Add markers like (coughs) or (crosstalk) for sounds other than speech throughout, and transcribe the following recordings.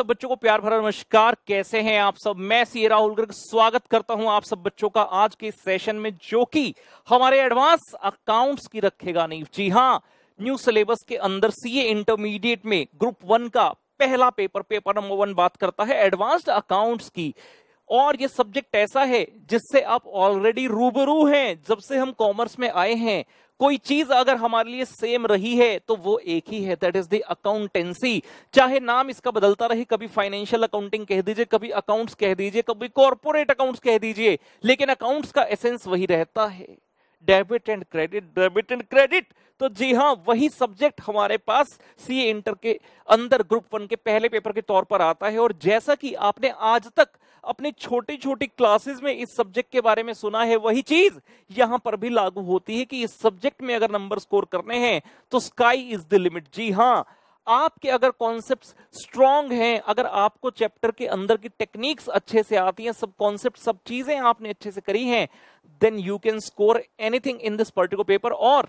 सब बच्चों को प्यार भरा नमस्कार कैसे हैं आप सब मैं सी राहुल गर्ग स्वागत करता हूं आप सब बच्चों का आज के सेशन में जो कि हमारे एडवांस अकाउंट्स की रखेगा नींव जी हाँ न्यू सिलेबस के अंदर सीए इंटरमीडिएट में ग्रुप वन का पहला पेपर पेपर नंबर वन बात करता है एडवांस्ड अकाउंट्स की और ये सब्जेक्ट ऐसा है जिससे आप ऑलरेडी रूबरू हैं जब से हम कॉमर्स में आए हैं कोई चीज अगर हमारे लिए सेम रही है तो वो एक ही है दैट इज द अकाउंटेंसी चाहे नाम इसका बदलता रहे कभी फाइनेंशियल अकाउंटिंग कह दीजिए कभी अकाउंट्स कह दीजिए कभी कॉर्पोरेट अकाउंट्स कह दीजिए लेकिन अकाउंट्स का एसेंस वही रहता है debit and credit debit and credit तो जी हाँ वही सब्जेक्ट हमारे पास सी इंटर के अंदर ग्रुप वन के पहले पेपर के तौर पर आता है और जैसा कि आपने आज तक अपने छोटी छोटी क्लासेस में इस सब्जेक्ट के बारे में सुना है वही चीज यहां पर भी लागू होती है कि इस सब्जेक्ट में अगर नंबर स्कोर करने हैं तो स्काई इज द लिमिट जी हाँ आपके अगर कॉन्सेप्ट स्ट्रांग हैं अगर आपको चैप्टर के अंदर की टेक्निक्स अच्छे से आती हैं सब कॉन्सेप्ट सब चीजें आपने अच्छे से करी हैं then you can score anything in this particular paper और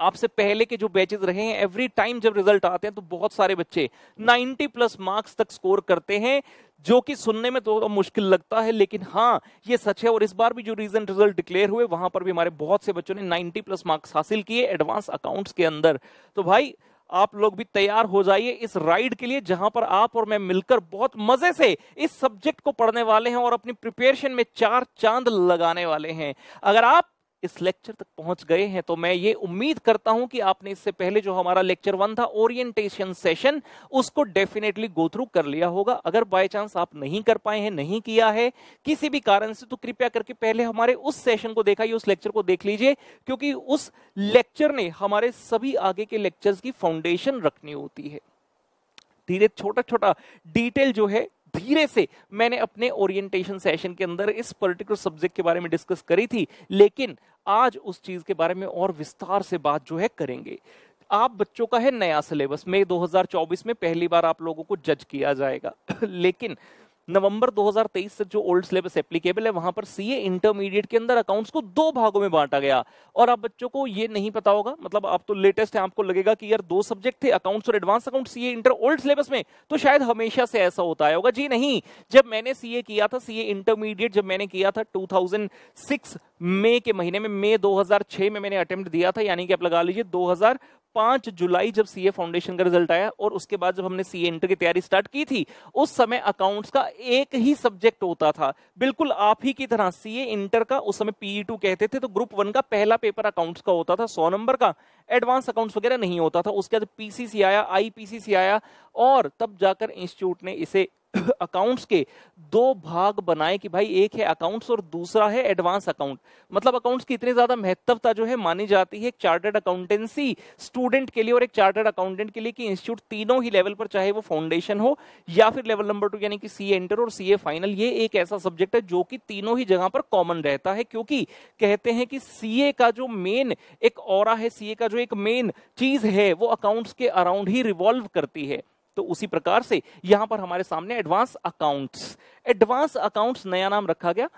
आपसे पहले के जो बैचेस रहे हैं एवरी टाइम जब रिजल्ट आते हैं तो बहुत सारे बच्चे 90 प्लस मार्क्स तक स्कोर करते हैं जो कि सुनने में तो मुश्किल लगता है लेकिन हाँ ये सच है और इस बार भी जो रीजन रिजल्ट डिक्लेयर हुए वहां पर भी हमारे बहुत से बच्चों ने 90 प्लस मार्क्स हासिल किए एडवांस अकाउंट्स के अंदर तो भाई आप लोग भी तैयार हो जाइए इस राइड के लिए जहां पर आप और मैं मिलकर बहुत मजे से इस सब्जेक्ट को पढ़ने वाले हैं और अपनी प्रिपरेशन में चार चांद लगाने वाले हैं अगर आप इस लेक्चर तक पहुंच गए हैं तो मैं ये उम्मीद करता हूं कि आपने इससे पहले जो हमारा लेक्चर वन था ओरिएंटेशन सेशन उसको डेफिनेटली गो थ्रू कर लिया होगा अगर बाय चांस आप नहीं कर पाए हैं नहीं किया है किसी भी कारण से तो कृपया करके पहले हमारे उस सेशन को देखा उस लेक्चर को देख लीजिए क्योंकि उस लेक्चर ने हमारे सभी आगे के लेक्चर की फाउंडेशन रखनी होती है धीरे छोटा छोटा डिटेल जो है धीरे से मैंने अपने ओरिएंटेशन सेशन के अंदर इस पर्टिकुलर सब्जेक्ट के बारे में डिस्कस करी थी लेकिन आज उस चीज के बारे में और विस्तार से बात जो है करेंगे आप बच्चों का है नया सिलेबस मई 2024 में पहली बार आप लोगों को जज किया जाएगा (coughs) लेकिन नवंबर 2023 से जो ओल्ड सिलेबस एप्लीकेबल है वहां पर सीए इंटरमीडिएट के अंदर अकाउंट्स को दो भागों में बांटा गया और आप बच्चों को ये नहीं पता होगा मतलब आप तो लेटेस्ट है आपको लगेगा कि यार दो सब्जेक्ट थे अकाउंट्स और advance account CA inter old syllabus में तो शायद हमेशा से ऐसा होता है होगा जी नहीं जब मैंने सीए किया था सीए इंटरमीडिएट जब मैंने किया था टू मई के महीने में मई 2006 में मैंने अटेम्प्ट दिया था यानी कि आप लगा लीजिए 2005 जुलाई जब सीए फाउंडेशन का रिजल्ट आया और उसके बाद जब हमने सीए इंटर की तैयारी स्टार्ट की थी उस समय अकाउंट्स का एक ही सब्जेक्ट होता था बिल्कुल आप ही की तरह सीए इंटर का उस समय पीई टू e कहते थे तो ग्रुप वन का पहला पेपर अकाउंट्स का होता था सौ नंबर का एडवांस अकाउंट्स वगैरह नहीं होता था उसके बाद पीसीसी आया आईपीसीसी आया और तब जाकर इंस्टीट्यूट ने इसे अकाउंट्स के दो भाग बनाए कि भाई एक है अकाउंट्स और दूसरा है एडवांस अकाउंट मतलब अकाउंट्स की इतनी ज्यादा महत्वता जो है मानी जाती है एक चार्टर्ड अकाउंटेंसी स्टूडेंट के लिए और एक चार्टर्ड अकाउंटेंट के लिए कि इंस्टीट्यूट तीनों ही लेवल पर चाहे वो फाउंडेशन हो या फिर लेवल नंबर टू यानी कि सी एंटर और सी फाइनल ये एक ऐसा सब्जेक्ट है जो कि तीनों ही जगह पर कॉमन रहता है क्योंकि कहते हैं कि सी का जो मेन एक और है सी का जो एक मेन चीज है वो अकाउंट्स के अराउंड ही रिवॉल्व करती है तो उसी प्रकार से यहां पर हमारे सामने एडवांस अकाउंट्स एडवांस अकाउंट्स नया नाम रखा गया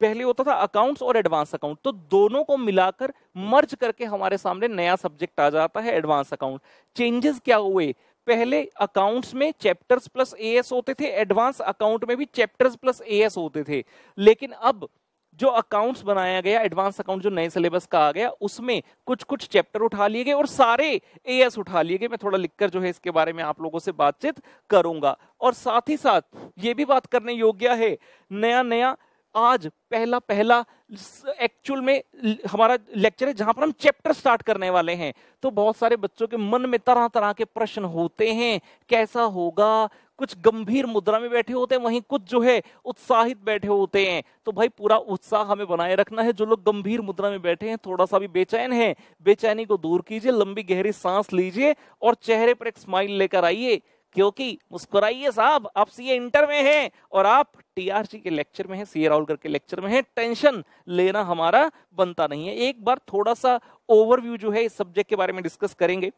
पहले होता था अकाउंट्स और एडवांस अकाउंट तो दोनों को मिलाकर मर्ज करके हमारे सामने नया सब्जेक्ट आ जाता है एडवांस अकाउंट चेंजेस क्या हुए पहले अकाउंट्स में चैप्टर्स प्लस एएस होते थे एडवांस अकाउंट में भी चैप्टर्स प्लस एएस होते थे लेकिन अब जो अकाउंट्स बनाया गया एडवांस अकाउंट जो नए सिलेबस का आ गया उसमें कुछ कुछ चैप्टर उठा लिए गए और सारे ए उठा लिए गए मैं थोड़ा लिखकर जो है इसके बारे में आप लोगों से बातचीत करूंगा और साथ ही साथ ये भी बात करने योग्य है नया नया आज पहला पहला एक्चुअल में हमारा लेक्चर है जहां पर हम चैप्टर स्टार्ट करने वाले हैं तो बहुत सारे बच्चों के मन में तरह तरह के प्रश्न होते हैं कैसा होगा कुछ गंभीर मुद्रा में बैठे होते हैं वहीं कुछ जो है उत्साहित बैठे होते हैं तो भाई पूरा उत्साह हमें बनाए रखना है जो लोग गंभीर मुद्रा में बैठे हैं थोड़ा सा भी बेचैन है बेचैनी को दूर कीजिए लंबी गहरी सांस लीजिए और चेहरे पर एक स्माइल लेकर आइए क्योंकि मुस्कुराइए साहब आप सीए इंटर में हैं और आप टीआरसी के लेक्चर में है सी राहुल करके लेक्चर में है टेंशन लेना हमारा बनता नहीं है एक बार थोड़ा सा ओवरव्यू जो है इस सब्जेक्ट के बारे में डिस्कस करेंगे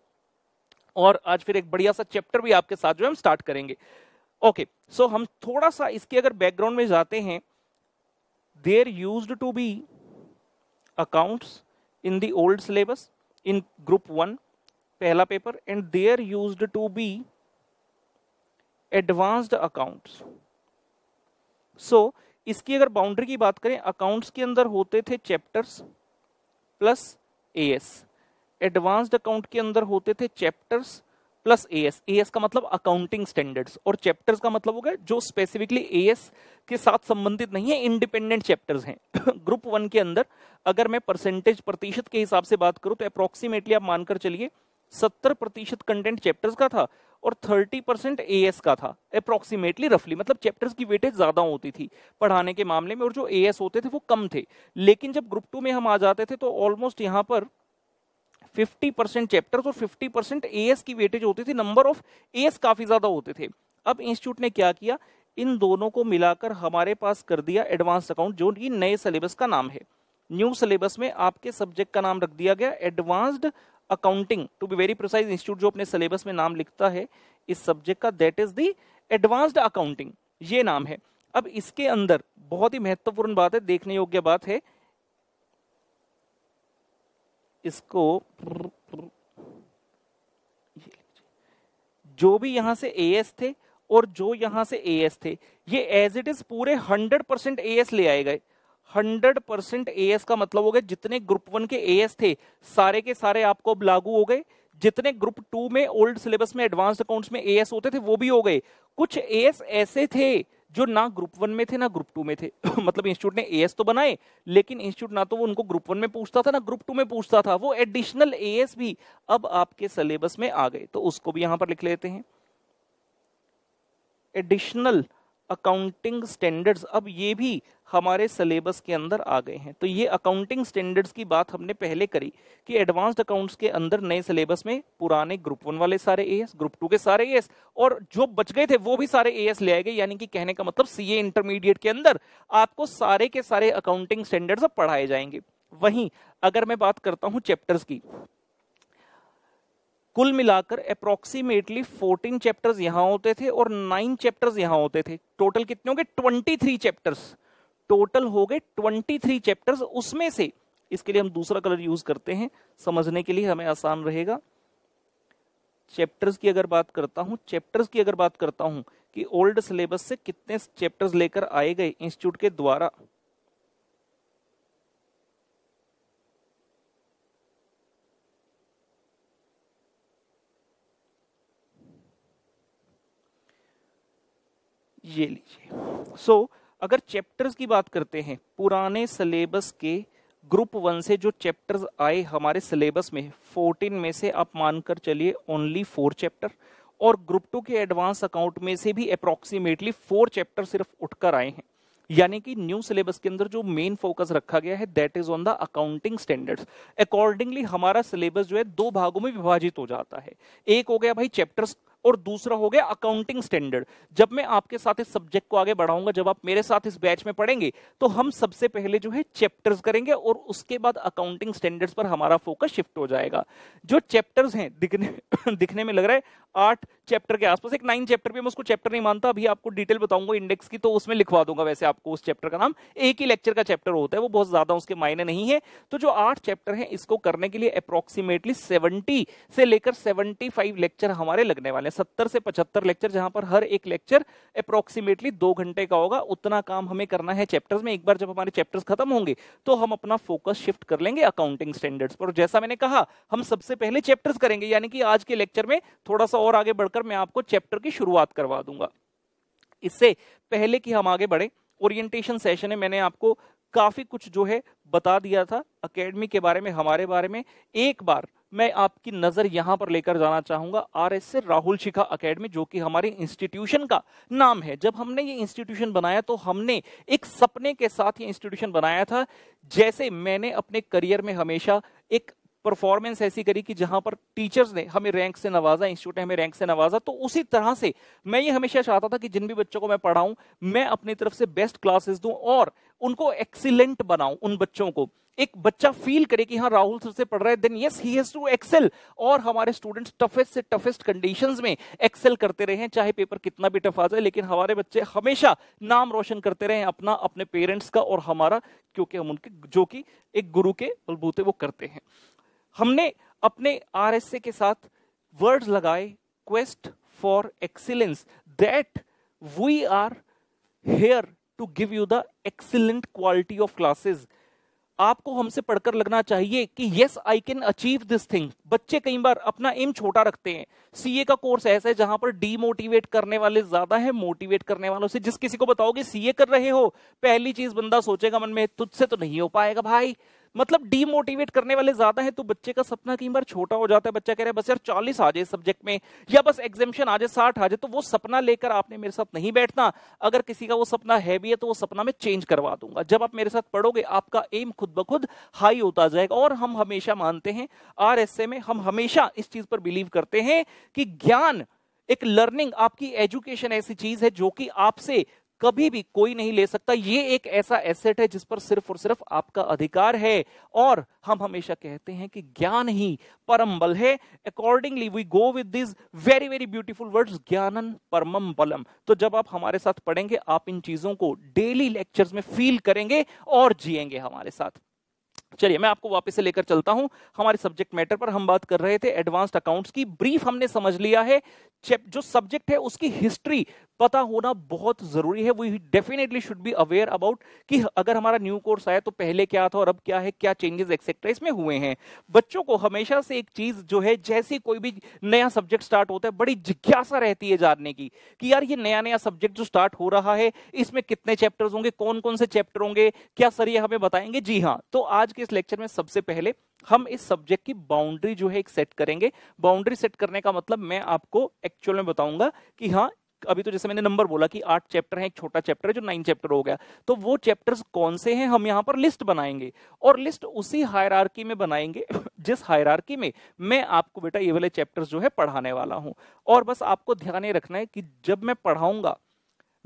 और आज फिर एक बढ़िया सा चैप्टर भी आपके साथ जो हम स्टार्ट करेंगे ओके okay, सो so हम थोड़ा सा इसके अगर बैकग्राउंड में जाते हैं there used to be accounts in the old syllabus in group one पहला paper and there used to be advanced accounts so so, इसकी अगर बाउंड्री की बात करें अकाउंट्स के अंदर होते थे chapters plus AS advanced account के अंदर होते थे चैप्टर्स प्लस एएस एएस का मतलब अकाउंटिंग स्टैंडर्ड्स और चैप्टर्स का मतलब होगा जो स्पेसिफिकली एएस के साथ संबंधित नहीं है इंडिपेंडेंट चैप्टर्स हैं ग्रुप (coughs) वन के अंदर अगर मैं परसेंटेज प्रतिशत के हिसाब से बात करूं तो अप्रोक्सीमेटली आप मानकर चलिए सत्तर प्रतिशत कंटेंट चैप्टर्स का था और 30 परसेंट ए का था अप्रोक्सीमेटली रफली मतलब चैप्टर्स की वेटेज ज़्यादा होती थी पढ़ाने के मामले में और जो ए होते थे वो कम थे लेकिन जब ग्रुप टू में हम आ जाते थे तो ऑलमोस्ट यहाँ पर 50 परसेंट चैप्टर्स और 50 परसेंट ए की वेटेज होती थी नंबर ऑफ ए काफ़ी ज़्यादा होते थे अब इंस्टीट्यूट ने क्या किया इन दोनों को मिलाकर हमारे पास कर दिया एडवांस अकाउंट जो कि नए सिलेबस का नाम है न्यू सिलेबस में आपके सब्जेक्ट का नाम रख दिया गया advanced accounting to be very precise institute जो अपने सिलेबस में नाम लिखता है इस सब्जेक्ट का that is the advanced accounting ये नाम है अब इसके अंदर बहुत ही महत्वपूर्ण बात है देखने योग्य बात है इसको जो भी यहां से एएस थे और जो यहां से एएस थे ये एज इट इज पूरे 100 परसेंट ए ले आए गए हंड्रेड परसेंट ए का मतलब हो गया जितने ग्रुप वन के ए थे सारे के सारे आपको अब लागू हो गए जितने ग्रुप टू में ओल्ड सिलेबस में एडवांस अकाउंट्स में ए होते थे वो भी हो गए कुछ ए ऐसे थे जो ना ग्रुप वन में थे ना ग्रुप टू में थे (coughs) मतलब इंस्टीट्यूट ने एएस तो बनाए लेकिन इंस्टीट्यूट ना तो वो उनको ग्रुप वन में पूछता था ना ग्रुप टू में पूछता था वो एडिशनल एएस भी अब आपके सिलेबस में आ गए तो उसको भी यहां पर लिख लेते हैं एडिशनल अकाउंटिंग स्टैंडर्ड्स अब ये भी हमारे सिलेबस के अंदर आ गए हैं तो ये अकाउंटिंग स्टैंडर्ड्स की बात हमने पहले करी कि एडवांस्ड अकाउंट्स के अंदर नए सिलेबस में पुराने ग्रुप वन वाले सारे ए ग्रुप टू के सारे ए और जो बच गए थे वो भी सारे ए एस ले आए गए यानी कि कहने का मतलब सी इंटरमीडिएट के अंदर आपको सारे के सारे अकाउंटिंग स्टैंडर्ड्स अब पढ़ाए जाएंगे वहीं अगर मैं बात करता हूँ चैप्टर्स की कुल मिलाकर अप्रोक्सीमेटली फोर्टीन चैप्टर्स यहां होते थे और नाइन चैप्टर्स यहां होते थे टोटल कितने हो गए ट्वेंटी थ्री चैप्टर्स टोटल हो गए ट्वेंटी थ्री चैप्टर्स उसमें से इसके लिए हम दूसरा कलर यूज करते हैं समझने के लिए हमें आसान रहेगा चैप्टर्स की अगर बात करता हूँ चैप्टर्स की अगर बात करता हूँ कि ओल्ड सिलेबस से कितने चैप्टर्स लेकर आए गए इंस्टीट्यूट के द्वारा ये लीजिए सो so, अगर चैप्टर्स की बात करते हैं पुराने सिलेबस के ग्रुप वन से जो चैप्टर्स आए हमारे सिलेबस में फोर्टीन में से आप मानकर चलिए ओनली फोर चैप्टर और ग्रुप टू के एडवांस अकाउंट में से भी अप्रोक्सीमेटली फोर चैप्टर सिर्फ उठकर आए हैं यानी कि न्यू सिलेबस के अंदर जो मेन फोकस रखा गया है that is on the accounting standards accordingly हमारा सिलेबस जो है दो भागों में विभाजित हो जाता है एक हो गया भाई चैप्टर्स और दूसरा हो गया अकाउंटिंग स्टैंडर्ड जब मैं आपके साथ इस सब्जेक्ट को आगे बढ़ाऊंगा जब आप मेरे साथ इस बैच में पढ़ेंगे तो हम सबसे पहले जो है चैप्टर्स करेंगे और उसके बाद अकाउंटिंग स्टैंडर्ड्स पर हमारा फोकस शिफ्ट हो जाएगा जो चैप्टर्स हैं दिखने (coughs) दिखने में लग रहा है आठ चैप्टर के आसपास एक नाइन चैप्टर भी मैं उसको चैप्टर नहीं मानता अभी आपको डिटेल बताऊंगा इंडेक्स की तो उसमें लिखवा दूंगा वैसे आपको उस चैप्टर का नाम एक ही लेक्चर का चैप्टर होता है वो बहुत ज्यादा उसके मायने नहीं है तो जो आठ चैप्टर है इसको करने के लिए अप्रोक्सीमेटली सेवेंटी से लेकर सेवेंटी लेक्चर हमारे लगने वाले हैं सत्तर से पचहत्तर लेक्चर जहां पर हर एक लेक्चर अप्रोक्सीमेटली दो घंटे का होगा उतना काम हमें करना है चैप्टर्स में एक बार जब हमारे चैप्टर्स खत्म होंगे तो हम अपना फोकस शिफ्ट कर लेंगे अकाउंटिंग स्टैंडर्ड्स पर जैसा मैंने कहा हम सबसे पहले चैप्टर्स करेंगे यानी कि आज के लेक्चर में थोड़ा सा और आगे बढ़कर मैं आपको चैप्टर की शुरुआत करवा दूंगा इससे पहले कि हम आगे बढ़े ओरिएंटेशन सेशन है मैंने आपको काफ़ी कुछ जो है बता दिया था अकेडमी के बारे में हमारे बारे में एक बार मैं आपकी नज़र यहां पर लेकर जाना चाहूंगा आर एस से राहुल शिखा अकेडमी जो कि हमारे इंस्टीट्यूशन का नाम है जब हमने ये इंस्टीट्यूशन बनाया तो हमने एक सपने के साथ ये इंस्टीट्यूशन बनाया था जैसे मैंने अपने करियर में हमेशा एक परफॉर्मेंस ऐसी करी कि जहां पर टीचर्स ने हमें रैंक से नवाजा इंस्टीट्यूट ने हमें रैंक से नवाजा तो उसी तरह से मैं ये हमेशा चाहता था कि जिन भी बच्चों को मैं पढ़ाऊं मैं अपनी तरफ से बेस्ट क्लासेस दूं और उनको एक्सीलेंट बनाऊं उन बच्चों को एक बच्चा फील करे कि हाँ राहुल सर से पढ़ रहा है then yes he has to excel और हमारे स्टूडेंट्स टफेस्ट से टफेस्ट कंडीशंस में एक्सेल करते रहे हैं चाहे पेपर कितना भी टफ आ जाए लेकिन हमारे बच्चे हमेशा नाम रोशन करते रहे अपना अपने पेरेंट्स का और हमारा क्योंकि हम उनके जो कि एक गुरु के बलबूते वो करते हैं हमने अपने आर के साथ वर्ड्स लगाए quest for excellence that we are here to give you the excellent quality of classes आपको हमसे पढ़कर लगना चाहिए कि yes I can achieve this thing बच्चे कई बार अपना एम छोटा रखते हैं सीए का कोर्स ऐसा है जहां पर डीमोटिवेट करने वाले ज्यादा है मोटिवेट करने वालों से जिस किसी को बताओगे सीए कर रहे हो पहली चीज बंदा सोचेगा मन में तुझसे तो नहीं हो पाएगा भाई मतलब डीमोटिवेट करने वाले ज्यादा है तो बच्चे का सपना कई बार छोटा हो जाता है बच्चा कह रहा है बस यार चालीस आ जाए सब्जेक्ट में या बस एग्जामिशन आ जाए साठ आ जाए तो वो सपना लेकर आपने मेरे साथ नहीं बैठना अगर किसी का वो सपना है भी है तो वो सपना मैं चेंज करवा दूंगा जब आप मेरे साथ पढ़ोगे आपका एम खुद ब खुद हाई होता जाएगा और हम हमेशा मानते हैं आर में हम हमेशा इस चीज पर बिलीव करते हैं कि ज्ञान एक लर्निंग आपकी एजुकेशन ऐसी चीज है जो कि आपसे कभी भी कोई नहीं ले सकता ये एक ऐसा एसेट है जिस पर सिर्फ और सिर्फ आपका अधिकार है और हम हमेशा कहते हैं कि ज्ञान ही परम बल है accordingly we go with this very very beautiful words ज्ञानन परमम बलम तो जब आप हमारे साथ पढ़ेंगे आप इन चीजों को डेली लेक्चर्स में फील करेंगे और जिएंगे हमारे साथ चलिए मैं आपको वापस से लेकर चलता हूं हमारे सब्जेक्ट मैटर पर हम बात कर रहे थे एडवांस्ड अकाउंट्स की ब्रीफ हमने समझ लिया है जो सब्जेक्ट है उसकी हिस्ट्री पता होना बहुत जरूरी है we definitely should be aware about कि अगर हमारा न्यू कोर्स आया तो पहले क्या था और अब क्या है क्या चेंजेस एक्सेट्रा इसमें हुए हैं बच्चों को हमेशा से एक चीज जो है जैसे कोई भी नया सब्जेक्ट स्टार्ट होता है बड़ी जिज्ञासा रहती है जानने की कि यार ये नया नया सब्जेक्ट जो स्टार्ट हो रहा है इसमें कितने चैप्टर्स होंगे कौन कौन से चैप्टर होंगे क्या सर ये हमें बताएंगे जी हाँ तो आज के इस लेक्चर में सबसे पहले हम इस सब्जेक्ट की बाउंड्री जो है एक सेट करेंगे बाउंड्री सेट करने का मतलब मैं आपको एक्चुअल में बताऊंगा कि हाँ अभी तो जैसे मैंने नंबर बोला कि आठ चैप्टर हैं एक छोटा चैप्टर है जो नाइन चैप्टर हो गया तो वो चैप्टर्स कौन से हैं हम यहाँ पर लिस्ट बनाएंगे और लिस्ट उसी हायरार्की में बनाएंगे (coughs) जिस हायरार्की में मैं आपको बेटा ये वाले चैप्टर्स जो है पढ़ाने वाला हूँ और बस आपको ध्यान रखना है कि जब मैं पढ़ाऊंगा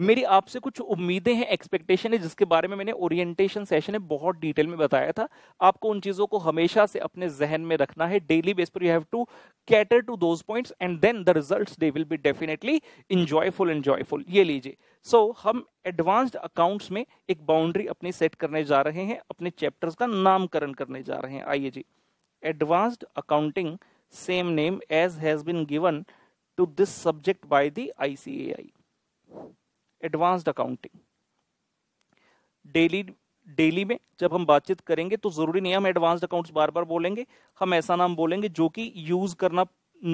मेरी आपसे कुछ उम्मीदें हैं एक्सपेक्टेशन है जिसके बारे में मैंने ओरिएंटेशन सेशन में बहुत डिटेल में बताया था आपको उन चीजों को हमेशा से अपने जहन में रखना है डेली बेस पर you have to cater to those points and then the results they will be definitely enjoyful joyful ये लीजिए सो so, हम एडवांस्ड अकाउंट्स में एक बाउंड्री अपनी सेट करने जा रहे हैं अपने चैप्टर्स का नामकरण करने जा रहे हैं आइए जी advanced accounting same name as has been given to this subject by the ICAI advanced accounting daily daily में जब हम बातचीत करेंगे तो जरूरी नहीं हम एडवांस्ड अकाउंट्स बार बार बोलेंगे हम ऐसा नाम बोलेंगे जो कि यूज करना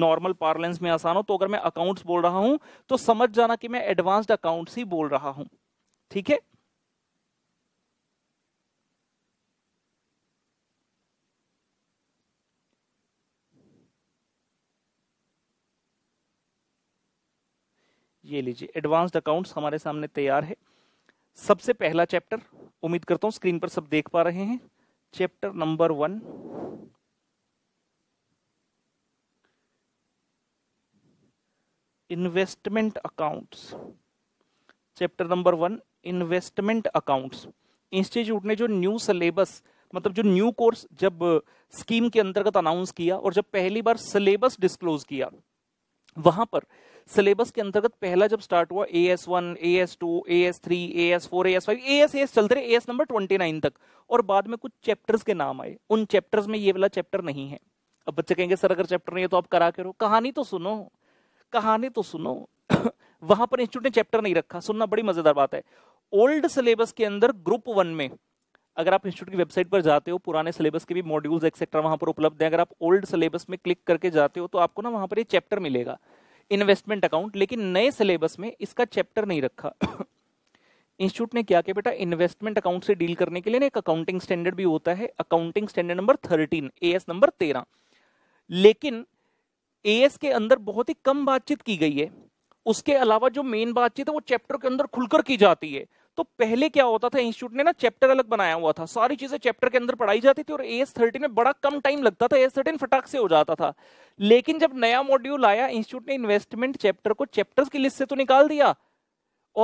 नॉर्मल पार्लेंस में आसान हो तो अगर मैं अकाउंट्स बोल रहा हूं तो समझ जाना कि मैं एडवांस्ड अकाउंट्स ही बोल रहा हूं ठीक है ये लीजिए एडवांस्ड अकाउंट्स हमारे सामने तैयार है सबसे पहला चैप्टर उम्मीद करता हूं स्क्रीन पर सब देख पा रहे हैं chapter number one investment accounts chapter number one investment accounts institute ने जो न्यू सिलेबस मतलब जो न्यू कोर्स जब स्कीम uh, के अंतर्गत अनाउंस किया और जब पहली बार सिलेबस डिस्क्लोज किया वहां पर सिलेबस के अंतर्गत पहला जब स्टार्ट हुआ A S one A S two A S three A S four A S five A S A S चलते रहे A S number twenty nine तक और बाद में कुछ चैप्टर्स के नाम आए उन चैप्टर्स में ये वाला चैप्टर नहीं है अब बच्चे कहेंगे सर अगर चैप्टर नहीं है तो आप करा करो कहानी तो सुनो कहानी तो सुनो (coughs) वहां पर इंस्टीट्यूट ने चैप्टर नहीं रखा सुनना बड़ी मजेदार बात है ओल्ड सिलेबस के अंदर ग्रुप वन में अगर आप इंस्टीट्यूट की वेबसाइट पर जाते हो पुराने सिलेबस के भी मॉड्यूल्स एक्सेट्रा वहां पर उपलब्ध है अगर आप ओल्ड सिलेबस में क्लिक करके जाते हो तो आपको ना वहां पर ये चैप्टर मिलेगा इन्वेस्टमेंट अकाउंट लेकिन नए सिलेबस में इसका चैप्टर नहीं रखा इंस्टीट्यूट ने क्या किया बेटा इन्वेस्टमेंट अकाउंट से डील करने के लिए ना एक अकाउंटिंग स्टैंडर्ड भी होता है accounting standard number thirteen A S number तेरह लेकिन ए एस के अंदर बहुत ही कम बातचीत की गई है उसके अलावा जो मेन बातचीत है वो चैप्टर के अंदर खुलकर की जाती है तो पहले क्या होता था इंस्टीट्यूट ने ना चैप्टर अलग बनाया हुआ था सारी चीजें चैप्टर के अंदर पढ़ाई जाती थी और एस थर्टीन में बड़ा कम टाइम लगता था एस थर्टीन फटाक से हो जाता था लेकिन जब नया मॉड्यूल आया इंस्टीट्यूट ने इन्वेस्टमेंट चैप्टर को चैप्टर की लिस्ट से तो निकाल दिया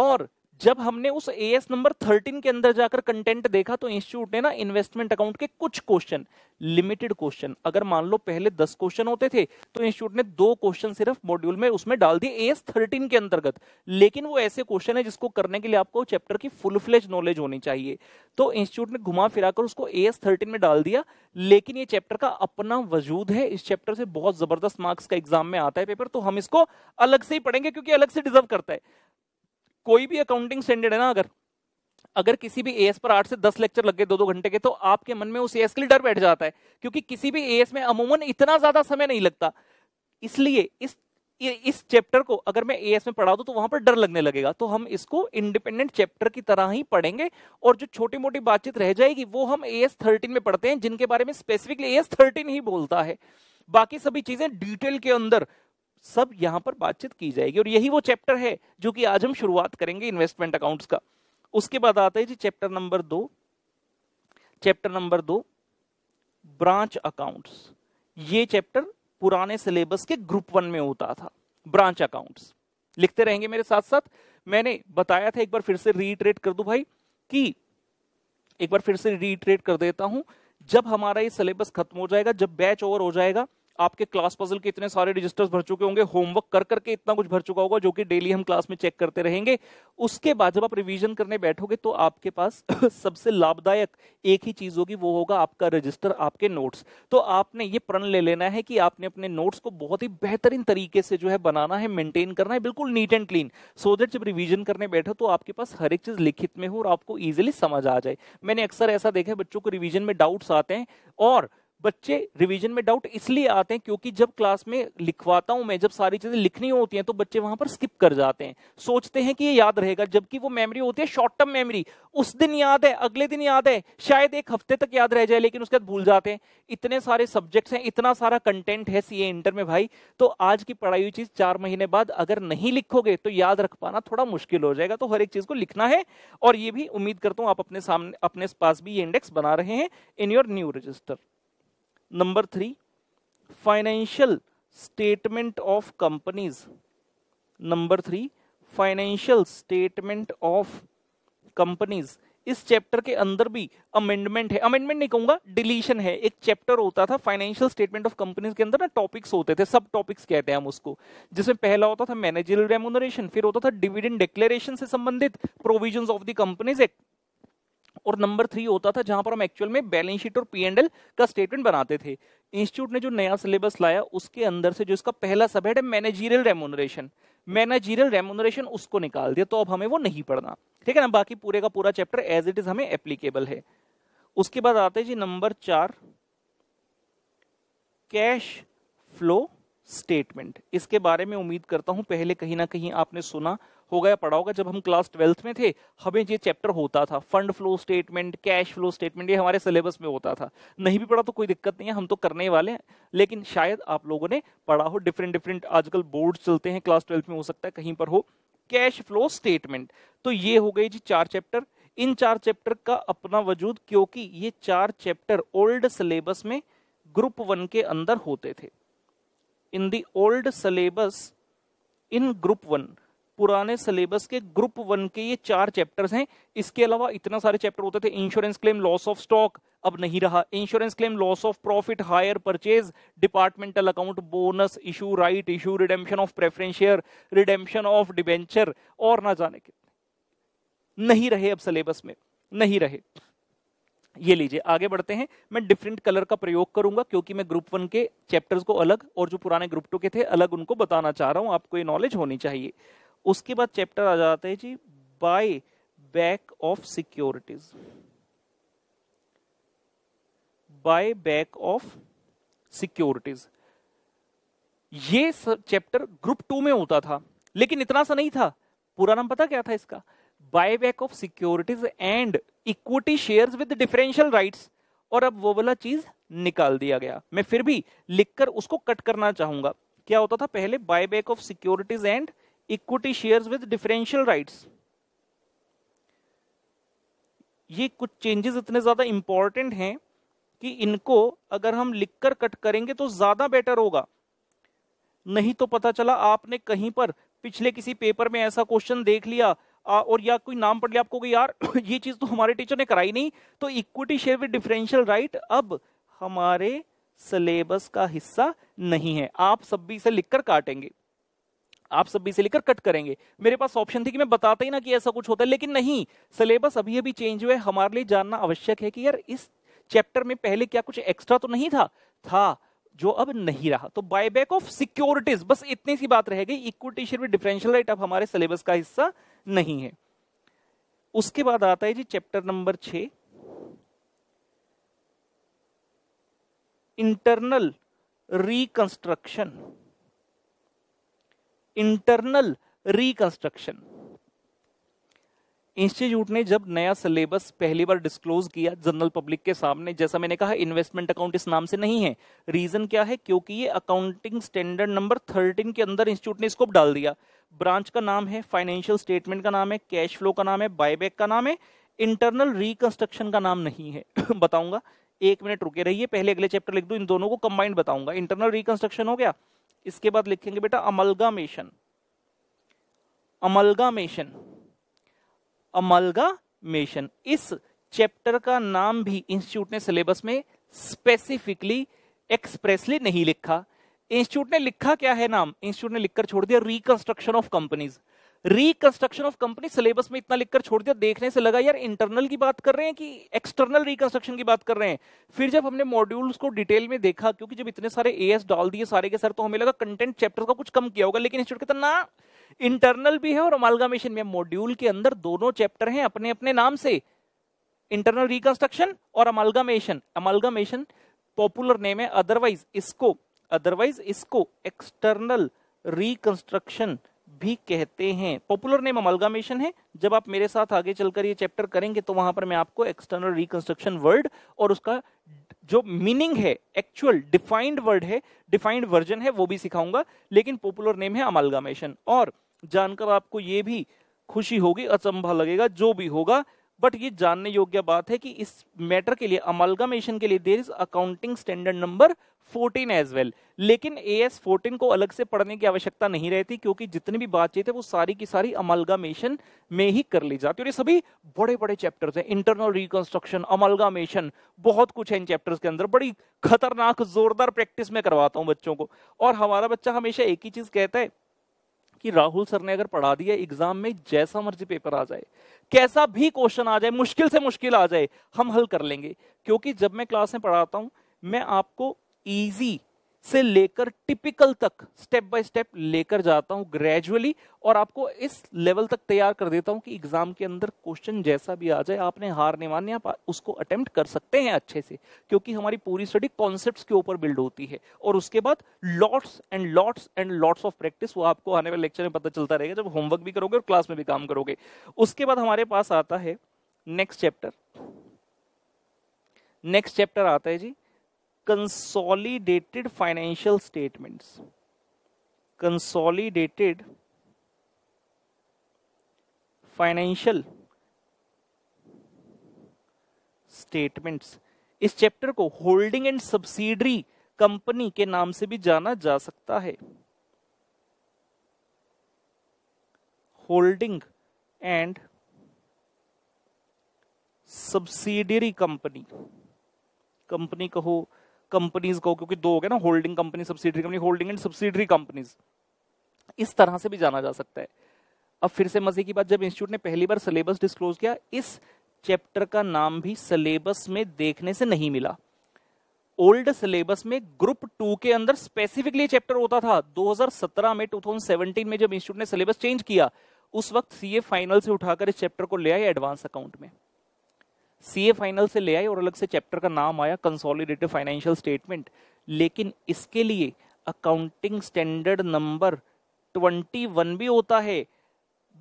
और जब हमने उस ए एस नंबर थर्टीन के अंदर जाकर कंटेंट देखा तो इंस्टीट्यूट ने ना इन्वेस्टमेंट अकाउंट के कुछ क्वेश्चन लिमिटेड क्वेश्चन अगर मान लो पहले दस क्वेश्चन होते थे तो इंस्टीट्यूट ने दो क्वेश्चन सिर्फ मॉड्यूल में उसमें डाल दिए ए एस थर्टीन के अंतर्गत लेकिन वो ऐसे क्वेश्चन है जिसको करने के लिए आपको चैप्टर की फुल फ्लेज नॉलेज होनी चाहिए तो इंस्टीट्यूट ने घुमा फिराकर उसको ए एस थर्टीन में डाल दिया लेकिन ये चैप्टर का अपना वजूद है इस चैप्टर से बहुत जबरदस्त मार्क्स का एग्जाम में आता है पेपर तो हम इसको अलग से ही पढ़ेंगे क्योंकि अलग से डिजर्व करता है कोई भी अकाउंटिंग स्टैंडर्ड है ना अगर अगर किसी भी एएस पर आठ से दस लेक्चर लग गए दो दो घंटे के तो आपके मन में उस एएस के लिए डर बैठ जाता है क्योंकि किसी भी एएस में अमूमन इतना ज्यादा समय नहीं लगता इसलिए इस इस चैप्टर को अगर मैं एएस में पढ़ा दूं तो, तो वहां पर डर लगने लगेगा तो हम इसको इंडिपेंडेंट चैप्टर की तरह ही पढ़ेंगे और जो छोटी मोटी बातचीत रह जाएगी वो हम एएस थर्टीन में पढ़ते हैं जिनके बारे में स्पेसिफिकली एएस थर्टीन ही बोलता है बाकी सभी चीजें डिटेल के अंदर सब यहां पर बातचीत की जाएगी और यही वो चैप्टर है जो कि आज हम शुरुआत करेंगे इन्वेस्टमेंट अकाउंट्स का उसके बाद आता है जी चैप्टर नंबर दो चैप्टर नंबर दो ब्रांच अकाउंट्स ये चैप्टर पुराने सिलेबस के ग्रुप वन में होता था ब्रांच अकाउंट्स लिखते रहेंगे मेरे साथ साथ मैंने बताया था एक बार फिर से रीट्रेट कर दू भाई कि एक बार फिर से रीट्रेट कर देता हूं जब हमारा ये सिलेबस खत्म हो जाएगा जब बैच ओवर हो जाएगा आपके क्लास पजल के इतने सारे रजिस्टर्स भर चुके होंगे होमवर्क कर करके इतना कुछ भर चुका होगा जो कि डेली हम क्लास में चेक करते रहेंगे उसके बाद जब आप रिवीजन करने बैठोगे तो आपके पास (coughs) सबसे लाभदायक एक ही चीज होगी वो होगा आपका रजिस्टर आपके नोट्स तो आपने ये प्रण ले लेना है कि आपने अपने नोट्स को बहुत ही बेहतरीन तरीके से जो है बनाना है मेंटेन करना है बिल्कुल neat and clean so that जब रिविजन करने बैठो तो आपके पास हर एक चीज लिखित में हो और आपको ईजिली समझ आ जाए मैंने अक्सर ऐसा देखा है बच्चों को रिविजन में डाउट्स आते हैं और बच्चे रिवीजन में डाउट इसलिए आते हैं क्योंकि जब क्लास में लिखवाता हूं मैं जब सारी चीजें लिखनी होती हैं तो बच्चे वहां पर स्किप कर जाते हैं सोचते हैं कि ये याद रहेगा जबकि वो मेमोरी होती है शॉर्ट टर्म मेमोरी उस दिन याद है अगले दिन याद है शायद एक हफ्ते तक याद रह जाए लेकिन उसके बाद भूल जाते हैं इतने सारे सब्जेक्ट्स हैं इतना सारा कंटेंट है सीए इंटर में भाई तो आज की पढ़ाई हुई चीज चार महीने बाद अगर नहीं लिखोगे तो याद रख पाना थोड़ा मुश्किल हो जाएगा तो हर एक चीज को लिखना है और ये भी उम्मीद करता हूं आप अपने सामने अपने पास भी ये इंडेक्स बना रहे हैं in your new register number three financial statement of companies number three financial statement of companies इस चैप्टर के अंदर भी अमेंडमेंट है अमेंडमेंट नहीं कहूंगा डिलीशन है एक चैप्टर होता था फाइनेंशियल स्टेटमेंट ऑफ कंपनीज के अंदर ना टॉपिक्स होते थे सब टॉपिक्स कहते हैं हम उसको जिसमें पहला होता था मैनेजरियल रेमोनरेशन फिर होता था डिविडेंड डिक्लेरेशन से संबंधित provision of the companies act और नंबर थ्री होता था जहां पर हम एक्चुअल में बैलेंस शीट और पी एंड एल का स्टेटमेंट बनाते थे इंस्टीट्यूट ने जो नया सिलेबस लाया उसके अंदर से जो इसका पहला सबहेड है मैनेजीरियल रेमोनरेशन मैनेजीरियल रेमोनरेशन उसको निकाल दिया तो अब हमें वो नहीं पढ़ना ठीक है ना बाकी पूरे का पूरा चैप्टर एज इट इज हमें एप्लीकेबल है उसके बाद आते हैं जी नंबर चार कैश फ्लो स्टेटमेंट इसके बारे में उम्मीद करता हूं पहले कहीं ना कहीं आपने सुना हो गया पढ़ा होगा जब हम क्लास ट्वेल्थ में थे हमें ये चैप्टर होता था fund flow statement cash flow statement ये हमारे सिलेबस में होता था नहीं भी पढ़ा तो कोई दिक्कत नहीं है हम तो करने वाले हैं लेकिन शायद आप लोगों ने पढ़ा हो डिफरेंट डिफरेंट आजकल बोर्ड चलते हैं क्लास ट्वेल्थ में हो सकता है कहीं पर हो कैश फ्लो स्टेटमेंट तो ये हो गई जी चार चैप्टर इन चार चैप्टर का अपना वजूद क्योंकि ये चार चैप्टर ओल्ड सिलेबस में ग्रुप वन के अंदर होते थे in the old syllabus in group one पुराने सिलेबस के ग्रुप वन के ये चार चैप्टर्स हैं इसके अलावा इतना सारे चैप्टर होते थे insurance claim loss of stock अब नहीं रहा insurance claim loss of profit hire purchase departmental account bonus issue right issue redemption of preference share redemption of debenture और ना जाने कितने नहीं रहे अब सिलेबस में नहीं रहे ये लीजिए आगे बढ़ते हैं मैं डिफरेंट कलर का प्रयोग करूंगा क्योंकि मैं ग्रुप वन के चैप्टर्स को अलग और जो पुराने ग्रुप टू के थे अलग उनको बताना चाह रहा हूं आपको ये नॉलेज होनी चाहिए उसके बाद चैप्टर आ जाते हैं जी buy back of securities buy back of securities ये चैप्टर ग्रुप टू में होता था लेकिन इतना सा नहीं था पूरा नाम पता क्या था इसका buy back of securities and equity shares with differential rights और अब वो वाला चीज निकाल दिया गया मैं फिर भी लिखकर उसको कट करना चाहूंगा क्या होता था पहले buy back of securities and equity shares with differential rights ये कुछ चेंजेस इतने ज़्यादा इंपॉर्टेंट हैं कि इनको अगर हम लिखकर कट करेंगे तो ज़्यादा बेटर होगा नहीं तो पता चला आपने कहीं पर पिछले किसी पेपर में ऐसा क्वेश्चन देख लिया और या कोई नाम पढ़ लिया आपको यार (coughs) ये चीज़ तो हमारे टीचर ने कराई नहीं तो equity share with differential right अब हमारे सिलेबस का हिस्सा नहीं है आप सब भी इसे लिखकर काटेंगे आप सभी से लेकर कट करेंगे मेरे पास ऑप्शन थी कि मैं बताता ही ना कि ऐसा कुछ होता है लेकिन नहीं सिलेबस अभी अभी चेंज हुआ है हमारे लिए जानना आवश्यक है कि यार इस चैप्टर में पहले क्या कुछ एक्स्ट्रा तो नहीं था था जो अब नहीं रहा तो बायबैक ऑफ सिक्योरिटीज बस इतनी सी बात रह गई इक्विटी शेयर डिफरेंशियल राइट अब हमारे सिलेबस का हिस्सा नहीं है उसके बाद आता है जी चैप्टर नंबर छ internal reconstruction internal reconstruction institute ने जब नया सिलेबस पहली बार डिस्क्लोज किया जनरल पब्लिक के सामने जैसा मैंने कहा इन्वेस्टमेंट अकाउंट इस नाम से नहीं है रीजन क्या है क्योंकि ये अकाउंटिंग स्टैंडर्ड नंबर थर्टीन के अंदर इंस्टीट्यूट ने इसको डाल दिया ब्रांच का नाम है फाइनेंशियल स्टेटमेंट का नाम है कैश फ्लो का नाम है बायबैक का नाम है इंटरनल रिकंस्ट्रक्शन का नाम नहीं है (coughs) बताऊंगा एक मिनट रुके रहिए पहले अगले चैप्टर लिख दो इन दोनों को कंबाइंड बताऊंगा इंटरनल रिकंस्ट्रक्शन हो गया इसके बाद लिखेंगे बेटा अमलगामेशन अमलगामेशन अमलगामेशन इस चैप्टर का नाम भी इंस्टीट्यूट ने सिलेबस में स्पेसिफिकली एक्सप्रेसली नहीं लिखा इंस्टीट्यूट ने लिखा क्या है नाम इंस्टीट्यूट ने लिखकर छोड़ दिया reconstruction of companies reconstruction of company syllabus में इतना लिखकर छोड़ दिया देखने से लगा यार इंटरनल की बात कर रहे हैं कि एक्सटर्नल रिकंस्ट्रक्शन की बात कर रहे हैं फिर जब हमने मॉड्यूल्स को डिटेल में देखा क्योंकि जब इतने सारे ए डाल दिए सारे के सर तो हमें लगा कंटेंट चैप्टर का कुछ कम किया होगा लेकिन इंस्टीट्यूट के तो ना इंटरनल भी है और अमालगामेशन में मॉड्यूल के अंदर दोनों चैप्टर हैं अपने अपने नाम से इंटरनल रिकंस्ट्रक्शन और अमालगामेशन अमालगामेशन पॉपुलर नेम है अदरवाइज इसको अदरवाइज इसको एक्सटर्नल रिकंस्ट्रक्शन भी कहते हैं पॉपुलर नेम अमलगामेशन है जब आप मेरे साथ आगे चलकर ये चैप्टर करेंगे तो वहां पर मैं आपको एक्सटर्नल रिकंस्ट्रक्शन वर्ड और उसका जो मीनिंग है एक्चुअल डिफाइंड वर्ड है डिफाइंड वर्जन है वो भी सिखाऊंगा लेकिन पॉपुलर नेम है अमलगामेशन और जानकर आपको ये भी खुशी होगी अचंभा लगेगा जो भी होगा बट ये जानने योग्य बात है कि इस मैटर के लिए अमलगमेशन के लिए there is accounting standard number 14 as well लेकिन ए एस फोर्टीन को अलग से पढ़ने की आवश्यकता नहीं रहती क्योंकि जितनी भी बातचीत है वो सारी की सारी अमलगमेशन में ही कर ली जाती है और ये सभी बड़े बड़े चैप्टर्स हैं इंटरनल रिकंस्ट्रक्शन अमलगामेशन बहुत कुछ है इन चैप्टर्स के अंदर बड़ी खतरनाक जोरदार प्रैक्टिस में करवाता हूँ बच्चों को और हमारा बच्चा हमेशा एक ही चीज कहता है कि राहुल सर ने अगर पढ़ा दिया एग्जाम में जैसा मर्जी पेपर आ जाए कैसा भी क्वेश्चन आ जाए मुश्किल से मुश्किल आ जाए हम हल कर लेंगे क्योंकि जब मैं क्लास में पढ़ाता हूं मैं आपको ईजी से लेकर टिपिकल तक स्टेप बाय स्टेप लेकर जाता हूं ग्रेजुअली और आपको इस लेवल तक तैयार कर देता हूं कि एग्जाम के अंदर क्वेश्चन जैसा भी आ जाए आपने हार नहीं मानने आप उसको अटेम्प्ट कर सकते हैं अच्छे से क्योंकि हमारी पूरी स्टडी कॉन्सेप्ट के ऊपर बिल्ड होती है और उसके बाद lots and lots and lots of practice वो आपको आने वाले लेक्चर में पता चलता रहेगा जब होमवर्क भी करोगे और क्लास में भी काम करोगे उसके बाद हमारे पास आता है नेक्स्ट चैप्टर नेक्स्ट चैप्टर आता है जी consolidated financial statements consolidated financial statements इस चैप्टर को होल्डिंग एंड सब्सिडरी कंपनी के नाम से भी जाना जा सकता है holding and subsidiary company company कहो कंपनीज को क्योंकि दो हो गए ना holding company subsidiary company holding and subsidiary companies इस तरह से भी जाना जा सकता है अब फिर से मजे की बात जब इंस्टीट्यूट ने पहली बार सिलेबस डिस्क्लोज किया इस चैप्टर का नाम भी सिलेबस में देखने से नहीं मिला ओल्ड सिलेबस में ग्रुप टू के अंदर स्पेसिफिकली चैप्टर होता था 2017 में 2017 में जब इंस्टीट्यूट ने सिलेबस चेंज किया उस वक्त सीए फाइनल से उठाकर इस चैप्टर को ले आए एडवांस अकाउंट में सीए फाइनल से ले आई और अलग से चैप्टर का नाम आया कंसोलिडेटेड फाइनेंशियल स्टेटमेंट लेकिन इसके लिए accounting standard number twenty one भी होता है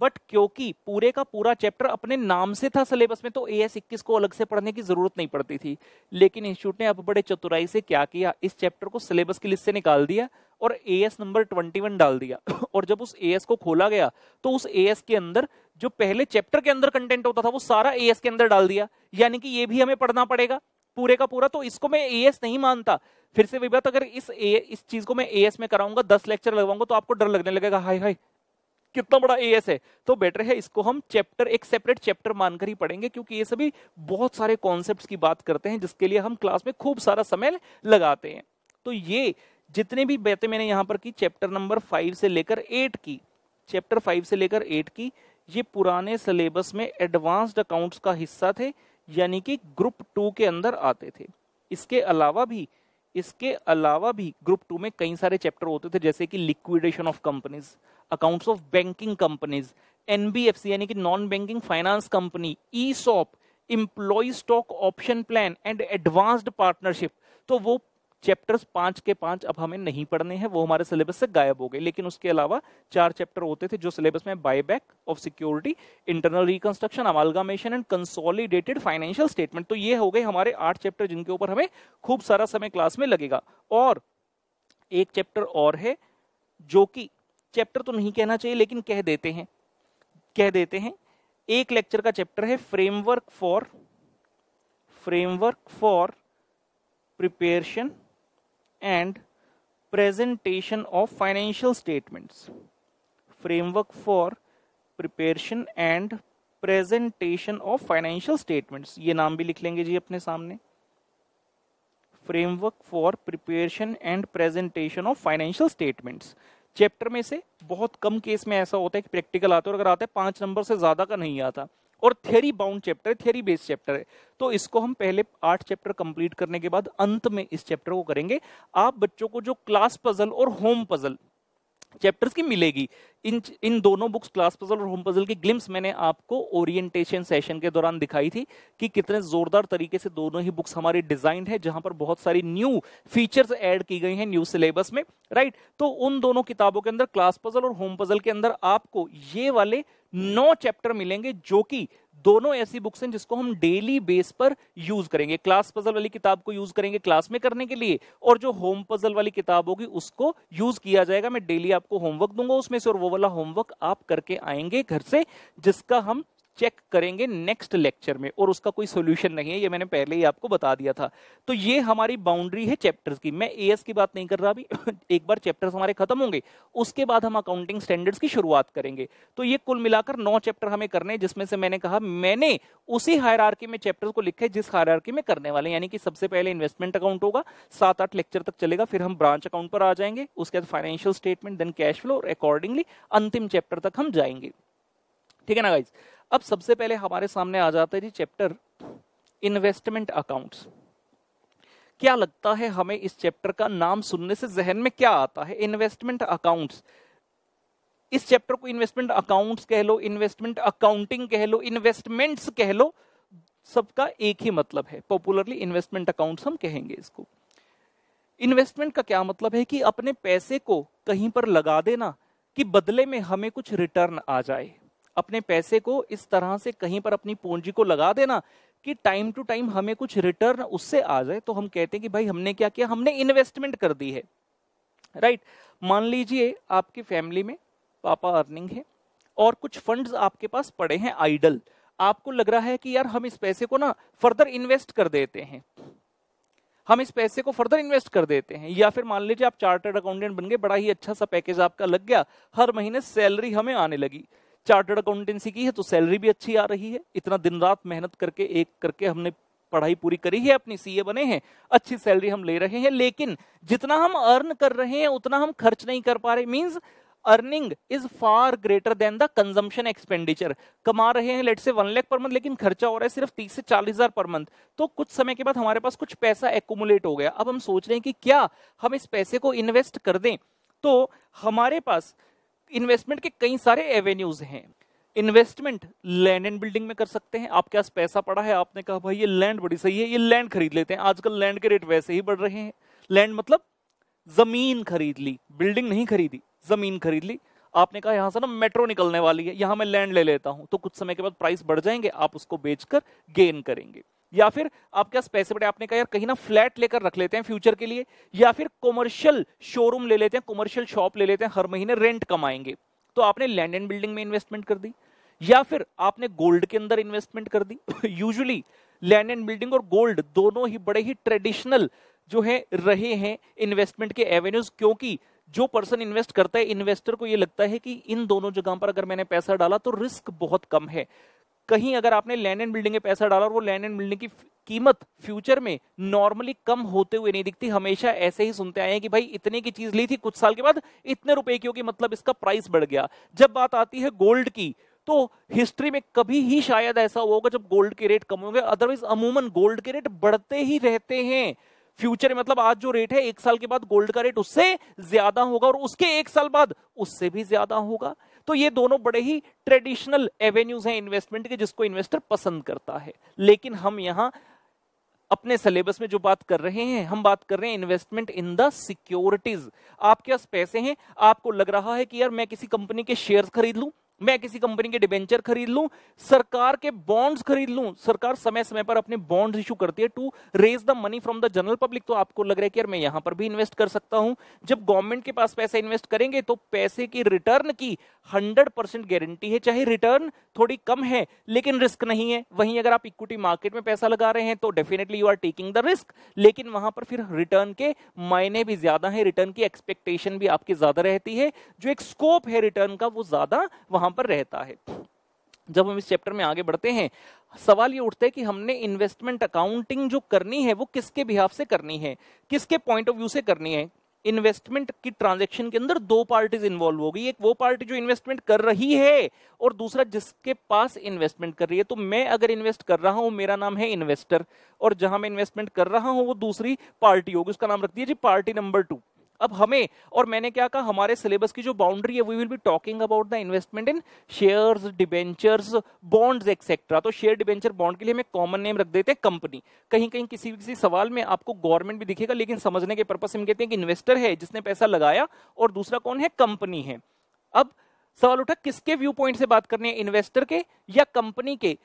बट क्योंकि पूरे का पूरा चैप्टर अपने नाम से था सिलेबस में तो ए एस इक्कीस को अलग से पढ़ने की जरूरत नहीं पड़ती थी लेकिन इंस्टीट्यूट ने अब बड़े चतुराई से क्या किया इस चैप्टर को सिलेबस की लिस्ट से निकाल दिया और A S number twenty one डाल दिया (coughs) और जब उस ए एस को खोला गया तो उस ए एस के अंदर जो पहले चैप्टर के अंदर कंटेंट होता था वो सारा एएस के अंदर डाल दिया यानी कि ये भी हमें पढ़ना पड़ेगा पूरे का पूरा तो इसको मैं एएस नहीं मानता फिर से विवाद अगर इस ए, इस चीज को मैं एएस में कराऊंगा दस लेक्चर लगवाऊंगा तो आपको डर लगने लगेगा हाय हाय कितना बड़ा ए है तो बेटर है इसको हम चैप्टर एक सेपरेट चैप्टर मानकर ही पढ़ेंगे क्योंकि ये सभी बहुत सारे कॉन्सेप्ट की बात करते हैं जिसके लिए हम क्लास में खूब सारा समय लगाते हैं तो ये जितने भी बातें मैंने यहां पर की चैप्टर नंबर फाइव से लेकर एट की चैप्टर फाइव से लेकर एट की ये पुराने सिलेबस में एडवांस्ड अकाउंट्स का हिस्सा थे यानी कि ग्रुप टू के अंदर आते थे इसके अलावा भी इसके अलावा भी ग्रुप टू में कई सारे चैप्टर होते थे जैसे कि liquidation of companies accounts of banking companies NBFC यानी कि non banking finance company ESOP employee stock option plan and advanced partnership तो वो चैप्टर्स पांच के पांच अब हमें नहीं पढ़ने हैं वो हमारे सिलेबस से गायब हो गए लेकिन उसके अलावा चार चैप्टर होते थे जो सिलेबस में back of security internal reconstruction amalgamation and consolidated financial statement तो ये हो गए हमारे आठ चैप्टर जिनके ऊपर हमें खूब सारा समय क्लास में लगेगा और एक चैप्टर और है जो कि चैप्टर तो नहीं कहना चाहिए लेकिन कह देते हैं कह देते हैं एक लेक्चर का चैप्टर है framework for framework for preparation and presentation of financial statements framework for preparation and presentation of financial statements ये नाम भी लिख लेंगे जी अपने सामने framework for preparation and presentation of financial statements chapter में से बहुत कम केस में ऐसा होता है कि प्रैक्टिकल आता है और अगर आता है पांच नंबर से ज्यादा का नहीं आता और थियरी बाउंड चैप्टर है थियरी बेस्ड चैप्टर है तो इसको हम पहले आठ चैप्टर कंप्लीट करने के बाद अंत में इस चैप्टर को करेंगे आप बच्चों को जो क्लास पजल और होम पजल चैप्टर्स की मिलेगी इन इन दोनों बुक्स क्लास पजल और होम पजल की ग्लिम्स मैंने आपको ओरिएंटेशन सेशन के दौरान दिखाई थी कि कितने जोरदार तरीके से दोनों ही बुक्स हमारी डिजाइन है जहां पर बहुत सारी न्यू फीचर्स ऐड की गई हैं न्यू सिलेबस में राइट तो उन दोनों किताबों के अंदर क्लास पजल और होम पजल के अंदर आपको ये वाले नौ चैप्टर मिलेंगे जो कि दोनों ऐसी बुक्स हैं जिसको हम डेली बेस पर यूज करेंगे क्लास पजल वाली किताब को यूज करेंगे क्लास में करने के लिए और जो होम पजल वाली किताब होगी उसको यूज किया जाएगा मैं डेली आपको होमवर्क दूंगा उसमें से और वो वाला होमवर्क आप करके आएंगे घर से जिसका हम चेक करेंगे नेक्स्ट लेक्चर में और उसका कोई सोल्यूशन नहीं है ये मैंने पहले ही आपको बता दिया था तो ये हमारी बाउंड्री है चैप्टर्स की मैं ए की बात नहीं कर रहा अभी (coughs) एक बार चैप्टर्स हमारे खत्म होंगे उसके बाद हम अकाउंटिंग स्टैंडर्ड्स की शुरुआत करेंगे तो ये कुल मिलाकर नौ चैप्टर हमें करने हैं जिसमें से मैंने कहा मैंने उसी हायर में चैप्टर को लिखे जिस हायर में करने वाले यानी कि सबसे पहले इन्वेस्टमेंट अकाउंट होगा सात आठ लेक्चर तक चलेगा फिर हम ब्रांच अकाउंट पर आ जाएंगे उसके बाद financial statement then cash flow और अकॉर्डिंगली अंतिम चैप्टर तक हम जाएंगे ठीक है ना गाइज अब सबसे पहले हमारे सामने आ जाता है जी चैप्टर इन्वेस्टमेंट अकाउंट्स क्या लगता है हमें इस चैप्टर का नाम सुनने से जहन में क्या आता है इन्वेस्टमेंट अकाउंट्स इस चैप्टर को इन्वेस्टमेंट अकाउंट्स कह लो इन्वेस्टमेंट अकाउंटिंग कह लो इन्वेस्टमेंट्स कह लो सबका एक ही मतलब है पॉपुलरली इन्वेस्टमेंट अकाउंट्स हम कहेंगे इसको इन्वेस्टमेंट का क्या मतलब है कि अपने पैसे को कहीं पर लगा देना कि बदले में हमें कुछ रिटर्न आ जाए अपने पैसे को इस तरह से कहीं पर अपनी पूंजी को लगा देना कि टाइम टू टाइम हमें कुछ रिटर्न उससे आ जाए तो हम कहते हैं कि भाई हमने क्या किया हमने इन्वेस्टमेंट कर दी है राइट मान लीजिए आपकी फैमिली में पापा अर्निंग है और कुछ फंड्स आपके पास पड़े हैं आइडल आपको लग रहा है कि यार हम इस पैसे को ना फर्दर इन्वेस्ट कर देते हैं हम इस पैसे को फर्दर इन्वेस्ट कर देते हैं या फिर मान लीजिए आप चार्टर्ड अकाउंटेंट बन गए बड़ा ही अच्छा सा पैकेज आपका लग गया हर महीने सैलरी हमें आने लगी चार्टर्ड अकाउंटेंसी की है तो सैलरी भी अच्छी आ रही है इतना दिन रात मेहनत करके एक करके हमने पढ़ाई पूरी करी है अपनी सीए बने हैं अच्छी सैलरी हम ले रहे हैं लेकिन जितना हम अर्न कर रहे हैं उतना हम खर्च नहीं कर पा रहे means earning is far greater than the consumption expenditure कमा रहे हैं लेट से वन लाख पर मंथ लेकिन खर्चा हो रहा है सिर्फ तीस से चालीस हजार पर मंथ तो कुछ समय के बाद हमारे पास कुछ पैसा एकोमुलेट हो गया अब हम सोच रहे हैं कि क्या हम इस पैसे को इन्वेस्ट कर दें तो हमारे पास इन्वेस्टमेंट के कई सारे एवेन्यूज हैं इन्वेस्टमेंट लैंड एंड बिल्डिंग में कर सकते हैं आपके पास पैसा पड़ा है आपने कहा भाई ये लैंड बड़ी सही है ये लैंड खरीद लेते हैं आजकल लैंड के रेट वैसे ही बढ़ रहे हैं लैंड मतलब जमीन खरीद ली बिल्डिंग नहीं खरीदी जमीन खरीद ली आपने कहा यहाँ से ना मेट्रो निकलने वाली है यहाँ मैं लैंड ले लेता हूँ तो कुछ समय के बाद प्राइस बढ़ जाएंगे आप उसको बेचकर गेन करेंगे या फिर आपके क्या पैसे आपने कहा यार कहीं ना फ्लैट लेकर रख लेते हैं फ्यूचर के लिए या फिर कॉमर्शियल शोरूम ले लेते हैं कॉमर्शियल शॉप ले लेते हैं हर महीने रेंट कमाएंगे तो आपने लैंड एंड बिल्डिंग में इन्वेस्टमेंट कर दी या फिर आपने गोल्ड के अंदर इन्वेस्टमेंट कर दी यूजली लैंड एंड बिल्डिंग और गोल्ड दोनों ही बड़े ही ट्रेडिशनल जो है रहे हैं इन्वेस्टमेंट के एवेन्यूज क्योंकि जो पर्सन इन्वेस्ट करता है इन्वेस्टर को ये लगता है कि इन दोनों जगह पर अगर मैंने पैसा डाला तो रिस्क बहुत कम है कहीं अगर आपने लैंड एंड बिल्डिंग में पैसा डाला और वो लैंड एंड बिल्डिंग की कीमत फ्यूचर में नॉर्मली कम होते हुए नहीं दिखती हमेशा ऐसे ही सुनते आए हैं कि भाई इतने की चीज ली थी कुछ साल के बाद इतने रुपए की होगी मतलब इसका प्राइस बढ़ गया जब बात आती है गोल्ड की तो हिस्ट्री में कभी ही शायद ऐसा होगा जब गोल्ड के रेट कम होंगे अदरवाइज अमूमन गोल्ड के रेट बढ़ते ही रहते हैं फ्यूचर में मतलब आज जो रेट है एक साल के बाद गोल्ड का रेट उससे ज्यादा होगा और उसके एक साल बाद उससे भी ज्यादा होगा तो ये दोनों बड़े ही ट्रेडिशनल एवेन्यूज हैं इन्वेस्टमेंट के जिसको इन्वेस्टर पसंद करता है लेकिन हम यहां अपने सिलेबस में जो बात कर रहे हैं हम बात कर रहे हैं इन्वेस्टमेंट इन द सिक्योरिटीज आपके पास पैसे हैं आपको लग रहा है कि यार मैं किसी कंपनी के शेयर खरीद लूं मैं किसी कंपनी के डिबेंचर खरीद लूं सरकार के बॉन्ड्स खरीद लूं सरकार समय समय पर अपने बॉन्ड्स इशू करती है to raise the money from the general public तो आपको लग रहा है कि यार मैं यहां पर भी इन्वेस्ट कर सकता हूं जब गवर्नमेंट के पास पैसा इन्वेस्ट करेंगे तो पैसे की रिटर्न की हंड्रेड परसेंट गारंटी है चाहे रिटर्न थोड़ी कम है लेकिन रिस्क नहीं है वहीं अगर आप इक्विटी मार्केट में पैसा लगा रहे हैं तो definitely you are taking the risk लेकिन वहां पर फिर रिटर्न के मायने भी ज्यादा है रिटर्न की एक्सपेक्टेशन भी आपकी ज्यादा रहती है जो एक स्कोप है रिटर्न का वो ज्यादा वहां पर रहता है जब हम इस चैप्टर में आगे बढ़ते हैं सवाल ये उठता है कि हमने इन्वेस्टमेंट अकाउंटिंग जो करनी है वो किसके बिहाफ से करनी है किसके पॉइंट ऑफ व्यू से करनी है इन्वेस्टमेंट की ट्रांजेक्शन के अंदर दो पार्टीज इन्वॉल्व होगी एक वो पार्टी जो इन्वेस्टमेंट कर रही है और दूसरा जिसके पास इन्वेस्टमेंट कर रही है तो मैं अगर इन्वेस्ट कर रहा हूं मेरा नाम है इन्वेस्टर और जहां मैं इन्वेस्टमेंट कर रहा हूं वो दूसरी पार्टी होगी उसका नाम रख दिया जी पार्टी नंबर टू अब हमें और मैंने क्या कहा हमारे सिलेबस की जो बाउंड्री है we will be talking about the investment in share debentures bonds etcetera तो शेयर डिबेंचर बॉन्ड के लिए हमें कॉमन नेम रख देते हैं कंपनी कहीं कहीं किसी किसी सवाल में आपको गवर्नमेंट भी दिखेगा लेकिन समझने के पर्पज हम कहते हैं कि इन्वेस्टर है जिसने पैसा लगाया और दूसरा कौन है कंपनी है अब सवाल उठा किसके व्यू पॉइंट से बात करनी है इन्वेस्टर के या कंपनी के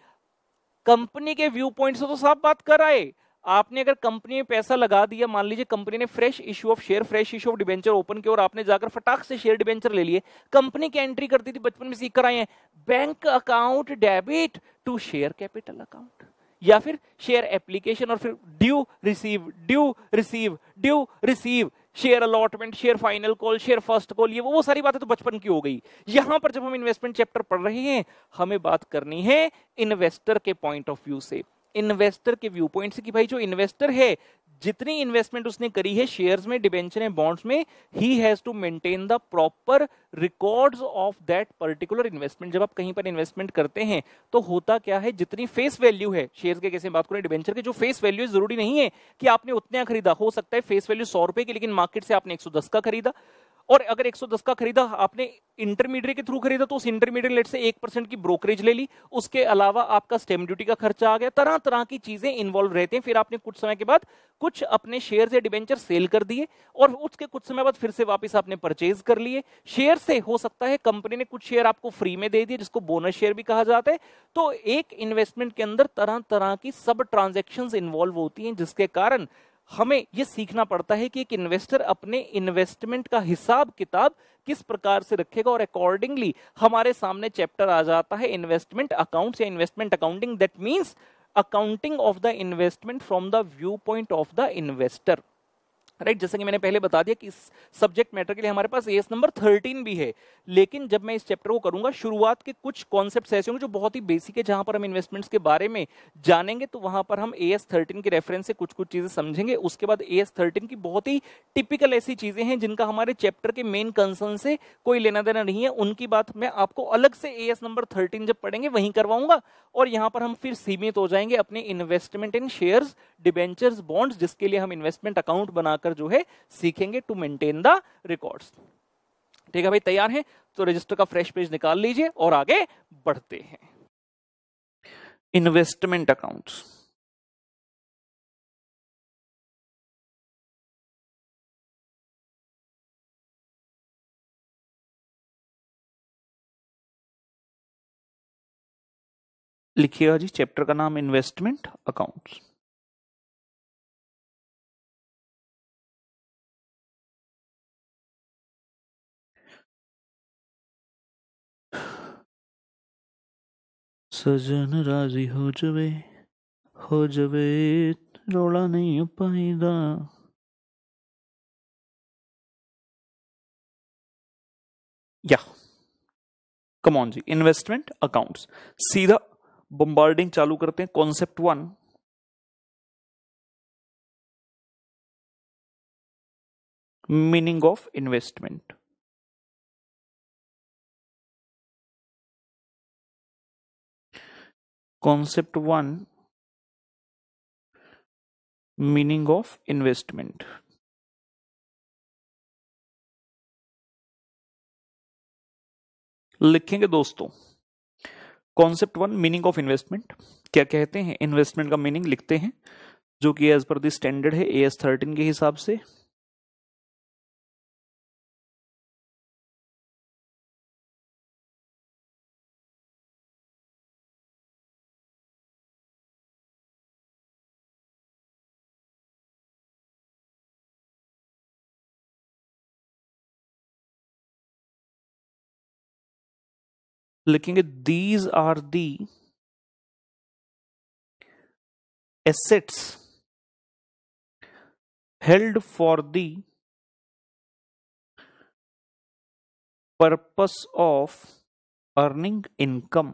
कंपनी के व्यू पॉइंट से तो साफ बात कर आए आपने अगर कंपनी में पैसा लगा दिया मान लीजिए कंपनी ने fresh issue of share fresh issue of debenture open किया और आपने जाकर फटाक से शेयर डिबेंचर ले लिए कंपनी की एंट्री करती थी बचपन में सीख कर आए हैं bank account debit to share capital account या फिर शेयर एप्लीकेशन और फिर due receive due receive due receive share allotment share final call share first call ये वो, वो सारी बातें तो बचपन की हो गई यहां पर जब हम इन्वेस्टमेंट चैप्टर पढ़ रहे हैं हमें बात करनी है इन्वेस्टर के पॉइंट ऑफ व्यू से इन्वेस्टर के व्यू पॉइंट से कि भाई जो इन्वेस्टर है जितनी इन्वेस्टमेंट उसने करी है शेयर्स में डिबेंचर एंड बॉन्ड्स में ही has to maintain the proper records of that particular investment जब आप कहीं पर इन्वेस्टमेंट करते हैं तो होता क्या है जितनी फेस वैल्यू है शेयर्स के कैसे बात करें डिबेंचर के जो फेस वैल्यू जरूरी नहीं है कि आपने उतना खरीदा हो सकता है फेस वैल्यू सौ रुपए की लेकिन मार्केट से आपने एक का खरीदा और अगर 110 का खरीदा आपने इंटरमीडिएट के थ्रू खरीदा तो उस इंटरमीडिएट लेट से एक परसेंट की ब्रोकरेज ले ली उसके अलावा आपका स्टेम ड्यूटी का खर्चा आ गया तरह तरह की चीजें इन्वॉल्व रहते हैं फिर आपने कुछ समय के बाद कुछ अपने शेयर या डिवेंचर सेल कर दिए और उसके कुछ समय बाद फिर से वापस आपने परचेज कर लिए शेयर से हो सकता है कंपनी ने कुछ शेयर आपको फ्री में दे दिए जिसको बोनस शेयर भी कहा जाता है तो एक इन्वेस्टमेंट के अंदर तरह तरह की सब ट्रांजेक्शन इन्वॉल्व होती है जिसके कारण हमें ये सीखना पड़ता है कि एक इन्वेस्टर अपने इन्वेस्टमेंट का हिसाब किताब किस प्रकार से रखेगा और अकॉर्डिंगली हमारे सामने चैप्टर आ जाता है इन्वेस्टमेंट अकाउंट्स या investment accounting that means accounting of the investment from the view point of the investor right जैसा कि मैंने पहले बता दिया कि इस सब्जेक्ट मैटर के लिए हमारे पास एस नंबर थर्टीन भी है लेकिन जब मैं इस चैप्टर को करूंगा शुरुआत के कुछ कॉन्सेप्ट ऐसे होंगे जो बहुत ही बेसिक है जहां पर हम इन्वेस्टमेंट्स के बारे में जानेंगे तो वहां पर हम ए एस थर्टीन के रेफरेंस से कुछ कुछ चीजें समझेंगे उसके बाद ए एस थर्टीन की बहुत ही टिपिकल ऐसी चीजें हैं जिनका हमारे चैप्टर के मेन कंसर्न से कोई लेना देना नहीं है उनकी बात मैं आपको अलग से ए एस नंबर थर्टीन जब पढ़ेंगे वहीं करवाऊंगा और यहाँ पर हम फिर सीमित हो जाएंगे अपने investment in share debentures bonds जिसके लिए हम इन्वेस्टमेंट अकाउंट बनाकर जाकर जो है सीखेंगे टू मेंटेन द रिकॉर्ड ठीक है भाई तैयार हैं तो रजिस्टर का फ्रेश पेज निकाल लीजिए और आगे बढ़ते हैं इन्वेस्टमेंट अकाउंट्स लिखिएगा जी चैप्टर का नाम इन्वेस्टमेंट अकाउंट्स सजन राजी हो जाए हो जाए रोला नहीं पाईदा या कम ऑन जी इन्वेस्टमेंट अकाउंट्स सीधा बम्बार्डिंग चालू करते हैं concept one meaning of investment concept one meaning of investment लिखेंगे दोस्तों concept one meaning of investment क्या कहते हैं इन्वेस्टमेंट का मीनिंग लिखते हैं जो कि एज पर दी स्टैंडर्ड है ए एस थर्टीन के हिसाब से looking at these are the assets held for the purpose of earning income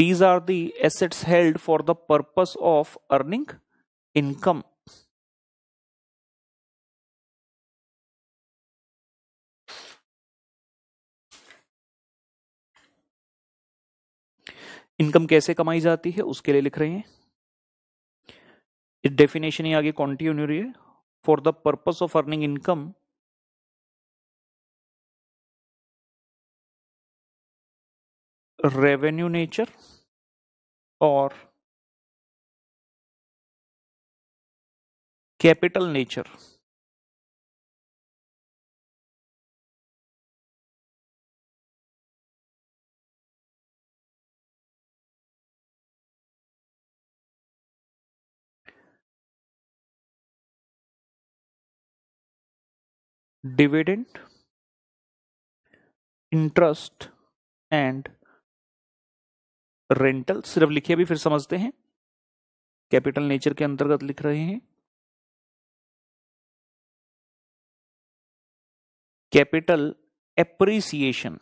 these are the assets held for the purpose of earning income income कैसे कमाई जाती है उसके लिए लिख रहे हैं इस डेफिनेशन ही आगे कॉन्टिन्यू रही है for the purpose of earning income revenue nature और capital nature dividend interest and rental सिर्फ लिखिए भी फिर समझते हैं कैपिटल नेचर के अंतर्गत लिख रहे हैं कैपिटल एप्रिसिएशन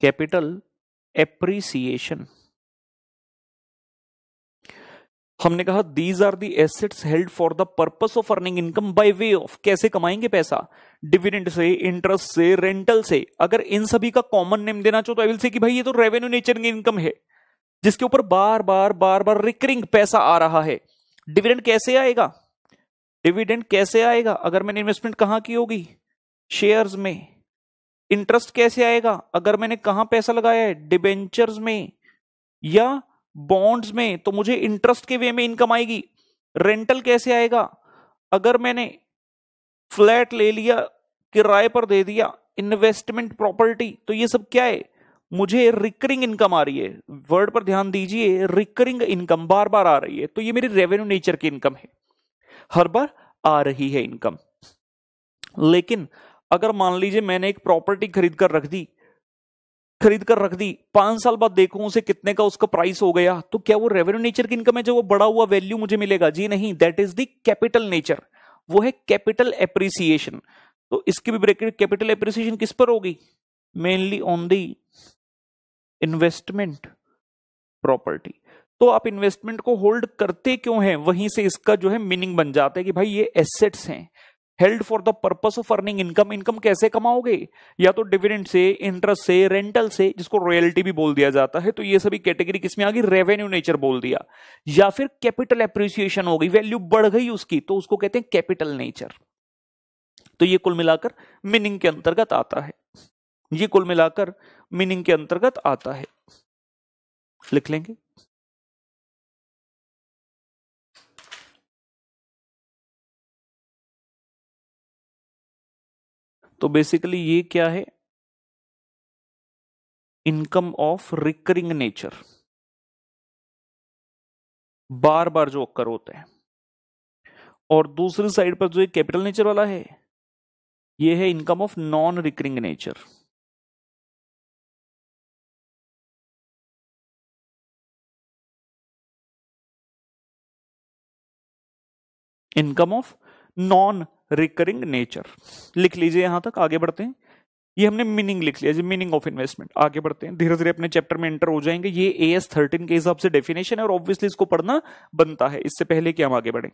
कैपिटल एप्रिसिएशन हमने कहा these are the assets held for the purpose of earning income by way of कैसे कमाएंगे पैसा डिविडेंड से इंटरेस्ट से रेंटल से अगर इन सभी का कॉमन नेम देना चाहो तो आई विल से कि भाई ये तो रेवेन्यू नेचर की इनकम है जिसके ऊपर बार बार बार बार रिकरिंग पैसा आ रहा है डिविडेंड कैसे आएगा डिविडेंड कैसे आएगा अगर मैंने इन्वेस्टमेंट कहां की होगी शेयर्स में इंटरेस्ट कैसे आएगा अगर मैंने कहा पैसा लगाया है डिबेंचर्स में या बॉन्ड्स में तो मुझे इंटरेस्ट के वे में इनकम आएगी रेंटल कैसे आएगा अगर मैंने फ्लैट ले लिया किराए पर दे दिया इन्वेस्टमेंट प्रॉपर्टी तो ये सब क्या है मुझे रिकरिंग इनकम आ रही है वर्ड पर ध्यान दीजिए रिकरिंग इनकम बार बार आ रही है तो ये मेरी रेवेन्यू नेचर की इनकम है हर बार आ रही है इनकम लेकिन अगर मान लीजिए मैंने एक प्रॉपर्टी खरीद कर रख दी खरीद कर रख दी पांच साल बाद देखू उसे कितने का उसका प्राइस हो गया तो क्या वो रेवेन्यू नेचर की इनकम है जो वो बड़ा हुआ वैल्यू मुझे मिलेगा जी नहीं that is the capital nature वो है कैपिटल एप्रिसिएशन तो इसकी भी ब्रेकेट कैपिटल एप्रिसिएशन किस पर होगी mainly on the investment property तो आप इन्वेस्टमेंट को होल्ड करते क्यों हैं वहीं से इसका जो है मीनिंग बन जाता है कि भाई ये एसेट्स हैं held for the purpose of earning income income कैसे कमाओगे या तो डिविडेंड से इंटरेस्ट से रेंटल से जिसको रॉयल्टी भी बोल दिया जाता है तो ये सभी कैटेगरी किसमें आ गई रेवेन्यू नेचर बोल दिया या फिर कैपिटल एप्रिसिएशन हो गई वैल्यू बढ़ गई उसकी तो उसको कहते हैं कैपिटल नेचर तो ये कुल मिलाकर मीनिंग के अंतर्गत आता है ये कुल मिलाकर मीनिंग के अंतर्गत आता है लिख लेंगे तो बेसिकली ये क्या है इनकम ऑफ रिकरिंग नेचर बार बार जो अक्कर होते हैं और दूसरी साइड पर जो ये कैपिटल नेचर वाला है ये है income of non recurring nature income of non recurring nature लिख लीजिए यहां तक आगे बढ़ते हैं ये हमने मीनिंग लिख लिया मीनिंग ऑफ इन्वेस्टमेंट आगे बढ़ते हैं धीरे धीरे अपने चैप्टर में एंटर हो जाएंगे ये ए एस थर्टीन के हिसाब से डेफिनेशन है और ऑब्वियसली इसको पढ़ना बनता है इससे पहले कि हम आगे बढ़े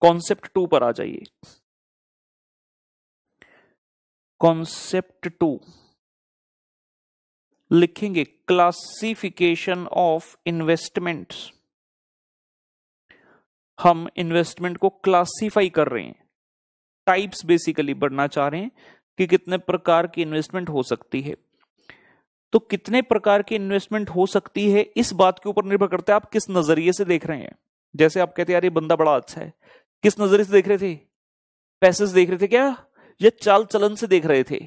कॉन्सेप्ट टू पर आ जाइए कॉन्सेप्ट टू लिखेंगे क्लासिफिकेशन ऑफ इन्वेस्टमेंट्स हम इन्वेस्टमेंट को क्लासिफाई कर रहे हैं टाइप्स बेसिकली बढ़ना चाह रहे हैं कि कितने प्रकार की इन्वेस्टमेंट हो सकती है तो कितने प्रकार की इन्वेस्टमेंट हो सकती है इस बात के ऊपर निर्भर करते हैं आप किस नजरिए से देख रहे हैं जैसे आप कहते यार ये बंदा बड़ा अच्छा है किस नजरिए से देख रहे थे पैसे से देख रहे थे क्या या चाल चलन से देख रहे थे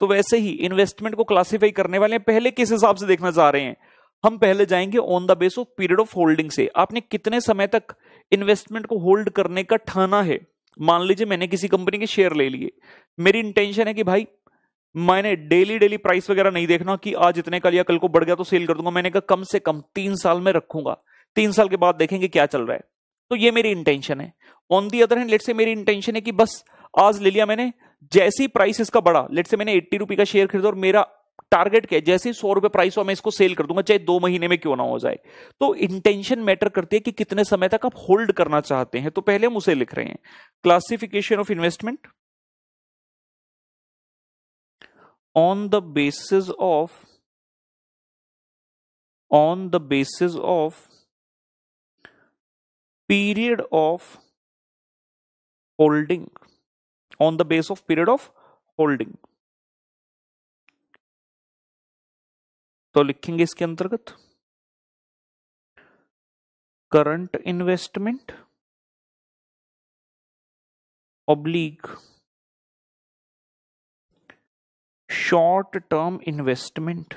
तो वैसे ही इन्वेस्टमेंट को क्लासिफाई करने वाले पहले किस हिसाब से देखना चाह रहे हैं हम पहले जाएंगे on the base of period of holding से आपने कितने समय तक इन्वेस्टमेंट को होल्ड करने का ठाना है मान लीजिए मैंने किसी कंपनी के शेयर ले लिए मेरी इंटेंशन है कि भाई मैंने डेली डेली प्राइस वगैरह नहीं देखना कि आज इतने का लिया कल को बढ़ गया तो सेल कर दूंगा मैंने कहा कम से कम तीन साल में रखूंगा तीन साल के बाद देखेंगे क्या चल रहा है तो ये मेरी इंटेंशन है on the other hand let's say मेरी इंटेंशन है कि बस आज ले लिया मैंने जैसी प्राइस इसका बढ़ा लेट से मैंने एट्टी रुपी का शेयर खरीदा और मेरा टारगेट क्या है जैसे ही सौ रुपए प्राइस हो मैं इसको सेल कर दूंगा चाहे दो महीने में क्यों ना हो जाए तो इंटेंशन मैटर करती है कि कितने समय तक आप होल्ड करना चाहते हैं तो पहले हम उसे लिख रहे हैं classification of investment on the basis of on the basis of period of holding on the base of period of holding तो लिखेंगे इसके अंतर्गत current investment oblique short term investment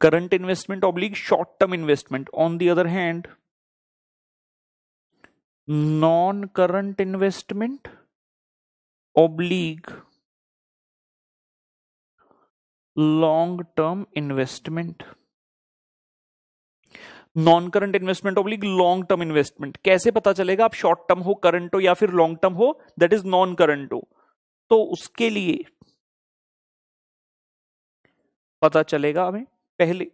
current investment oblique short term investment on the other hand non current investment oblique long term investment non current investment oblique long term investment कैसे पता चलेगा आप short term हो current हो या फिर long term हो that is non current हो तो उसके लिए पता चलेगा हमें पहले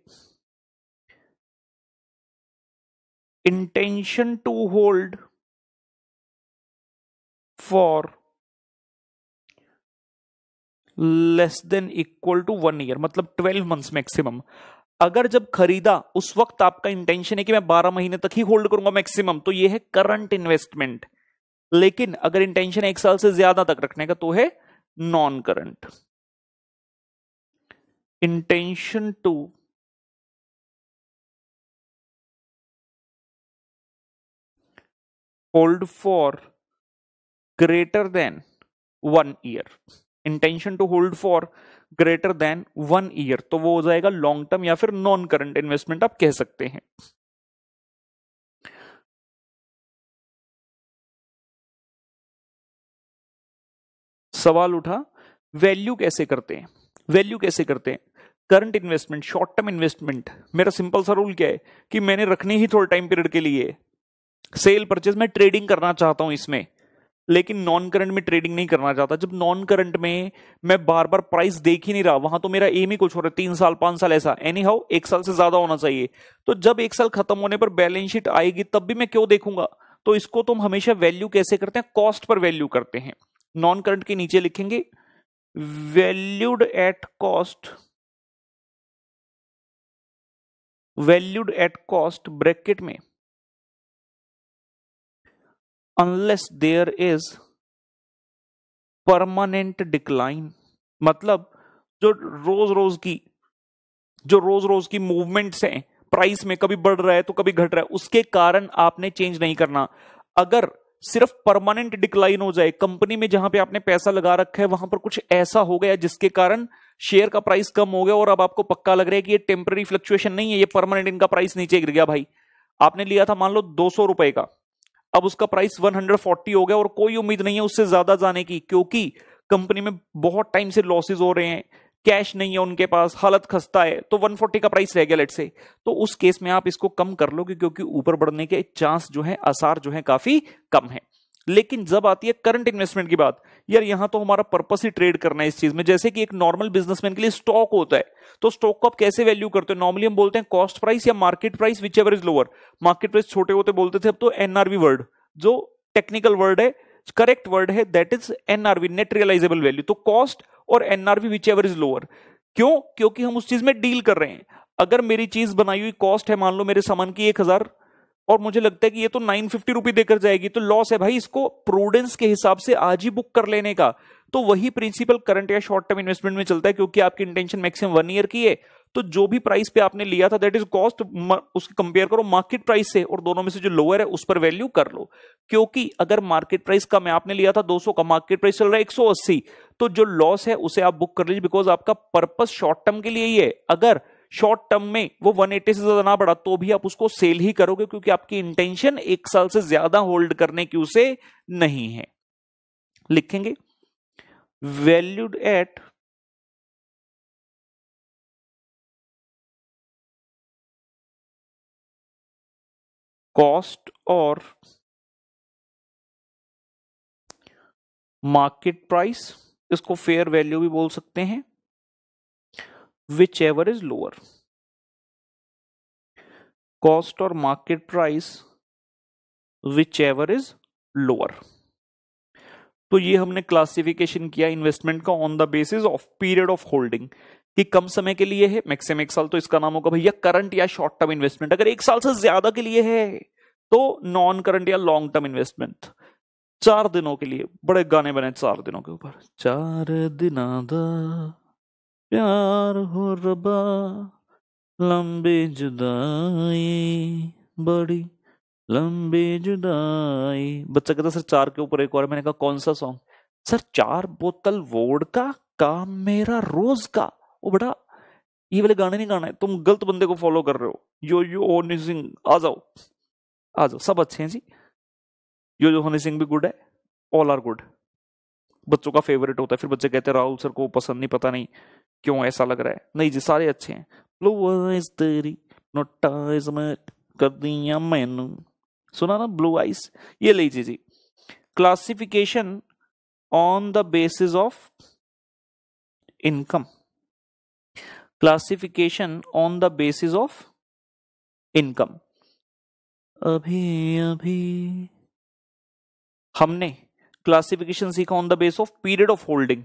intention to hold for less than equal to one year मतलब ट्वेल्व मंथ्स मैक्सिमम अगर जब खरीदा उस वक्त आपका इंटेंशन है कि मैं बारह महीने तक ही होल्ड करूंगा मैक्सिमम तो यह है करंट इन्वेस्टमेंट लेकिन अगर इंटेंशन एक साल से ज्यादा तक रखने का तो है non current intention to hold for greater than one year intention to hold for greater than one year तो वो हो जाएगा लॉन्ग टर्म या फिर नॉन करंट इन्वेस्टमेंट आप कह सकते हैं सवाल उठा वैल्यू कैसे करते हैं वैल्यू कैसे करते हैं current investment short term investment मेरा सिंपल सा रूल क्या है कि मैंने रखनी ही थोड़े टाइम पीरियड के लिए सेल परचेज मैं ट्रेडिंग करना चाहता हूं इसमें लेकिन नॉन करंट में ट्रेडिंग नहीं करना चाहता जब नॉन करंट में मैं बार बार प्राइस देख ही नहीं रहा वहां तो मेरा एम ही कुछ हो रहा है तीन साल पांच साल ऐसा एनी हाउ एक साल से ज्यादा होना चाहिए तो जब एक साल खत्म होने पर बैलेंस शीट आएगी तब भी मैं क्यों देखूंगा तो इसको तुम हमेशा वैल्यू कैसे करते हैं कॉस्ट पर वैल्यू करते हैं नॉन करंट के नीचे लिखेंगे valued at cost valued at cost bracket में unless there is permanent decline मतलब जो रोज रोज की जो रोज रोज की मूवमेंट्स हैं प्राइस में कभी बढ़ रहा है तो कभी घट रहा है उसके कारण आपने चेंज नहीं करना अगर सिर्फ परमानेंट डिक्लाइन हो जाए कंपनी में जहां पे आपने पैसा लगा रखा है वहां पर कुछ ऐसा हो गया जिसके कारण शेयर का प्राइस कम हो गया और अब आपको पक्का लग रहा है कि ये टेम्पररी फ्लक्चुएशन नहीं है ये परमानेंट इनका प्राइस नीचे गिर गया भाई आपने लिया था मान लो दो सौ रुपए का अब उसका प्राइस 140 हो गया और कोई उम्मीद नहीं है उससे ज्यादा जाने की क्योंकि कंपनी में बहुत टाइम से लॉसेज हो रहे हैं कैश नहीं है उनके पास हालत खस्ता है तो 140 का प्राइस रह गया लेट से तो उस केस में आप इसको कम कर लोगे क्योंकि ऊपर बढ़ने के चांस जो है आसार जो है काफी कम है लेकिन जब आती है करंट इन्वेस्टमेंट की बात यार यहां तो हमारा पर्पस ही ट्रेड करना है इस चीज में जैसे कि एक नॉर्मल बिजनेसमैन के लिए स्टॉक होता है तो स्टॉक को आप कैसे वैल्यू करते हो नॉर्मली हम बोलते हैं कॉस्ट प्राइस या market price whichever is lower market price छोटे होते बोलते थे अब तो एनआरवी वर्ड जो टेक्निकल वर्ड है करेक्ट वर्ड है that is NRV net realisable value तो कॉस्ट और NRV whichever is lower क्यों क्योंकि हम उस चीज में डील कर रहे हैं अगर मेरी चीज बनाई हुई कॉस्ट है मान लो मेरे सामान की एक हजार और मुझे लगता है कि ये तो नाइन फिफ्टी रुपी देकर जाएगी तो लॉस है भाई इसको प्रोडेंस के हिसाब से आज ही बुक कर लेने का तो वही प्रिंसिपल करंट या शॉर्ट टर्म इन्वेस्टमेंट में चलता है क्योंकि आपकी इंटेंशन मैक्सिमम वन ईयर की है तो जो भी प्राइस पे आपने लिया था दैट इज कॉस्ट उसके कंपेयर करो मार्केट प्राइस से और दोनों में से जो लोअर है उस पर वैल्यू कर लो क्योंकि अगर मार्केट प्राइस कम है आपने लिया था 200 का मार्केट प्राइस चल रहा है 180 तो जो लॉस है उसे आप बुक कर लीजिए बिकॉज आपका पर्पस शॉर्ट टर्म के लिए ही है अगर शॉर्ट टर्म में वो 180 से ज्यादा ना बढ़ा तो भी आप उसको सेल ही करोगे क्योंकि आपकी इंटेंशन एक साल से ज्यादा होल्ड करने की उसे नहीं है लिखेंगे वैल्यूड एट कॉस्ट और मार्केट प्राइस इसको फेयर वैल्यू भी बोल सकते हैं whichever is lower cost और market price whichever is lower तो ये हमने क्लासिफिकेशन किया इन्वेस्टमेंट का on the basis of period of holding कि कम समय के लिए है मैक्सिमम एक साल तो इसका नाम होगा भैया करंट या शॉर्ट टर्म इन्वेस्टमेंट अगर एक साल से ज्यादा के लिए है तो नॉन करंट या लॉन्ग टर्म इन्वेस्टमेंट चार दिनों के लिए बड़े गाने बने चार दिनों के ऊपर चार दिन प्यार हो रबा लंबी जुदाई बड़ी लंबी जुदाई बच्चा कहता सर चार के ऊपर एक और मैंने कहा कौन सा सॉन्ग सर चार बोतल वोड का काम मेरा रोज का ओ बड़ा ये वाले गाने नहीं गाना है तुम गलत बंदे को फॉलो कर रहे हो यो यो होनी सिंह आ जाओ आ जाओ सब अच्छे हैं जी यो यो हनी सिंह भी गुड है ऑल आर गुड बच्चों का फेवरेट होता है फिर बच्चे कहते हैं राहुल सर को पसंद नहीं पता नहीं क्यों ऐसा लग रहा है नहीं जी सारे अच्छे हैं ब्लू आइज तेरी नोटाइज कर दिया मैनू सुना ना ब्लू आइज ये लीजिए जी classification on the basis of income classification on the basis of income अभी अभी हमने क्लासिफिकेशन सीखा on the base of period of holding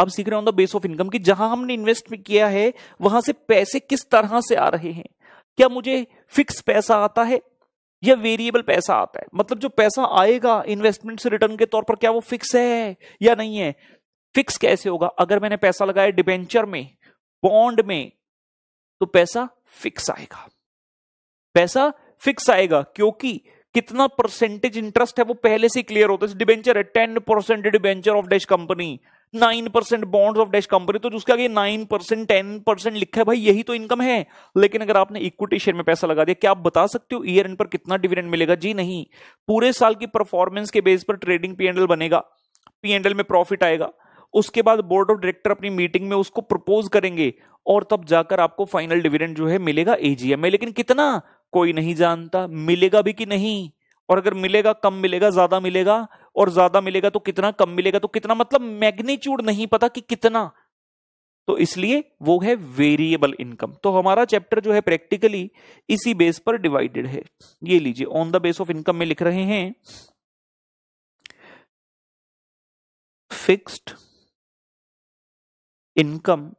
अब सीख रहे on the base of income कि जहां हमने इन्वेस्ट किया है वहां से पैसे किस तरह से आ रहे हैं क्या मुझे फिक्स पैसा आता है या वेरिएबल पैसा आता है मतलब जो पैसा आएगा इन्वेस्टमेंट से रिटर्न के तौर पर क्या वो फिक्स है या नहीं है फिक्स कैसे होगा अगर मैंने पैसा लगाया डिबेंचर में बॉन्ड में तो पैसा फिक्स आएगा पैसा फिक्स आएगा क्योंकि कितना परसेंटेज इंटरेस्ट है वो पहले से क्लियर होता है डिबेंचर है ten percent debenture of dash company nine percent bond of dash company तो उसके आगे नाइन परसेंट टेन परसेंट लिखा है भाई यही तो इनकम है लेकिन अगर आपने इक्विटी शेयर में पैसा लगा दिया क्या आप बता सकते हो ईयर एंड पर कितना डिविडेंड मिलेगा जी नहीं पूरे साल की परफॉर्मेंस के बेस पर ट्रेडिंग पीएनएल बनेगा पीएनएल में प्रॉफिट आएगा उसके बाद बोर्ड ऑफ डायरेक्टर अपनी मीटिंग में उसको प्रपोज करेंगे और तब जाकर आपको फाइनल डिविडेंड जो है मिलेगा एजीएम में लेकिन कितना कोई नहीं जानता मिलेगा भी कि नहीं और अगर मिलेगा कम मिलेगा ज्यादा मिलेगा और ज्यादा मिलेगा तो कितना कम मिलेगा तो कितना मतलब मैग्नीच्यूड नहीं पता कि कितना तो इसलिए वो है वेरिएबल इनकम तो हमारा चैप्टर जो है प्रैक्टिकली इसी बेस पर डिवाइडेड है ये लीजिए on the base of income में लिख रहे हैं fixed income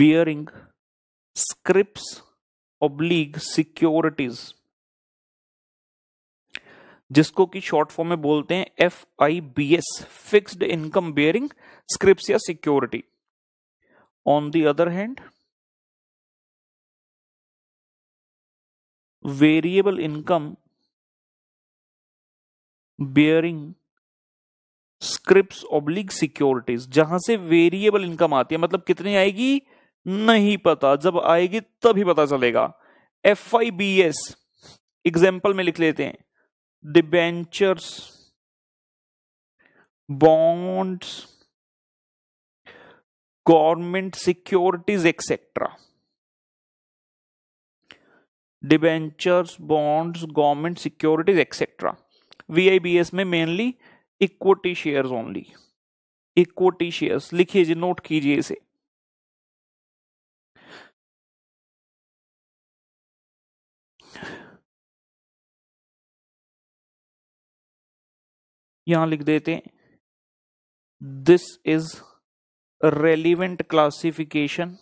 bearing script oblique securities जिसको कि शॉर्ट फॉर्म में बोलते हैं F I B S fixed income bearing script या security on the other hand variable income bearing script oblique securities जहां से वेरिएबल इनकम आती है मतलब कितनी आएगी नहीं पता जब आएगी तभी पता चलेगा F I B S example में लिख लेते हैं debentures bonds government securities etcetera debentures bonds government securities etcetera VIBS में mainly equity shares only equity shares लिखिए जी नोट कीजिए इसे यहां लिख देते this is relevant classification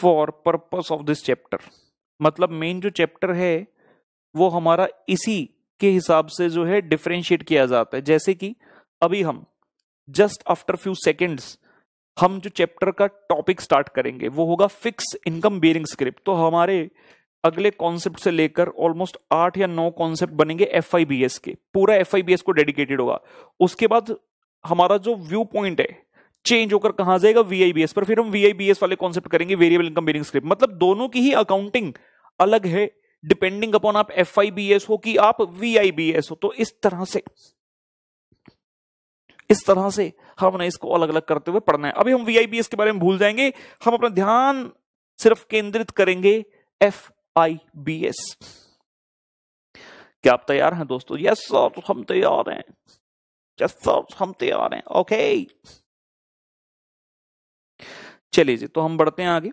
for purpose of this chapter मतलब मेन जो चैप्टर है वो हमारा इसी के हिसाब से जो है डिफ्रेंशिएट किया जाता है जैसे कि अभी हम जस्ट आफ्टर फ्यू सेकेंड्स हम जो चैप्टर का टॉपिक स्टार्ट करेंगे वो होगा फिक्स इनकम बेरिंग स्क्रिप्ट तो हमारे अगले कॉन्सेप्ट से लेकर ऑलमोस्ट आठ या नौ कॉन्सेप्ट बनेंगे एफ के पूरा एफ को डेडिकेटेड होगा उसके बाद हमारा जो व्यू पॉइंट है चेंज होकर कहा जाएगा वीआईबीएस पर फिर हम वीआईबीएस वाले कॉन्सेप्ट करेंगे वेरिएबल इनकम बेरिंग स्क्रिप्ट मतलब दोनों की ही अकाउंटिंग अलग है डिपेंडिंग अपॉन आप एफ हो कि आप वीआईबीएस हो तो इस तरह से इस तरह से हमने इसको अलग अलग करते हुए पढ़ना है अभी हम वीआईबीएस के बारे में भूल जाएंगे हम अपना ध्यान सिर्फ केंद्रित करेंगे एफ बी एस क्या आप तैयार हैं दोस्तों यस सर हम तैयार हैं यस सर हम तैयार हैं ओके चलिए जी तो हम बढ़ते हैं आगे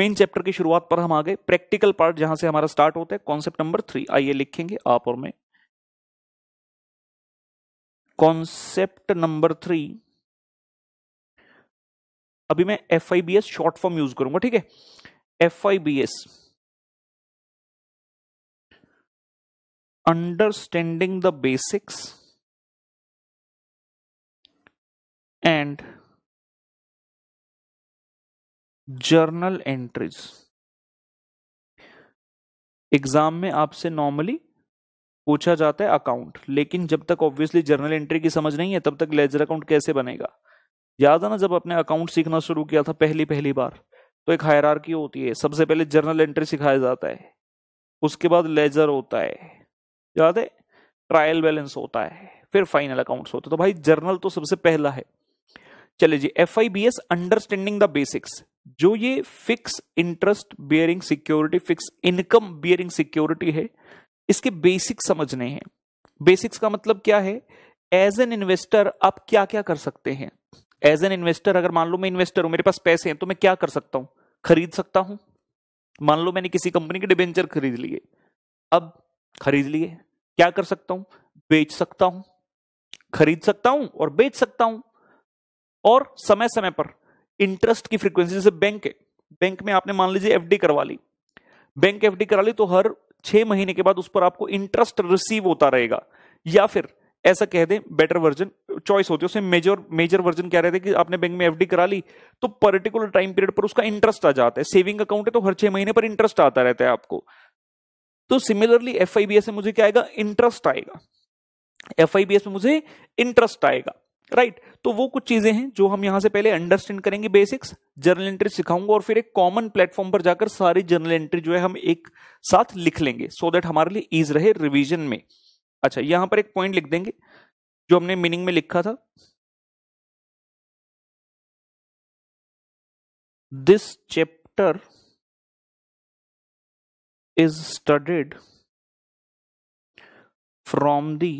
मेन चैप्टर की शुरुआत पर हम आ गए प्रैक्टिकल पार्ट जहां से हमारा स्टार्ट होता है कॉन्सेप्ट नंबर थ्री आइए लिखेंगे आप और मैं कॉन्सेप्ट नंबर थ्री अभी मैं F I B S short form use करूंगा ठीक है F I B S understanding the basics and journal entries exam में आपसे नॉर्मली पूछा जाता है अकाउंट लेकिन जब तक ऑब्वियसली जर्नल एंट्री की समझ नहीं है तब तक लेजर अकाउंट कैसे बनेगा याद है ना जब आपने अकाउंट सीखना शुरू किया था पहली पहली बार तो एक हायरार्की होती है सबसे पहले जर्नल एंट्री सिखाया जाता है उसके बाद लेजर होता है याद है ट्रायल बैलेंस होता है फिर फाइनल अकाउंट्स होते तो भाई जर्नल तो सबसे पहला है चले जी F I B S understanding the basics जो ये fix interest bearing security fix income bearing security है इसके बेसिक समझने हैं बेसिक्स का मतलब क्या है एज एन इन्वेस्टर आप क्या क्या कर सकते हैं एज एन इन्वेस्टर अगर मान लो मैं इन्वेस्टर हूं मेरे पास पैसे हैं तो मैं क्या कर सकता हूं खरीद सकता हूं मान लो मैंने किसी कंपनी के डिबेंचर खरीद लिए अब खरीद लिए क्या कर सकता हूं बेच सकता हूं खरीद सकता हूं और बेच सकता हूं और समय समय पर इंटरेस्ट की फ्रीक्वेंसी जैसे बैंक है बैंक में आपने मान लीजिए एफडी करवा ली बैंक एफडी करा ली तो हर छह महीने के बाद उस पर आपको इंटरेस्ट रिसीव होता रहेगा या फिर ऐसा कह दें बेटर वर्जन चॉइस होती है उसमें मेजर मेजर वर्जन क्या रहते हैं कि आपने बैंक में एफडी करा ली तो पर्टिकुलर टाइम पीरियड पर उसका इंटरेस्ट आ जाता है सेविंग अकाउंट है तो हर छह महीने पर इंटरेस्ट आता रहता है आपको तो सिमिलरली एफ में मुझे क्या आएगा इंटरेस्ट आएगा एफ में मुझे इंटरेस्ट आएगा राइट right. तो वो कुछ चीजें हैं जो हम यहां से पहले अंडरस्टैंड करेंगे बेसिक्स जर्नल एंट्री सिखाऊंगा और फिर एक कॉमन प्लेटफॉर्म पर जाकर सारी जर्नल एंट्री जो है हम एक साथ लिख लेंगे सो so दैट हमारे लिए ईज रहे रिविजन में अच्छा यहां पर एक पॉइंट लिख देंगे जो हमने मीनिंग में लिखा था this chapter is studied from the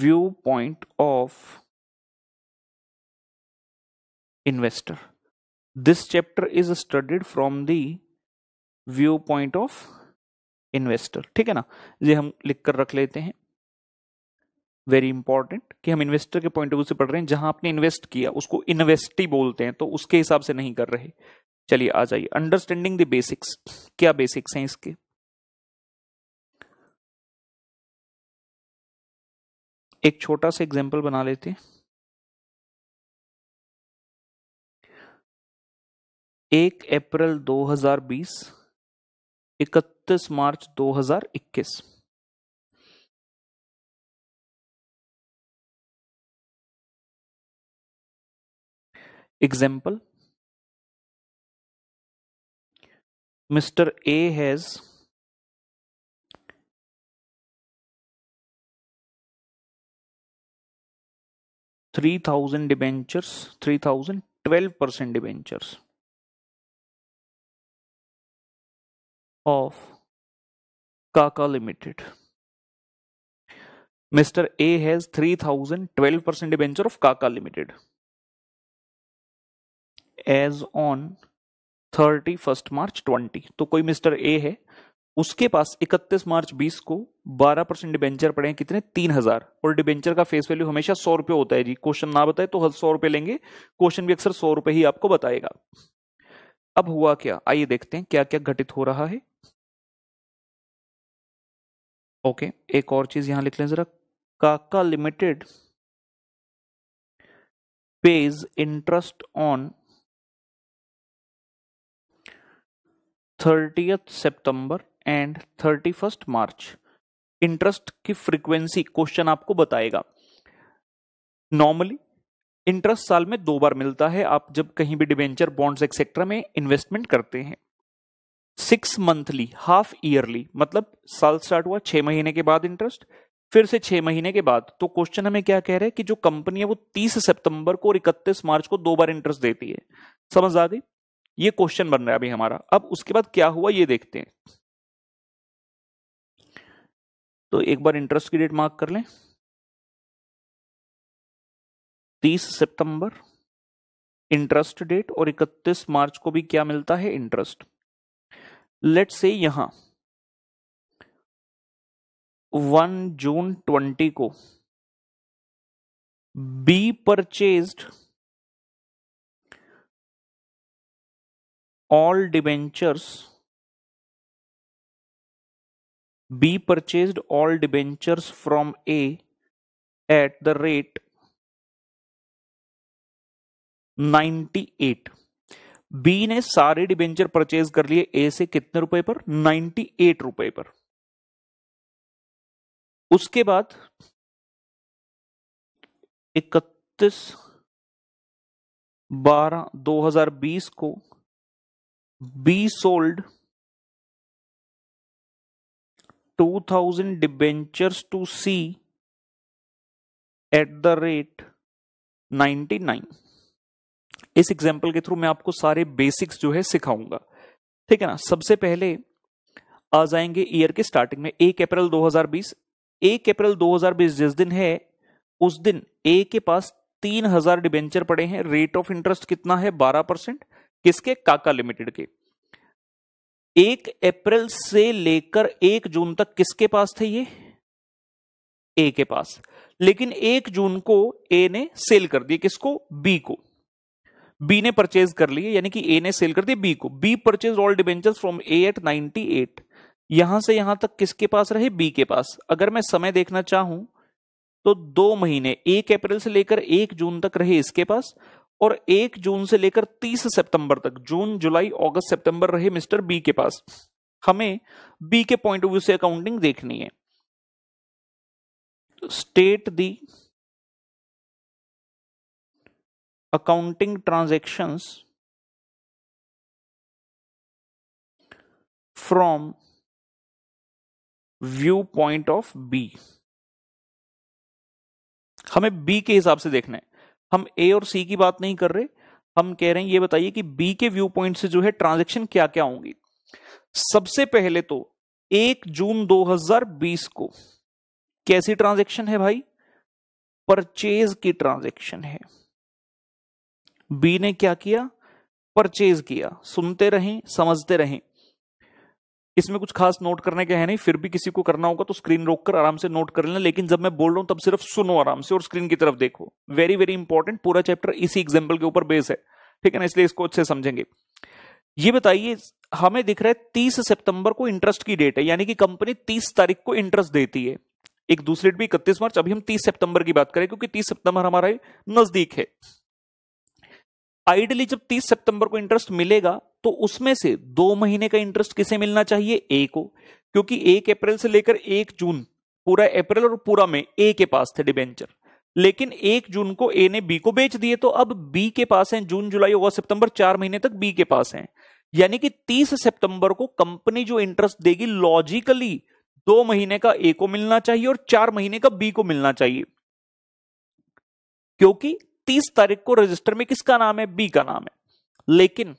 viewpoint of investor this chapter is studied from the viewpoint of investor ठीक है ना ये हम लिखकर रख लेते हैं वेरी इंपॉर्टेंट कि हम इन्वेस्टर के पॉइंट ऑफ व्यू से पढ़ रहे हैं जहां आपने इन्वेस्ट किया उसको इन्वेस्टी बोलते हैं तो उसके हिसाब से नहीं कर रहे चलिए आ जाइए अंडरस्टैंडिंग द बेसिक्स क्या बेसिक्स हैं इसके एक छोटा सा एग्जांपल बना लेते हैं एक अप्रैल 2020 इकतीस मार्च 2021 example Mr. A has three thousand debentures, three thousand twelve percent debentures of Kaka Limited. Mr. A has 3012 percent debenture of Kaka Limited as on thirty first March twenty तो कोई मिस्टर ए है उसके पास इकतीस मार्च बीस को बारह percent debenture पड़े हैं कितने तीन हजार और डिबेंचर का फेस वैल्यू हमेशा सौ रुपये होता है जी क्वेश्चन ना बताए तो सौ रुपये लेंगे क्वेश्चन भी अक्सर सौ रुपये ही आपको बताएगा अब हुआ क्या आइए देखते हैं क्या क्या घटित हो रहा है ओके एक और चीज यहां लिख लें जरा Kaka limited pays interest on thirtieth सितंबर and thirty first March interest की फ्रीक्वेंसी क्वेश्चन आपको बताएगा नॉर्मली इंटरेस्ट साल में दो बार मिलता है आप जब कहीं भी डिवेंचर बॉन्ड्स एक्सेट्रा में इन्वेस्टमेंट करते हैं सिक्स मंथली हाफ ईयरली मतलब साल स्टार्ट हुआ छह महीने के बाद इंटरेस्ट फिर से छह महीने के बाद तो क्वेश्चन हमें क्या कह रहे हैं कि जो कंपनी है वो तीस सितंबर को और इकतीस मार्च को दो बार इंटरेस्ट देती है समझ आ गई ये क्वेश्चन बन रहा है अभी हमारा अब उसके बाद क्या हुआ ये देखते हैं तो एक बार इंटरेस्ट की डेट मार्क कर लें तीस सितंबर इंटरेस्ट डेट और इकतीस मार्च को भी क्या मिलता है इंटरेस्ट लेट से यहां वन जून ट्वेंटी को B purchased all debentures B purchased all debentures from A at the rate 98 B ने सारे डिबेंचर परचेज कर लिए ए से कितने रुपए पर 98 रुपए पर उसके बाद इकतीस बारह 2020 को two thousand 2000 to C at the rate ninety 99 इस एग्जाम्पल के थ्रू मैं आपको सारे बेसिक्स जो है सिखाऊंगा ठीक है ना सबसे पहले आ जाएंगे ईयर के स्टार्टिंग में एक अप्रैल 2020 एक अप्रैल 2020 जिस दिन है उस दिन ए के पास तीन हजार डिबेंचर पड़े हैं रेट ऑफ इंटरेस्ट कितना है बारह परसेंट किसके काका लिमिटेड के एक अप्रैल से लेकर एक जून तक किसके पास थे ये ए के पास लेकिन एक जून को ए ने सेल कर दिया किसको बी को बी ने परचेज कर लिए यानी कि ए ने सेल कर दिया बी को B purchase all debenture from A at ninety eight यहां से यहां तक किसके पास रहे बी के पास अगर मैं समय देखना चाहूं तो दो महीने एक अप्रैल से लेकर एक जून तक रहे इसके पास और एक जून से लेकर तीस सितंबर तक जून जुलाई अगस्त सितंबर रहे मिस्टर बी के पास हमें बी के पॉइंट ऑफ व्यू से अकाउंटिंग देखनी है state the accounting transactions from view point of B हमें बी के हिसाब से देखना है हम ए और सी की बात नहीं कर रहे हम कह रहे हैं ये बताइए कि बी के व्यू पॉइंट से जो है ट्रांजेक्शन क्या क्या होंगी सबसे पहले तो एक जून 2020 को कैसी ट्रांजेक्शन है भाई परचेज की ट्रांजेक्शन है बी ने क्या किया परचेज किया सुनते रहें समझते रहें इसमें कुछ खास नोट करने के है नहीं फिर भी किसी को करना होगा तो स्क्रीन रोक कर आराम से नोट कर लेना लेकिन जब मैं बोल रहा हूं तब सिर्फ सुनो आराम से और स्क्रीन की तरफ देखो वेरी वेरी इंपॉर्टेंट पूरा चैप्टर इसी एग्जाम्पल के ऊपर बेस है ठीक है ना इसलिए इसको अच्छे समझेंगे ये बताइए हमें दिख रहा है तीस सितंबर को इंटरेस्ट की डेट है यानी कि कंपनी तीस तारीख को इंटरेस्ट देती है एक दूसरी डेट भी इकतीस मार्च अभी हम तीस सितंबर की बात करें क्योंकि तीस सितंबर हमारा नजदीक है आइडियली जब तीस सितंबर को इंटरेस्ट मिलेगा तो उसमें से दो महीने का इंटरेस्ट किसे मिलना चाहिए ए को क्योंकि एक अप्रैल से लेकर एक जून पूरा अप्रैल और पूरा में ए के पास थे डिबेंचर लेकिन एक जून को ए ने बी को बेच दिए तो अब बी के पास हैं जून जुलाई अगस्त सितंबर चार महीने तक बी के पास हैं यानी कि 30 सितंबर को कंपनी जो इंटरेस्ट देगी लॉजिकली दो महीने का ए को मिलना चाहिए और चार महीने का बी को मिलना चाहिए क्योंकि 30 तारीख को रजिस्टर में किसका नाम है बी का नाम है लेकिन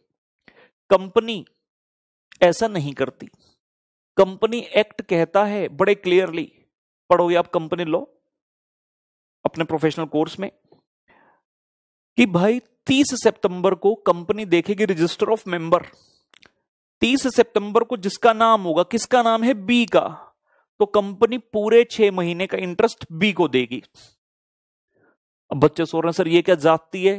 कंपनी ऐसा नहीं करती कंपनी एक्ट कहता है बड़े क्लियरली पढ़ो ये आप कंपनी लो अपने प्रोफेशनल कोर्स में कि भाई 30 सितंबर को कंपनी देखेगी रजिस्टर ऑफ मेंबर 30 सितंबर को जिसका नाम होगा किसका नाम है बी का तो कंपनी पूरे छह महीने का इंटरेस्ट बी को देगी अब बच्चे सो रहे हैं सर ये क्या जाती है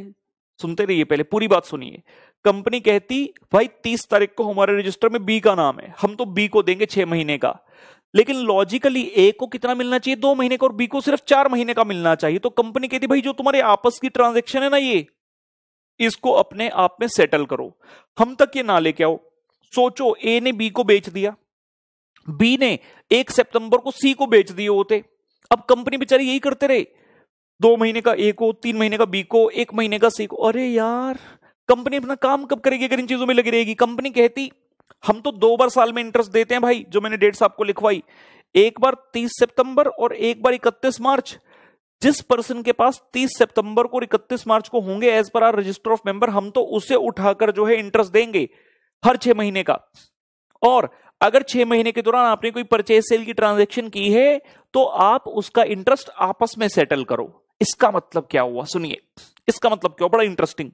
सुनते रहिए पहले पूरी बात सुनिए कंपनी कहती भाई तीस तारीख को हमारे रजिस्टर में बी का नाम है हम तो बी को देंगे छह महीने का लेकिन लॉजिकली ए को कितना मिलना चाहिए दो महीने का और बी को सिर्फ चार महीने का मिलना चाहिए तो कंपनी कहती भाई जो तुम्हारे आपस की ट्रांजेक्शन है ना ये इसको अपने आप में सेटल करो हम तक ये ना लेके आओ सोचो ए ने बी को बेच दिया बी ने एक सितंबर को सी को बेच दिए होते अब कंपनी बेचारी यही करते रहे दो महीने का ए को तीन महीने का बी को एक महीने का सी को अरे यार कंपनी अपना काम कब करेगी अगर इन चीजों में लगी रहेगी कंपनी कहती हम तो दो बार साल में इंटरेस्ट देते हैं भाई जो मैंने डेट्स आपको लिखवाई एक बार 30 सितंबर और एक बार 31 मार्च जिस पर्सन के पास 30 सितंबर को और 31 मार्च को होंगे as per R register of member हम तो उसे उठाकर जो है इंटरेस्ट देंगे हर छह महीने का और अगर छह महीने के दौरान आपने कोई परचेज सेल की ट्रांजेक्शन की है तो आप उसका इंटरेस्ट आपस में सेटल करो इसका मतलब क्या हुआ सुनिए इसका मतलब क्या बड़ा इंटरेस्टिंग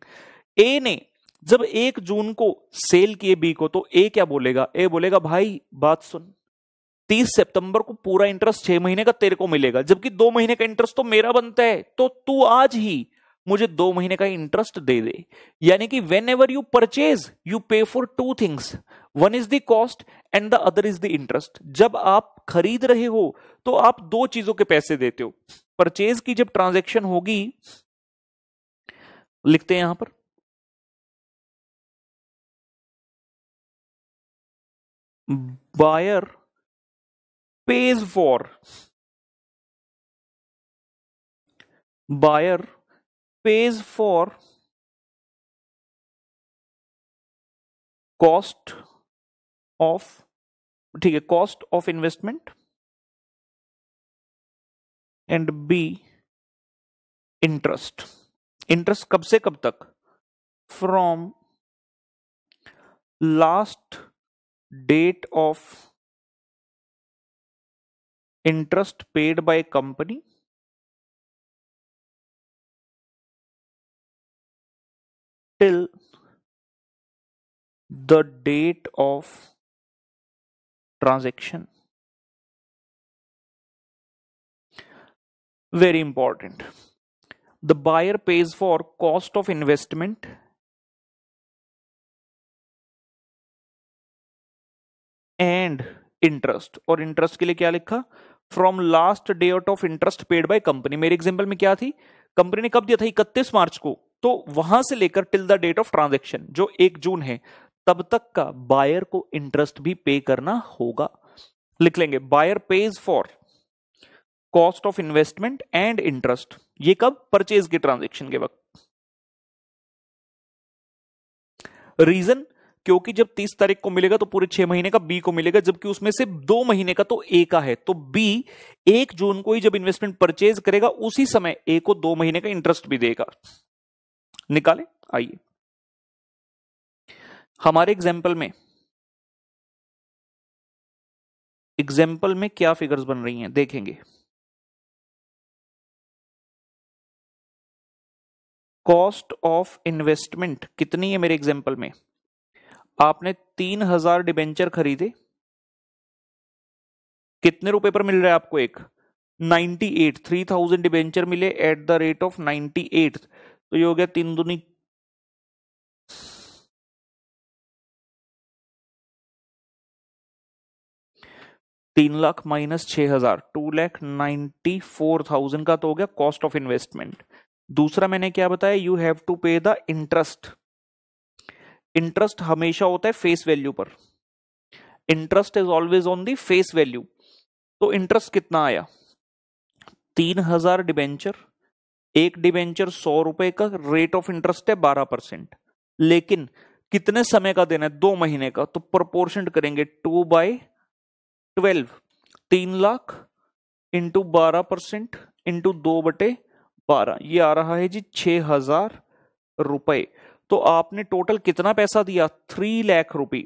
ए ने जब एक जून को सेल किए बी को तो ए क्या बोलेगा ए बोलेगा भाई बात सुन तीस सितंबर को पूरा इंटरेस्ट छह महीने का तेरे को मिलेगा जबकि दो महीने का इंटरेस्ट तो मेरा बनता है तो तू आज ही मुझे दो महीने का इंटरेस्ट दे दे यानी कि whenever you purchase you pay for two things one is the cost and the other is the interest जब आप खरीद रहे हो तो आप दो चीजों के पैसे देते हो परचेज की जब ट्रांजेक्शन होगी लिखते हैं यहां पर buyer pays for buyer pays for cost of ठीक है cost of investment and B interest interest कब से कब तक from last date of interest paid by company till the date of transaction very important the buyer pays for cost of investment and interest और interest के लिए क्या लिखा from last date of interest paid by company मेरे example में क्या थी company ने कब दिया था इकतीस मार्च को तो वहां से लेकर till the date of transaction जो एक जून है तब तक का बायर को इंटरेस्ट भी पे करना होगा लिख लेंगे buyer pays for cost of investment and interest ये कब परचेज के ट्रांजेक्शन के वक्त रीजन क्योंकि जब तीस तारीख को मिलेगा तो पूरे छह महीने का बी को मिलेगा जबकि उसमें से दो महीने का तो ए का है तो बी एक जून को ही जब इन्वेस्टमेंट परचेज करेगा उसी समय ए को दो महीने का इंटरेस्ट भी देगा निकाले आइए हमारे एग्जाम्पल में एग्जाम्पल में क्या फिगर्स बन रही हैं देखेंगे कॉस्ट ऑफ इन्वेस्टमेंट कितनी है मेरे एग्जाम्पल में आपने तीन हजार डिबेंचर खरीदे कितने रुपए पर मिल रहा है आपको एक 98 थाउजेंड डिबेंचर मिले एट द रेट ऑफ 98 तो ये हो गया तीन दुनी तीन लाख माइनस छह हजार two lakh ninety four thousand का तो हो गया कॉस्ट ऑफ इन्वेस्टमेंट दूसरा मैंने क्या बताया you have to pay the interest interest हमेशा होता है फेस वैल्यू पर interest is always on the face value तो इंटरेस्ट कितना आया तीन हजार डिबेंचर एक डिबेंचर सौ रुपए का रेट ऑफ इंटरेस्ट है बारह परसेंट लेकिन कितने समय का देना है दो महीने का तो प्रोपोर्शन करेंगे टू बाई ट्वेल्व तीन लाख इंटू बारह परसेंट इंटू दो बटे बारह ये आ रहा है जी छ हजार रुपए तो आपने टोटल कितना पैसा दिया three lakh rupee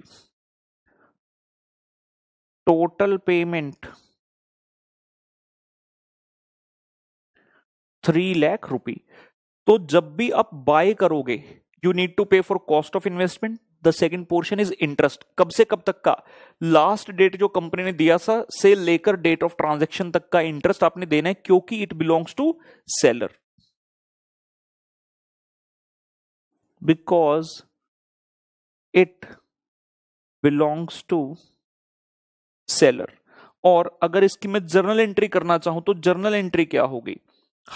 total payment three lakh rupee तो जब भी आप बाय करोगे you need to pay for cost of investment the second portion is interest कब से कब तक का लास्ट डेट जो कंपनी ने दिया था से लेकर डेट ऑफ ट्रांजेक्शन तक का इंटरेस्ट आपने देना है क्योंकि it belongs to seller because it belongs to seller और अगर इसकी मैं जर्नल एंट्री करना चाहूं तो जर्नल एंट्री क्या होगी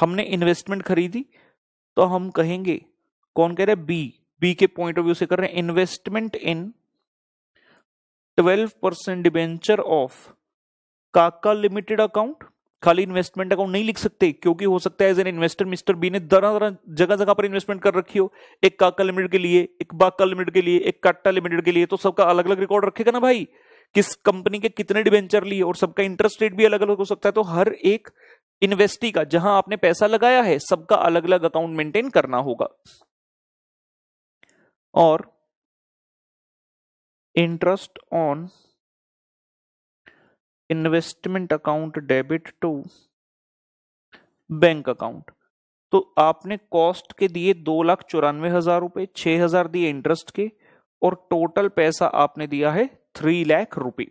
हमने इन्वेस्टमेंट खरीदी तो हम कहेंगे कौन कह रहे हैं बी बी के पॉइंट ऑफ व्यू से कर रहे हैं investment in 12% percent debenture of Kaka limited account खाली इन्वेस्टमेंट अकाउंट नहीं लिख सकते क्योंकि हो सकता है as an investor mister B ने तरह तरह जगह जगह पर इन्वेस्टमेंट कर रखी हो एक काका लिमिटेड के लिए एक बाका लिमिटेड के लिए एक काटा लिमिटेड के लिए तो सबका अलग अलग रिकॉर्ड रखेगा ना भाई किस कंपनी के कितने डिवेंचर लिए और सबका इंटरेस्ट रेट भी अलग अलग हो सकता है तो हर एक इन्वेस्टी का जहां आपने पैसा लगाया है सबका अलग अलग अकाउंट मेंटेन करना होगा और interest on investment account debit to bank account तो आपने कॉस्ट के दिए दो लाख चौरानवे हजार रुपए छह हजार दिए इंटरेस्ट के और टोटल पैसा आपने दिया है थ्री लाख रुपए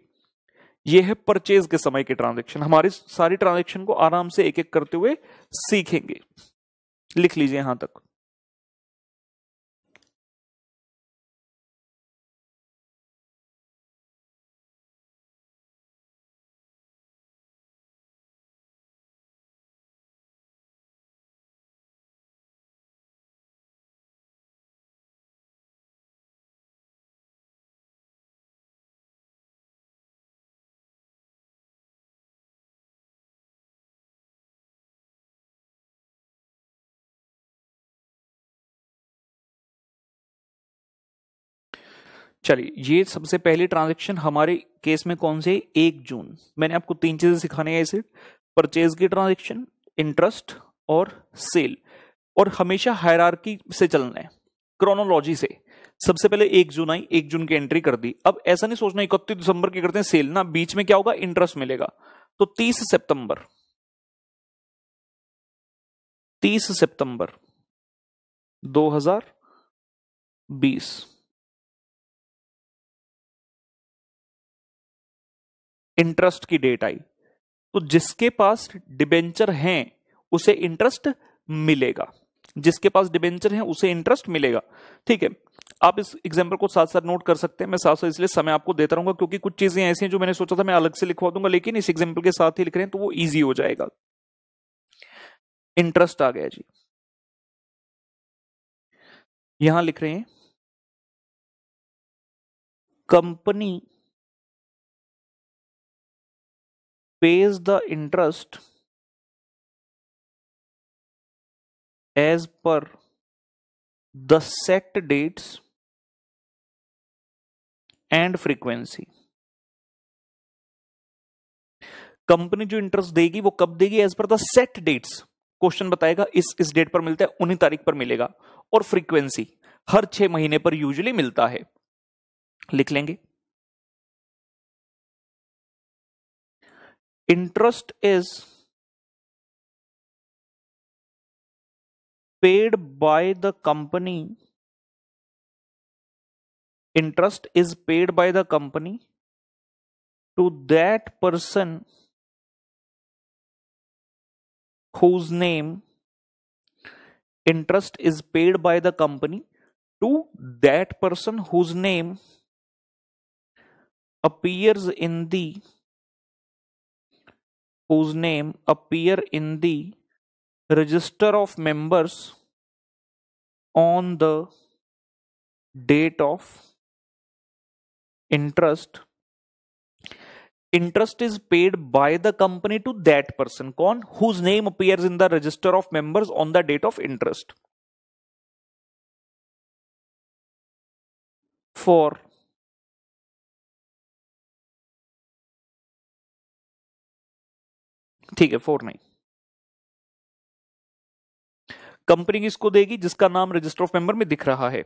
यह है परचेज के समय के ट्रांजेक्शन हमारी सारी ट्रांजेक्शन को आराम से एक एक करते हुए सीखेंगे लिख लीजिए यहां तक चलिए ये सबसे पहले ट्रांजेक्शन हमारे केस में कौन से एक जून मैंने आपको तीन चीजें सिखाने हैं इसे परचेज की ट्रांजेक्शन इंटरेस्ट और सेल और हमेशा हायरार्की से चलना है क्रोनोलॉजी से सबसे पहले एक जून आई एक जून की एंट्री कर दी अब ऐसा नहीं सोचना इकतीस दिसंबर की करते हैं सेल ना बीच में क्या होगा इंटरेस्ट मिलेगा तो तीस सितंबर तीस सितंबर 2020 इंटरेस्ट की डेट आई तो जिसके पास डिबेंचर हैं उसे इंटरेस्ट मिलेगा जिसके पास डिबेंचर है उसे इंटरेस्ट मिलेगा ठीक है आप इस एग्जाम्पल को साथ साथ नोट कर सकते हैं मैं साथ साथ इसलिए समय आपको देता रहूंगा क्योंकि कुछ चीजें ऐसी हैं जो मैंने सोचा था मैं अलग से लिखवा दूंगा लेकिन इस एग्जाम्पल के साथ ही लिख रहे हैं तो वो ईजी हो जाएगा इंटरेस्ट आ गया जी यहां लिख रहे हैं company pays the interest as per the set dates and frequency company जो इंटरेस्ट देगी वो कब देगी as per the set dates question बताएगा इस इस डेट पर मिलता है उन्हीं तारीख पर मिलेगा और फ्रीक्वेंसी हर छह महीने पर यूजुअली मिलता है लिख लेंगे interest is paid by the company interest is paid by the company to that person whose name interest is paid by the company to that person whose name appears in the whose name appear in the register of members on the date of interest interest is paid by the company to that person con whose name appears in the register of members on the date of interest for ठीक है four nine company किसको देगी जिसका नाम register of member में दिख रहा है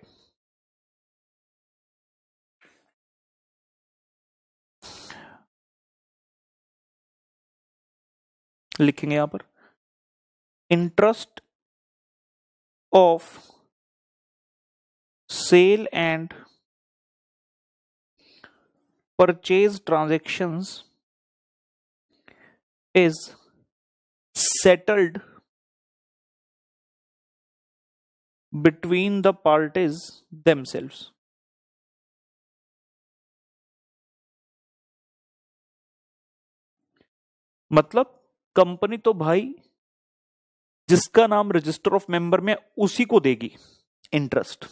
लिखेंगे यहां पर interest of sale and purchase transaction is settled between the parties themselves. मतलब कंपनी तो भाई जिसका नाम रजिस्टर ऑफ मेंबर में उसी को देगी इंटरेस्ट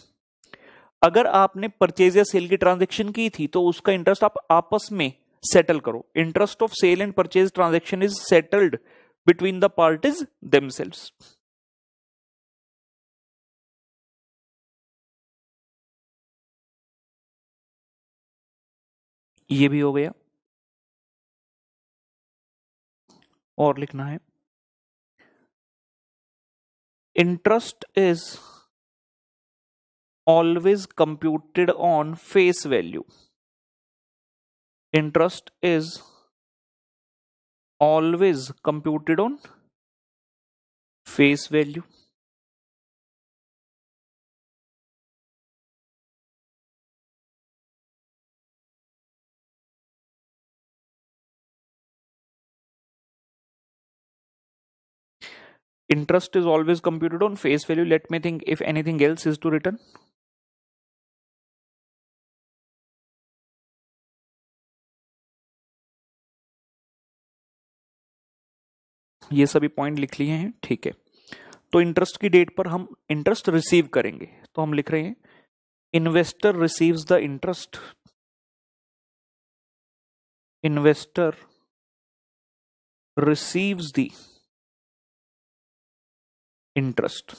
अगर आपने परचेज या सेल की ट्रांजैक्शन की थी तो उसका इंटरेस्ट आप आपस में सेटल करो interest of sale and purchase transaction is settled between the parties themselves. ये भी हो गया और लिखना है interest is always computed on face value interest is always computed on face value interest is always computed on face value let me think if anything else is to return ये सभी point लिख लिए हैं ठीक है तो interest की date पर हम इंटरेस्ट रिसीव करेंगे तो हम लिख रहे हैं investor receives the interest investor receive the interest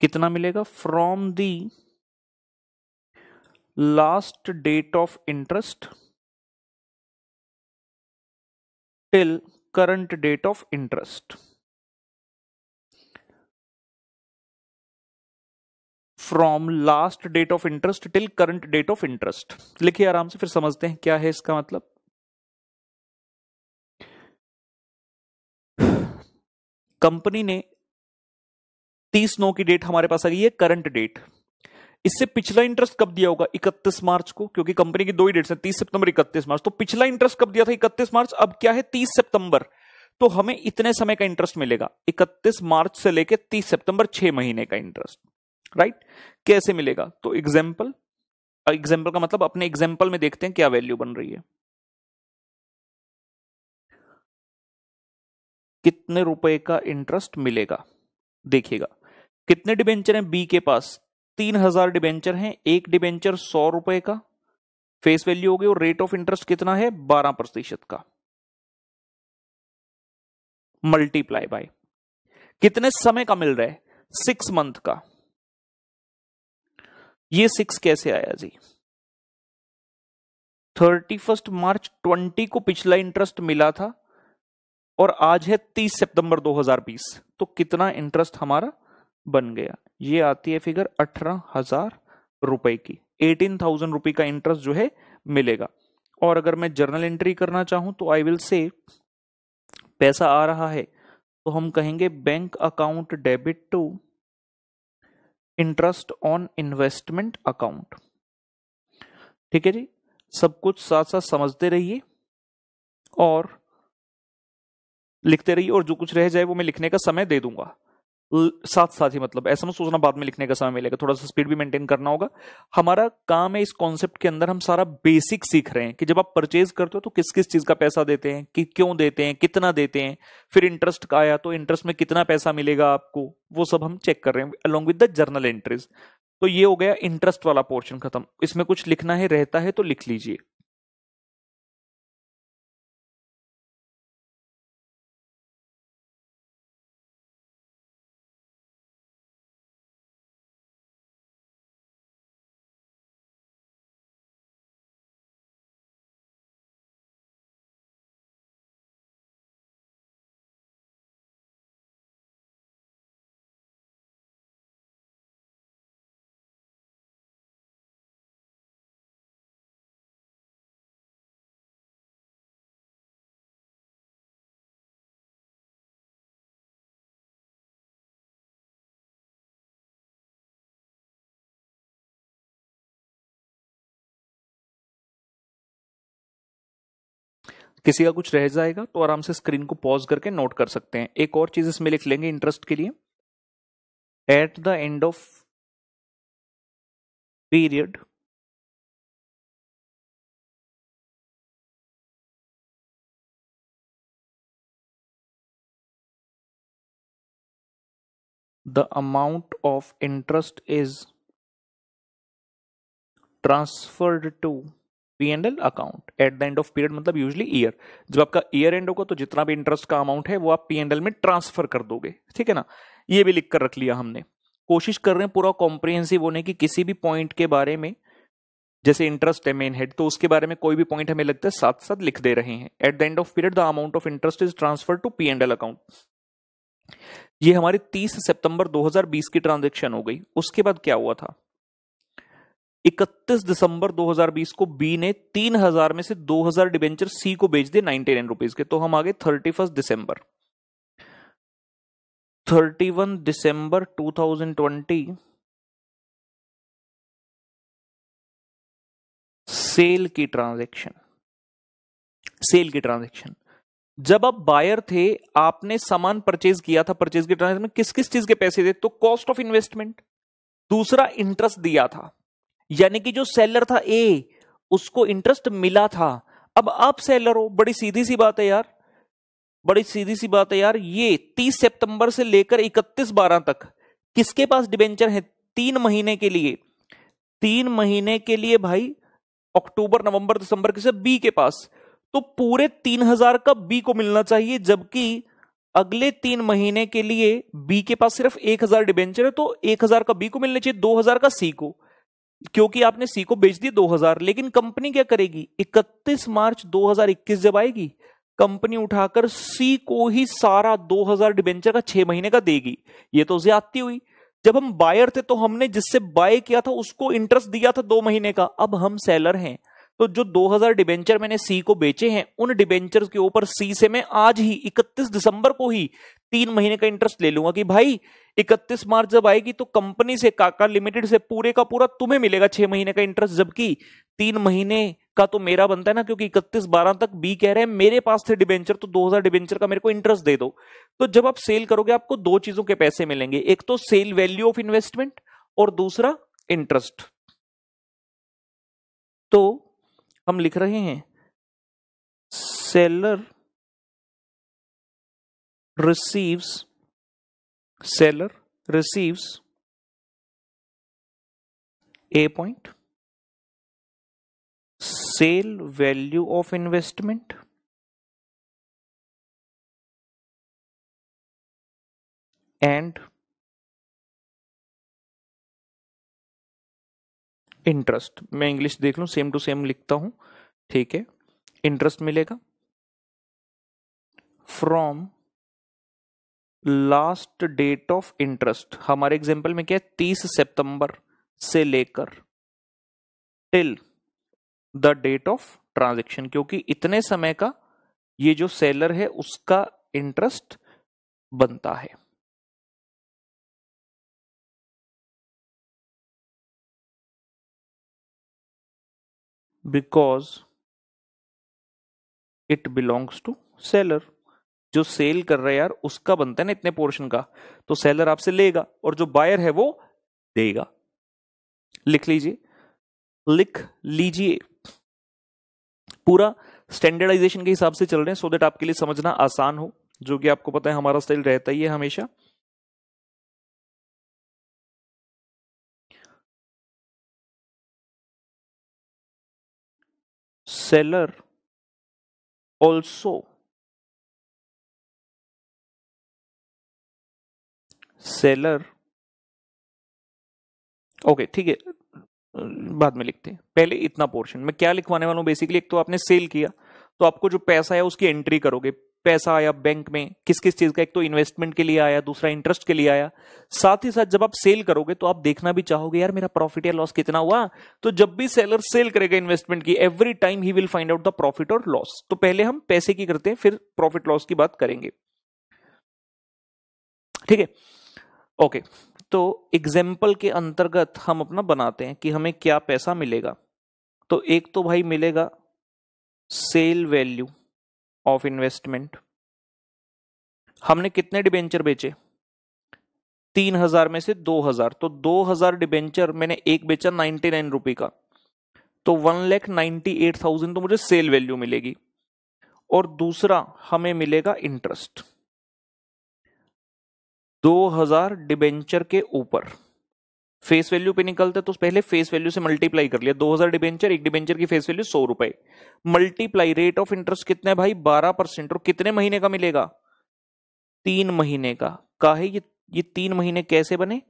कितना मिलेगा from the last date of interest till current date of interest. From last date of interest till current date of interest लिखिए आराम से फिर समझते हैं क्या है इसका मतलब कंपनी ने तीस नौ की डेट हमारे पास आ गई है करंट डेट इससे पिछला इंटरेस्ट कब दिया होगा 31 मार्च को क्योंकि कंपनी की दो ही डेट्स हैं 30 सितंबर 31 मार्च तो पिछला इंटरेस्ट कब दिया था 31 मार्च अब क्या है 30 सितंबर तो हमें इतने समय का इंटरेस्ट मिलेगा 31 मार्च से लेकर 30 सितंबर छह महीने का इंटरेस्ट राइट कैसे मिलेगा तो एग्जाम्पल एग्जाम्पल का मतलब अपने एग्जाम्पल में देखते हैं क्या वैल्यू बन रही है कितने रुपए का इंटरेस्ट मिलेगा देखिएगा कितने डिबेंचर हैं बी के पास तीन हजार डिबेंचर हैं एक डिबेंचर सौ रुपए का फेस वैल्यू हो गई और रेट ऑफ इंटरेस्ट कितना है बारह प्रतिशत का मल्टीप्लाई बाय कितने समय का मिल रहा है सिक्स मंथ का ये सिक्स कैसे आया जी थर्टी फर्स्ट मार्च ट्वेंटी को पिछला इंटरेस्ट मिला था और आज है तीस सितंबर दो हजार बीस तो कितना इंटरेस्ट हमारा बन गया ये आती है फिगर अठारह हजार रुपए की एटीन थाउजेंड रुपी का इंटरेस्ट जो है मिलेगा और अगर मैं जर्नल एंट्री करना चाहूं तो आई विल से पैसा आ रहा है तो हम कहेंगे bank account debit to interest on investment account ठीक है जी सब कुछ साथ साथ समझते रहिए और लिखते रहिए और जो कुछ रह जाए वो मैं लिखने का समय दे दूंगा साथ साथ ही मतलब ऐसा मत सोचना बाद में लिखने का समय मिलेगा थोड़ा सा स्पीड भी मेंटेन करना होगा हमारा काम है इस कॉन्सेप्ट के अंदर हम सारा बेसिक सीख रहे हैं कि जब आप परचेज करते हो तो किस किस चीज का पैसा देते हैं कि क्यों देते हैं कितना देते हैं फिर इंटरेस्ट का आया तो इंटरेस्ट में कितना पैसा मिलेगा आपको वो सब हम चेक कर रहे हैं along with the journal entries तो ये हो गया इंटरेस्ट वाला पोर्शन खत्म इसमें कुछ लिखना है रहता है तो लिख लीजिए किसी का कुछ रह जाएगा तो आराम से स्क्रीन को पॉज करके नोट कर सकते हैं एक और चीज इसमें लिख लेंगे इंटरेस्ट के लिए at the end of period the amount of interest is transferred to P and L account at the end of period मतलब यूजली ईयर जब आपका ईयर एंड होगा तो जितना भी इंटरेस्ट का अमाउंट है वो आप पी एंड एल में ट्रांसफर कर दोगे ठीक है ना ये भी लिख कर रख लिया हमने कोशिश कर रहे हैं पूरा कॉम्प्रिहेंसिव होने की किसी भी पॉइंट के बारे में जैसे इंटरेस्ट है मेन हेड तो उसके बारे में कोई भी पॉइंट हमें लगता है साथ साथ लिख दे रहे हैं at the end of period the amount of interest is transfer to P and L account ये हमारी 30 सितंबर 2020 की ट्रांजैक्शन हो गई उसके बाद क्या हुआ था 31 दिसंबर 2020 को बी ने 3000 में से 2000 डिबेंचर सी को बेच दिए नाइन रुपीज के तो हम आगे 31 दिसंबर 31 दिसंबर 2020 सेल की ट्रांजैक्शन सेल की ट्रांजैक्शन जब आप बायर थे आपने सामान परचेज किया था परचेज के ट्रांजैक्शन में किस किस चीज के पैसे थे तो कॉस्ट ऑफ इन्वेस्टमेंट दूसरा इंटरेस्ट दिया था यानी कि जो सेलर था ए उसको इंटरेस्ट मिला था अब आप सेलर हो बड़ी सीधी सी बात है यार बड़ी सीधी सी बात है यार ये 30 सितंबर से लेकर 31 बारह तक किसके पास डिबेंचर है तीन महीने के लिए तीन महीने के लिए भाई अक्टूबर नवंबर दिसंबर के बी के पास तो पूरे तीन हजार का बी को मिलना चाहिए जबकि अगले तीन महीने के लिए बी के पास सिर्फ एक हजार डिबेंचर है तो एक हजार का बी को मिलना चाहिए दो हजार का सी को क्योंकि आपने सी को बेच दी 2000 लेकिन कंपनी क्या करेगी 31 मार्च 2021 जब आएगी कंपनी उठाकर सी को ही सारा 2000 डिबेंचर का छह महीने का देगी ये तो ज्यादती हुई जब हम बायर थे तो हमने जिससे बाय किया था उसको इंटरेस्ट दिया था दो महीने का अब हम सेलर हैं तो जो 2000 डिबेंचर मैंने सी को बेचे हैं उन डिबेंचर के ऊपर सी से मैं आज ही 31 दिसंबर को ही तीन महीने का इंटरेस्ट ले लूंगा कि भाई 31 मार्च जब आएगी तो कंपनी से काका लिमिटेड से पूरे का पूरा तुम्हें मिलेगा छह महीने का इंटरेस्ट जबकि तीन महीने का तो मेरा बनता है ना क्योंकि इकतीस बारह तक बी कह रहे हैं मेरे पास थे डिबेंचर तो 2000 डिबेंचर का मेरे को इंटरेस्ट दे दो तो जब आप सेल करोगे आपको दो चीजों के पैसे मिलेंगे एक तो सेल वैल्यू ऑफ इन्वेस्टमेंट और दूसरा इंटरेस्ट तो हम लिख रहे हैं seller receives seller receives a point sale value of investment and interest मैं इंग्लिश देख लू सेम टू सेम लिखता हूं ठीक है इंटरेस्ट मिलेगा from last date of interest हमारे एग्जाम्पल में क्या है तीस सितंबर से लेकर till the date of transaction क्योंकि इतने समय का ये जो सेलर है उसका इंटरेस्ट बनता है because it belongs to seller जो सेल कर रहा है यार उसका बनता है ना इतने पोर्शन का तो सेलर आपसे लेगा और जो बायर है वो देगा लिख लीजिए लिख लीजिए पूरा स्टैंडर्डाइजेशन के हिसाब से चल रहे हैं सो so देट आपके लिए समझना आसान हो जो कि आपको पता है हमारा स्टाइल रहता ही है हमेशा seller also सेलर ओके ठीक है बाद में लिखते हैं पहले इतना पोर्शन मैं क्या लिखवाने वाला हूं बेसिकली एक तो आपने सेल किया तो आपको जो पैसा है उसकी एंट्री करोगे पैसा आया बैंक में किस किस चीज का एक तो इन्वेस्टमेंट के लिए आया दूसरा इंटरेस्ट के लिए आया साथ ही साथ जब आप सेल करोगे तो आप देखना भी चाहोगे यार मेरा प्रॉफिट या लॉस कितना हुआ तो जब भी सेलर सेल करेगा इन्वेस्टमेंट की every time he will find out the profit और लॉस तो पहले हम पैसे की करते हैं फिर प्रॉफिट लॉस की बात करेंगे ठीक है ओके तो एग्जाम्पल के अंतर्गत हम अपना बनाते हैं कि हमें क्या पैसा मिलेगा तो एक तो भाई मिलेगा सेल वैल्यू ऑफ इन्वेस्टमेंट हमने कितने डिबेंचर बेचे तीन हजार में से दो हजार तो दो हजार डिबेंचर मैंने एक बेचा नाइन्टी नाइन रुपी का तो one lakh ninety eight thousand तो मुझे सेल वैल्यू मिलेगी और दूसरा हमें मिलेगा इंटरेस्ट दो हजार डिबेंचर के ऊपर फेस वैल्यू पे निकलता है तो पहले फेस वैल्यू से मल्टीप्लाई कर लिया 2000 हजार डिबेंचर एक डिबेंचर की फेस वैल्यू सौ रुपए मल्टीप्लाई रेट ऑफ इंटरेस्ट कितना है भाई 12 परसेंट और कितने महीने का मिलेगा तीन महीने का काहे ये ये तीन महीने कैसे बने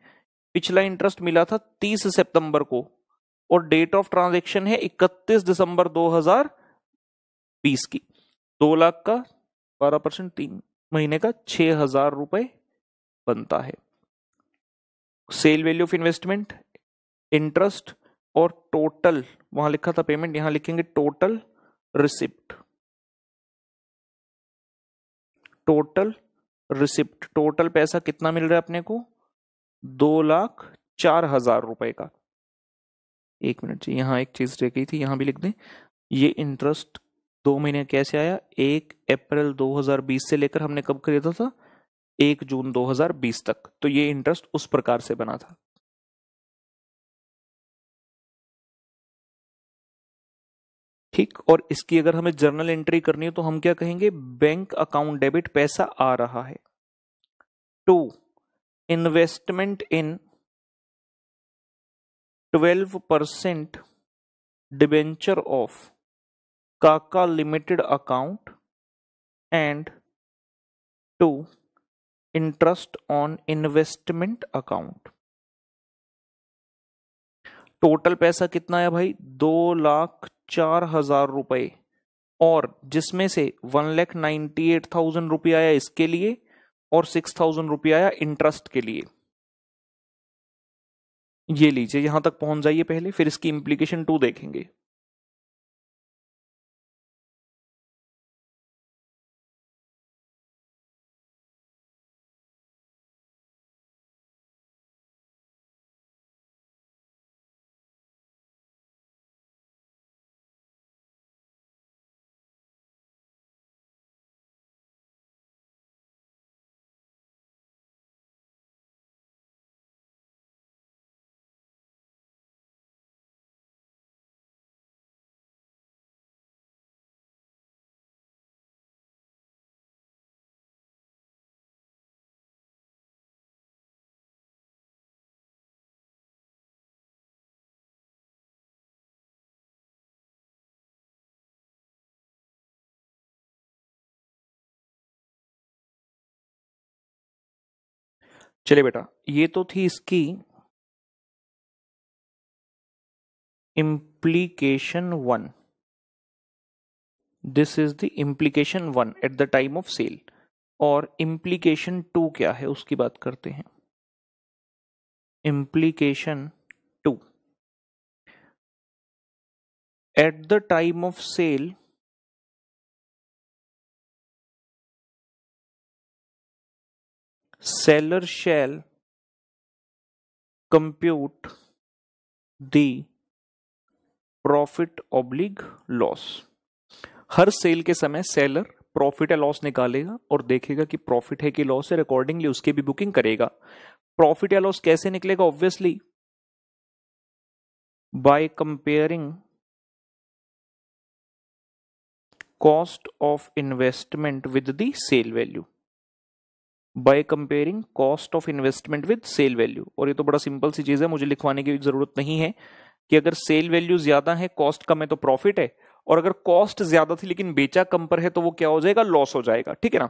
पिछला इंटरेस्ट मिला था तीस सितंबर को और डेट ऑफ ट्रांजेक्शन है इकतीस दिसंबर बीस की दो लाख का बारह परसेंट तीन महीने का छह हजार रुपए बनता है sale value of investment interest और टोटल वहां लिखा था पेमेंट यहां लिखेंगे total receipt total receipt total पैसा कितना मिल रहा है अपने को दो लाख चार हजार रुपए का एक मिनट जी यहां एक चीज रह गई थी यहां भी लिख दें ये इंटरेस्ट दो महीने कैसे आया एक अप्रैल 2020 से लेकर हमने कब खरीदा था एक जून 2020 तक तो ये इंटरेस्ट उस प्रकार से बना था ठीक और इसकी अगर हमें जर्नल एंट्री करनी है तो हम क्या कहेंगे बैंक अकाउंट डेबिट पैसा आ रहा है to investment in 12 percent debenture of Kaka limited account and to interest on investment account total पैसा कितना है भाई दो लाख चार हजार रुपए और जिसमें से one lakh ninety eight thousand रुपया आया इसके लिए और सिक्स थाउजेंड रुपया आया इंटरेस्ट के लिए ये लीजिए यहां तक पहुंच जाइए पहले फिर इसकी इंप्लीकेशन टू देखेंगे चलिए बेटा ये तो थी इसकी implication one this is the implication one at the time of sale और इम्प्लीकेशन टू क्या है उसकी बात करते हैं implication two at the time of sale seller shall compute the profit oblique loss हर सेल के समय सेलर प्रॉफिट या लॉस निकालेगा और देखेगा कि प्रॉफिट है कि लॉस है अकॉर्डिंगली उसके भी बुकिंग करेगा प्रॉफिट या लॉस कैसे निकलेगा obviously by comparing cost of investment with the sale value by comparing cost of investment with sale value और ये तो बड़ा सिंपल सी चीज़ है मुझे लिखवाने की जरूरत नहीं है कि अगर सेल वैल्यू ज्यादा है कॉस्ट कम है तो प्रॉफिट है और अगर कॉस्ट ज्यादा थी लेकिन बेचा कम पर है तो वो क्या हो जाएगा लॉस हो जाएगा ठीक है ना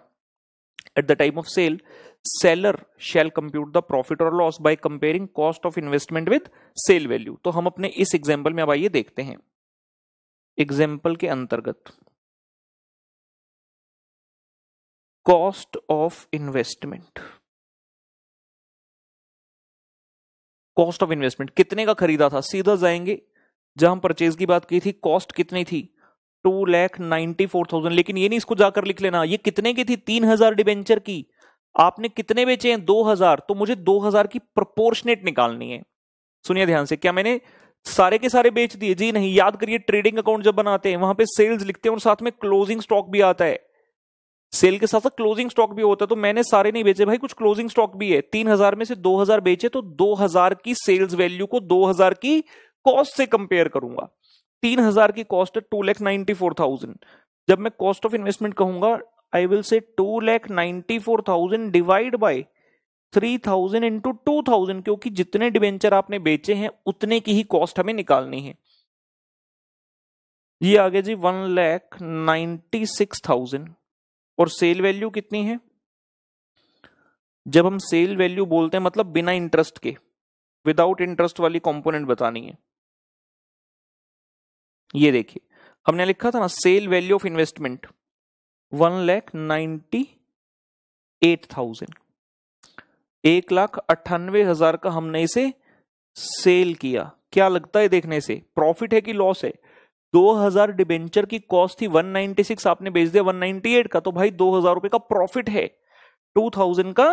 at the time of sale seller shall compute the profit और loss by comparing cost of investment with sale value तो हम अपने इस एग्जाम्पल में अब आइए देखते हैं एग्जाम्पल के अंतर्गत cost of investment cost of investment कितने का खरीदा था सीधा जाएंगे जहां हम परचेज की बात की थी कॉस्ट कितनी थी two lakh ninety four thousand लेकिन ये नहीं इसको जाकर लिख लेना ये कितने की थी तीन हजार डिबेंचर की आपने कितने बेचे हैं दो हजार तो मुझे दो हजार की प्रोपोर्शनेट निकालनी है सुनिए ध्यान से क्या मैंने सारे के सारे बेच दिए जी नहीं याद करिए ट्रेडिंग अकाउंट जब बनाते हैं वहां पे सेल्स लिखते हैं और साथ में क्लोजिंग स्टॉक भी आता है सेल के साथ साथ क्लोजिंग स्टॉक भी होता है तो मैंने सारे नहीं बेचे भाई कुछ क्लोजिंग स्टॉक भी है तीन हजार में से दो हजार बेचे तो दो हजार की सेल्स वैल्यू को दो हजार की कॉस्ट से कंपेयर करूंगा तीन हजार की कॉस्ट है two lakh ninety four thousand जब मैं कॉस्ट ऑफ इन्वेस्टमेंट कहूंगा I will say two lakh ninety four thousand divide by three thousand into two thousand क्योंकि जितने डिवेंचर आपने बेचे हैं उतने की ही कॉस्ट हमें निकालनी है ये आ गया जी one lakh ninety six thousand और सेल वैल्यू कितनी है जब हम सेल वैल्यू बोलते हैं मतलब बिना इंटरेस्ट के विदाउट इंटरेस्ट वाली कंपोनेंट बतानी है ये देखिए हमने लिखा था ना sale value of investment one lakh ninety eight thousand एक लाख अट्ठानवे हजार का हमने इसे सेल किया क्या लगता है देखने से प्रॉफिट है कि लॉस है 2000 डिबेंचर की कॉस्ट थी 196 आपने बेच दिया 198 का तो भाई 2000 रुपए का प्रॉफिट है 2000 का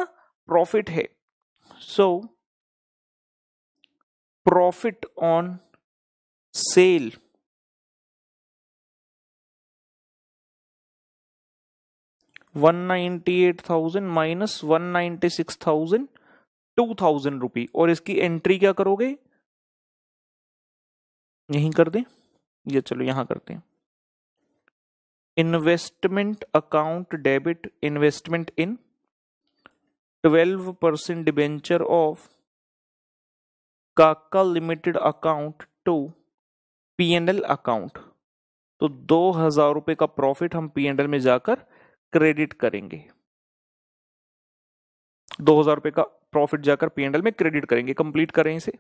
प्रॉफिट है so profit on sale one ninety eight thousand minus one ninety six thousand two thousand rupee और इसकी एंट्री क्या करोगे यहीं कर दें ये चलो यहां करते हैं investment account debit investment in twelve percent debenture of Kaka limited account to P and L account तो दो हजार रुपए का प्रॉफिट हम पी एंड एल में जाकर क्रेडिट करेंगे दो हजार रुपए का प्रॉफिट जाकर पी एंड एल में क्रेडिट करेंगे कंप्लीट करें इसे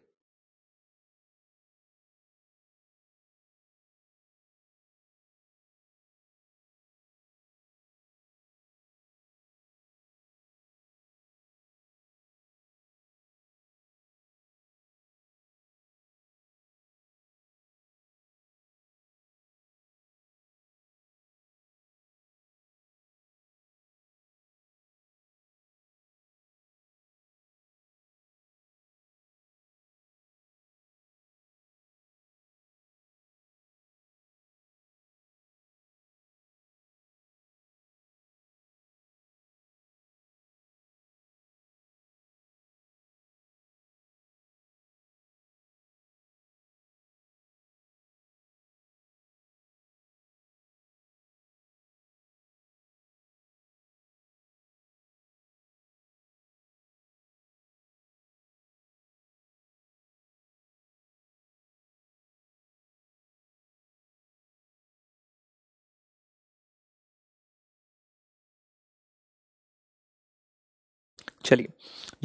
चलिए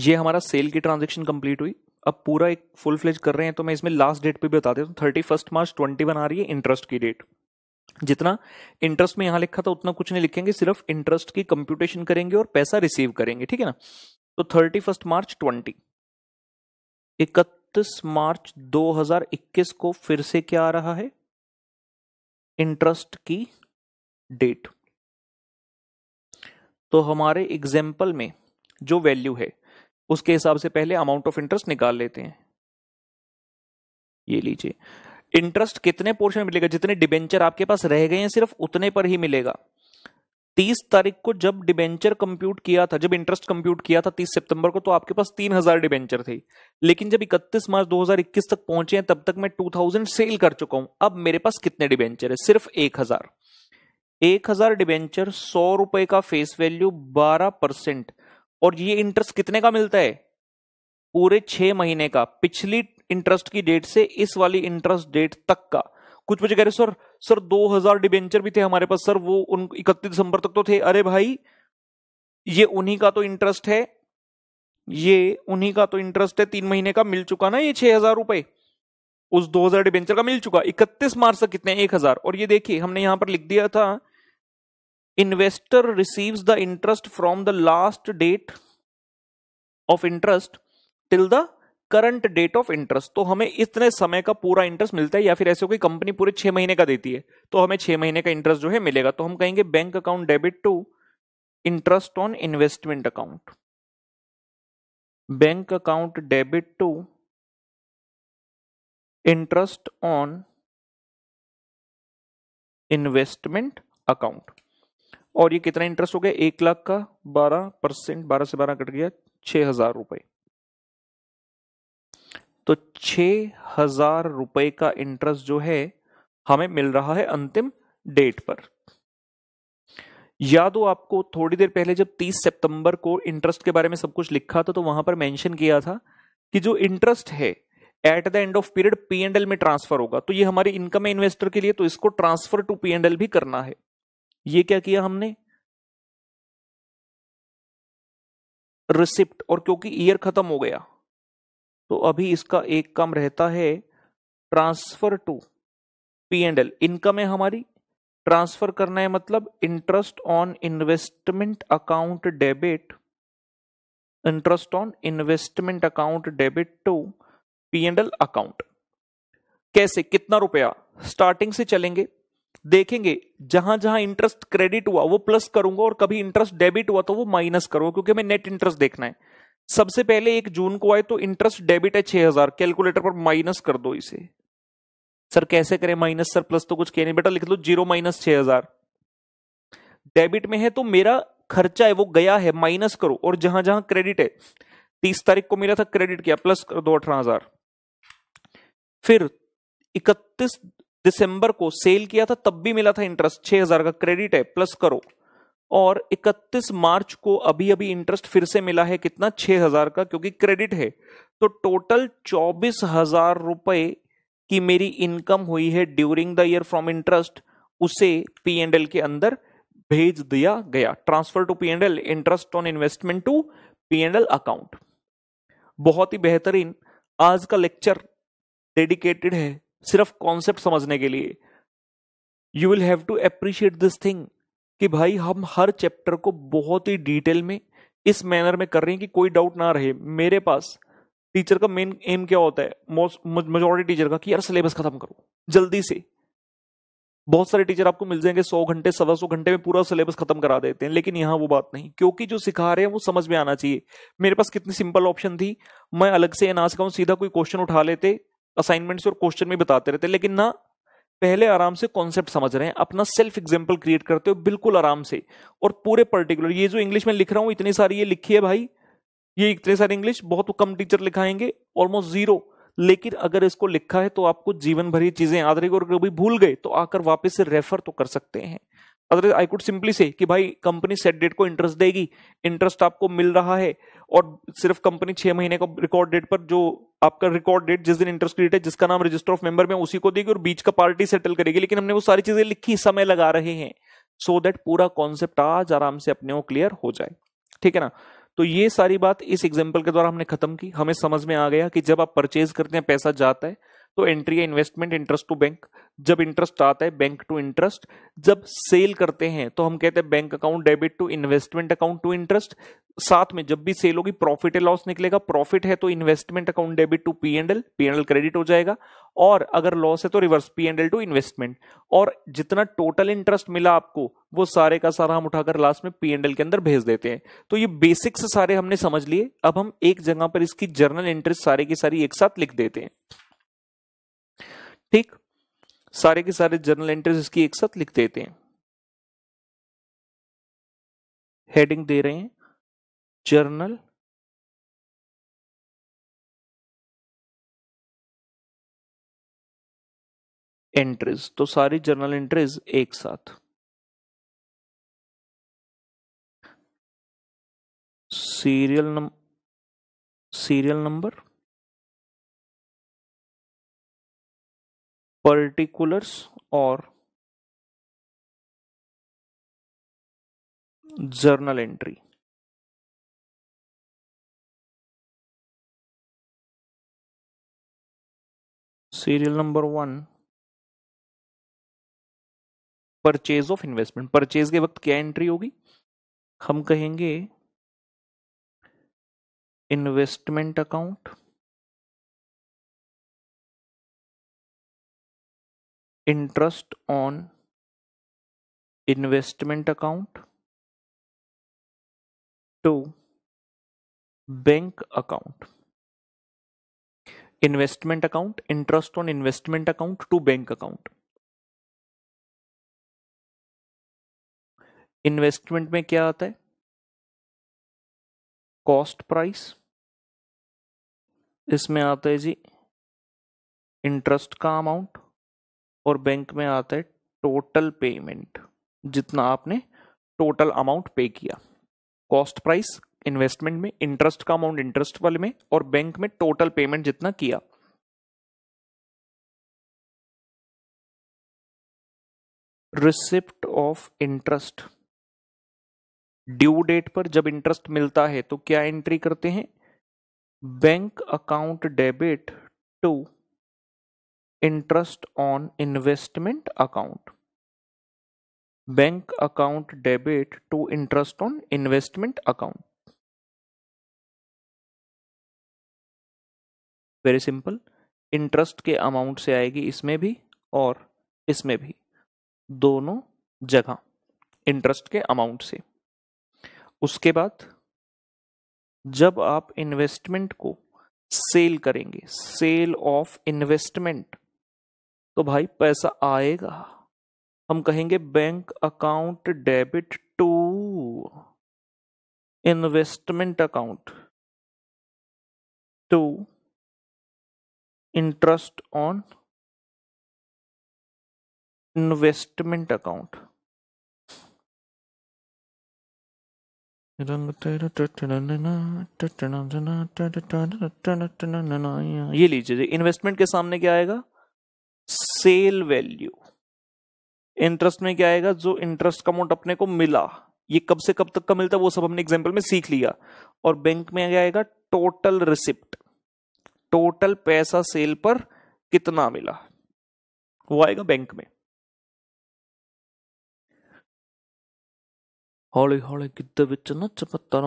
ये हमारा सेल की ट्रांजेक्शन कंप्लीट हुई अब पूरा एक फुल फ्लेज कर रहे हैं तो मैं इसमें लास्ट डेट पे भी बता देता thirty first March twenty one आ रही है इंटरेस्ट की डेट जितना इंटरेस्ट में यहां लिखा था उतना कुछ नहीं लिखेंगे सिर्फ इंटरेस्ट की कंप्यूटेशन करेंगे और पैसा रिसीव करेंगे ठीक है ना तो थर्टी फर्स्ट मार्च ट्वेंटी इकतीस मार्च 2021 को फिर से क्या आ रहा है इंटरेस्ट की डेट तो हमारे एग्जाम्पल में जो वैल्यू है उसके हिसाब से पहले अमाउंट ऑफ इंटरेस्ट निकाल लेते हैं ये लीजिए इंटरेस्ट कितने पोर्शन मिलेगा जितने डिबेंचर आपके पास रह गए हैं सिर्फ उतने पर ही मिलेगा तीस तारीख को जब डिबेंचर कंप्यूट किया था जब इंटरेस्ट कंप्यूट किया था तीस सितंबर को तो आपके पास तीन हजार डिबेंचर थे लेकिन जब इकतीस मार्च 2021 तक पहुंचे हैं तब तक मैं 2000 सेल कर चुका हूं अब मेरे पास कितने डिबेंचर है सिर्फ एक हजार एक हजार डिबेंचर सौ रुपए का फेस वैल्यू बारह परसेंट और ये इंटरेस्ट कितने का मिलता है पूरे छह महीने का पिछली इंटरेस्ट की डेट से इस वाली इंटरेस्ट डेट तक का कुछ बच्चे कह रहे सर सर 2000 डिबेंचर भी थे हमारे पास सर वो उन इकतीस दिसंबर तक तो थे अरे भाई ये उन्हीं का तो इंटरेस्ट है ये उन्हीं का तो इंटरेस्ट है तीन महीने का मिल चुका ना ये छह हजार रुपए उस दो हजार डिबेंचर का मिल चुका इकतीस मार्च तक कितने एक हजार और ये देखिए हमने यहां पर लिख दिया था investor receives the interest from the last date of interest till the current date of interest तो हमें इतने समय का पूरा इंटरेस्ट मिलता है या फिर ऐसे कोई कंपनी पूरे छह महीने का देती है तो हमें छह महीने का इंटरेस्ट जो है मिलेगा तो हम कहेंगे bank account debit to interest on investment account bank account debit to interest on investment account और ये कितना इंटरेस्ट हो गया एक लाख का बारह परसेंट बारह से बारह कट गया छह हजार रुपए तो छह हजार रुपए का इंटरेस्ट जो है हमें मिल रहा है अंतिम डेट पर याद हो आपको थोड़ी देर पहले जब 30 सितंबर को इंटरेस्ट के बारे में सब कुछ लिखा था तो वहां पर मेंशन किया था कि जो इंटरेस्ट है at the end of period P and L में ट्रांसफर होगा तो ये हमारी इनकम है इन्वेस्टर के लिए तो इसको transfer to P and L भी करना है ये क्या किया हमने रिसिप्ट और क्योंकि ईयर खत्म हो गया तो अभी इसका एक काम रहता है transfer to P and L income है हमारी ट्रांसफर करना है मतलब interest on investment account debit interest on investment account debit to P and L account कैसे कितना रुपया स्टार्टिंग से चलेंगे देखेंगे जहां जहां इंटरेस्ट क्रेडिट हुआ वो प्लस करूंगा और कभी इंटरेस्ट डेबिट हुआ तो वो माइनस करूंगा क्योंकि हमें नेट इंटरेस्ट देखना है सबसे पहले एक जून को आए तो इंटरेस्ट डेबिट है छह कैलकुलेटर पर माइनस कर दो इसे सर कैसे करें माइनस सर प्लस तो कुछ कह नहीं बेटा लिख लो जीरो माइनस छह हजार डेबिट में है तो मेरा खर्चा है वो गया है माइनस करो और जहां जहां क्रेडिट है तीस तारीख को मेरा था क्रेडिट किया प्लस कर दो अठारह हजार फिर इकतीस दिसंबर को सेल किया था तब भी मिला था इंटरेस्ट छह हजार का क्रेडिट है प्लस करो और 31 मार्च को अभी अभी इंटरेस्ट फिर से मिला है कितना 6000 का क्योंकि क्रेडिट है तो टोटल चौबीस हजार रुपए की मेरी इनकम हुई है during the year from interest उसे पी एंड एल के अंदर भेज दिया गया transfer to P and L interest on investment to P and L account बहुत ही बेहतरीन आज का लेक्चर डेडिकेटेड है सिर्फ कॉन्सेप्ट समझने के लिए you will have to appreciate this thing कि भाई हम हर चैप्टर को बहुत ही डिटेल में इस मैनर में कर रहे हैं कि कोई डाउट ना रहे मेरे पास टीचर का मेन एम क्या होता है मेजोरिटी टीचर का कि यार सिलेबस खत्म करो जल्दी से बहुत सारे टीचर आपको मिल जाएंगे सौ घंटे सवा सौ घंटे में पूरा सिलेबस खत्म करा देते हैं लेकिन यहां वो बात नहीं क्योंकि जो सिखा रहे हैं वो समझ में आना चाहिए मेरे पास कितनी सिंपल ऑप्शन थी मैं अलग से ना सिखाऊं सीधा कोई क्वेश्चन उठा लेते असाइनमेंट्स और क्वेश्चन में बताते रहते लेकिन ना पहले आराम से कॉन्सेप्ट समझ रहे हैं अपना सेल्फ एग्जाम्पल क्रिएट करते हो बिल्कुल आराम से और पूरे पर्टिकुलर ये जो इंग्लिश में लिख रहा हूँ इतनी सारी ये लिखी है भाई ये इतने सारे इंग्लिश बहुत कम टीचर लिखाएंगे ऑलमोस्ट जीरो लेकिन अगर इसको लिखा है तो आपको जीवन भर ये चीजें याद रहेगी और कभी भूल गए तो आकर वापस से रेफर तो कर सकते हैं अगर आई कुड सिंपली से कि भाई कंपनी सेट डेट को इंटरेस्ट देगी इंटरेस्ट आपको मिल रहा है और सिर्फ कंपनी छह महीने का रिकॉर्ड डेट पर जो आपका रिकॉर्ड डेट जिस दिन इंटरेस्ट डेट है जिसका नाम रजिस्टर ऑफ मेंबर में उसी को देगी और बीच का पार्टी सेटल करेगी लेकिन हमने वो सारी चीजें लिखी समय लगा रहे हैं सो so दैट पूरा कॉन्सेप्ट आज आराम से अपने को क्लियर हो जाए ठीक है ना तो ये सारी बात इस एग्जाम्पल के द्वारा हमने खत्म की हमें समझ में आ गया कि जब आप परचेज करते हैं पैसा जाता है तो एंट्री है इन्वेस्टमेंट इंटरेस्ट टू बैंक जब इंटरेस्ट आता है बैंक टू इंटरेस्ट जब सेल करते हैं तो हम कहते हैं bank account debit to investment account to interest साथ में जब भी सेल होगी प्रॉफिट एंड लॉस निकलेगा प्रॉफिट है तो investment account debit to P and L P and L credit हो जाएगा और अगर लॉस है तो reverse P and L to investment और जितना टोटल इंटरेस्ट मिला आपको वो सारे का सारा हम उठाकर लास्ट में पी एंड एल के अंदर भेज देते हैं तो ये बेसिक्स सारे हमने समझ लिए अब हम एक जगह पर इसकी जर्नल इंटरेस्ट सारे की सारी एक साथ लिख देते हैं ठीक सारे के सारे जर्नल एंट्रीज इसकी एक साथ लिख देते हैं हेडिंग दे रहे हैं जर्नल एंट्रीज तो सारी जर्नल एंट्रीज एक साथ serial number serial number particulars और journal entry serial number one purchase of investment purchase के वक्त क्या एंट्री होगी हम कहेंगे investment account interest on investment account to bank account investment account interest on investment account to bank account investment में क्या आता है कॉस्ट प्राइस इसमें आता है जी इंटरेस्ट का अमाउंट और बैंक में आता है टोटल पेमेंट जितना आपने टोटल अमाउंट पे किया कॉस्ट प्राइस इन्वेस्टमेंट में इंटरेस्ट का अमाउंट इंटरेस्ट वाले में और बैंक में टोटल पेमेंट जितना किया receipt of interest due date पर जब इंटरेस्ट मिलता है तो क्या एंट्री करते हैं bank account debit to interest on investment account bank account debit to interest on investment account very simple interest के अमाउंट से आएगी इसमें भी और इसमें भी दोनों जगह इंटरेस्ट के अमाउंट से उसके बाद जब आप इन्वेस्टमेंट को सेल करेंगे सेल ऑफ इन्वेस्टमेंट तो भाई पैसा आएगा हम कहेंगे bank account debit to investment account to interest on investment account ये लीजिए इन्वेस्टमेंट के सामने क्या आएगा सेल वैल्यू इंटरेस्ट में क्या आएगा जो इंटरेस्ट का अमाउंट अपने को मिला ये कब से कब तक का मिलता है वो सब हमने एग्जांपल में सीख लिया और बैंक में क्या आएगा टोटल रिसिप्ट टोटल पैसा सेल पर कितना मिला वो आएगा बैंक में हौली हौली गिद्ध बिच नच पत्ता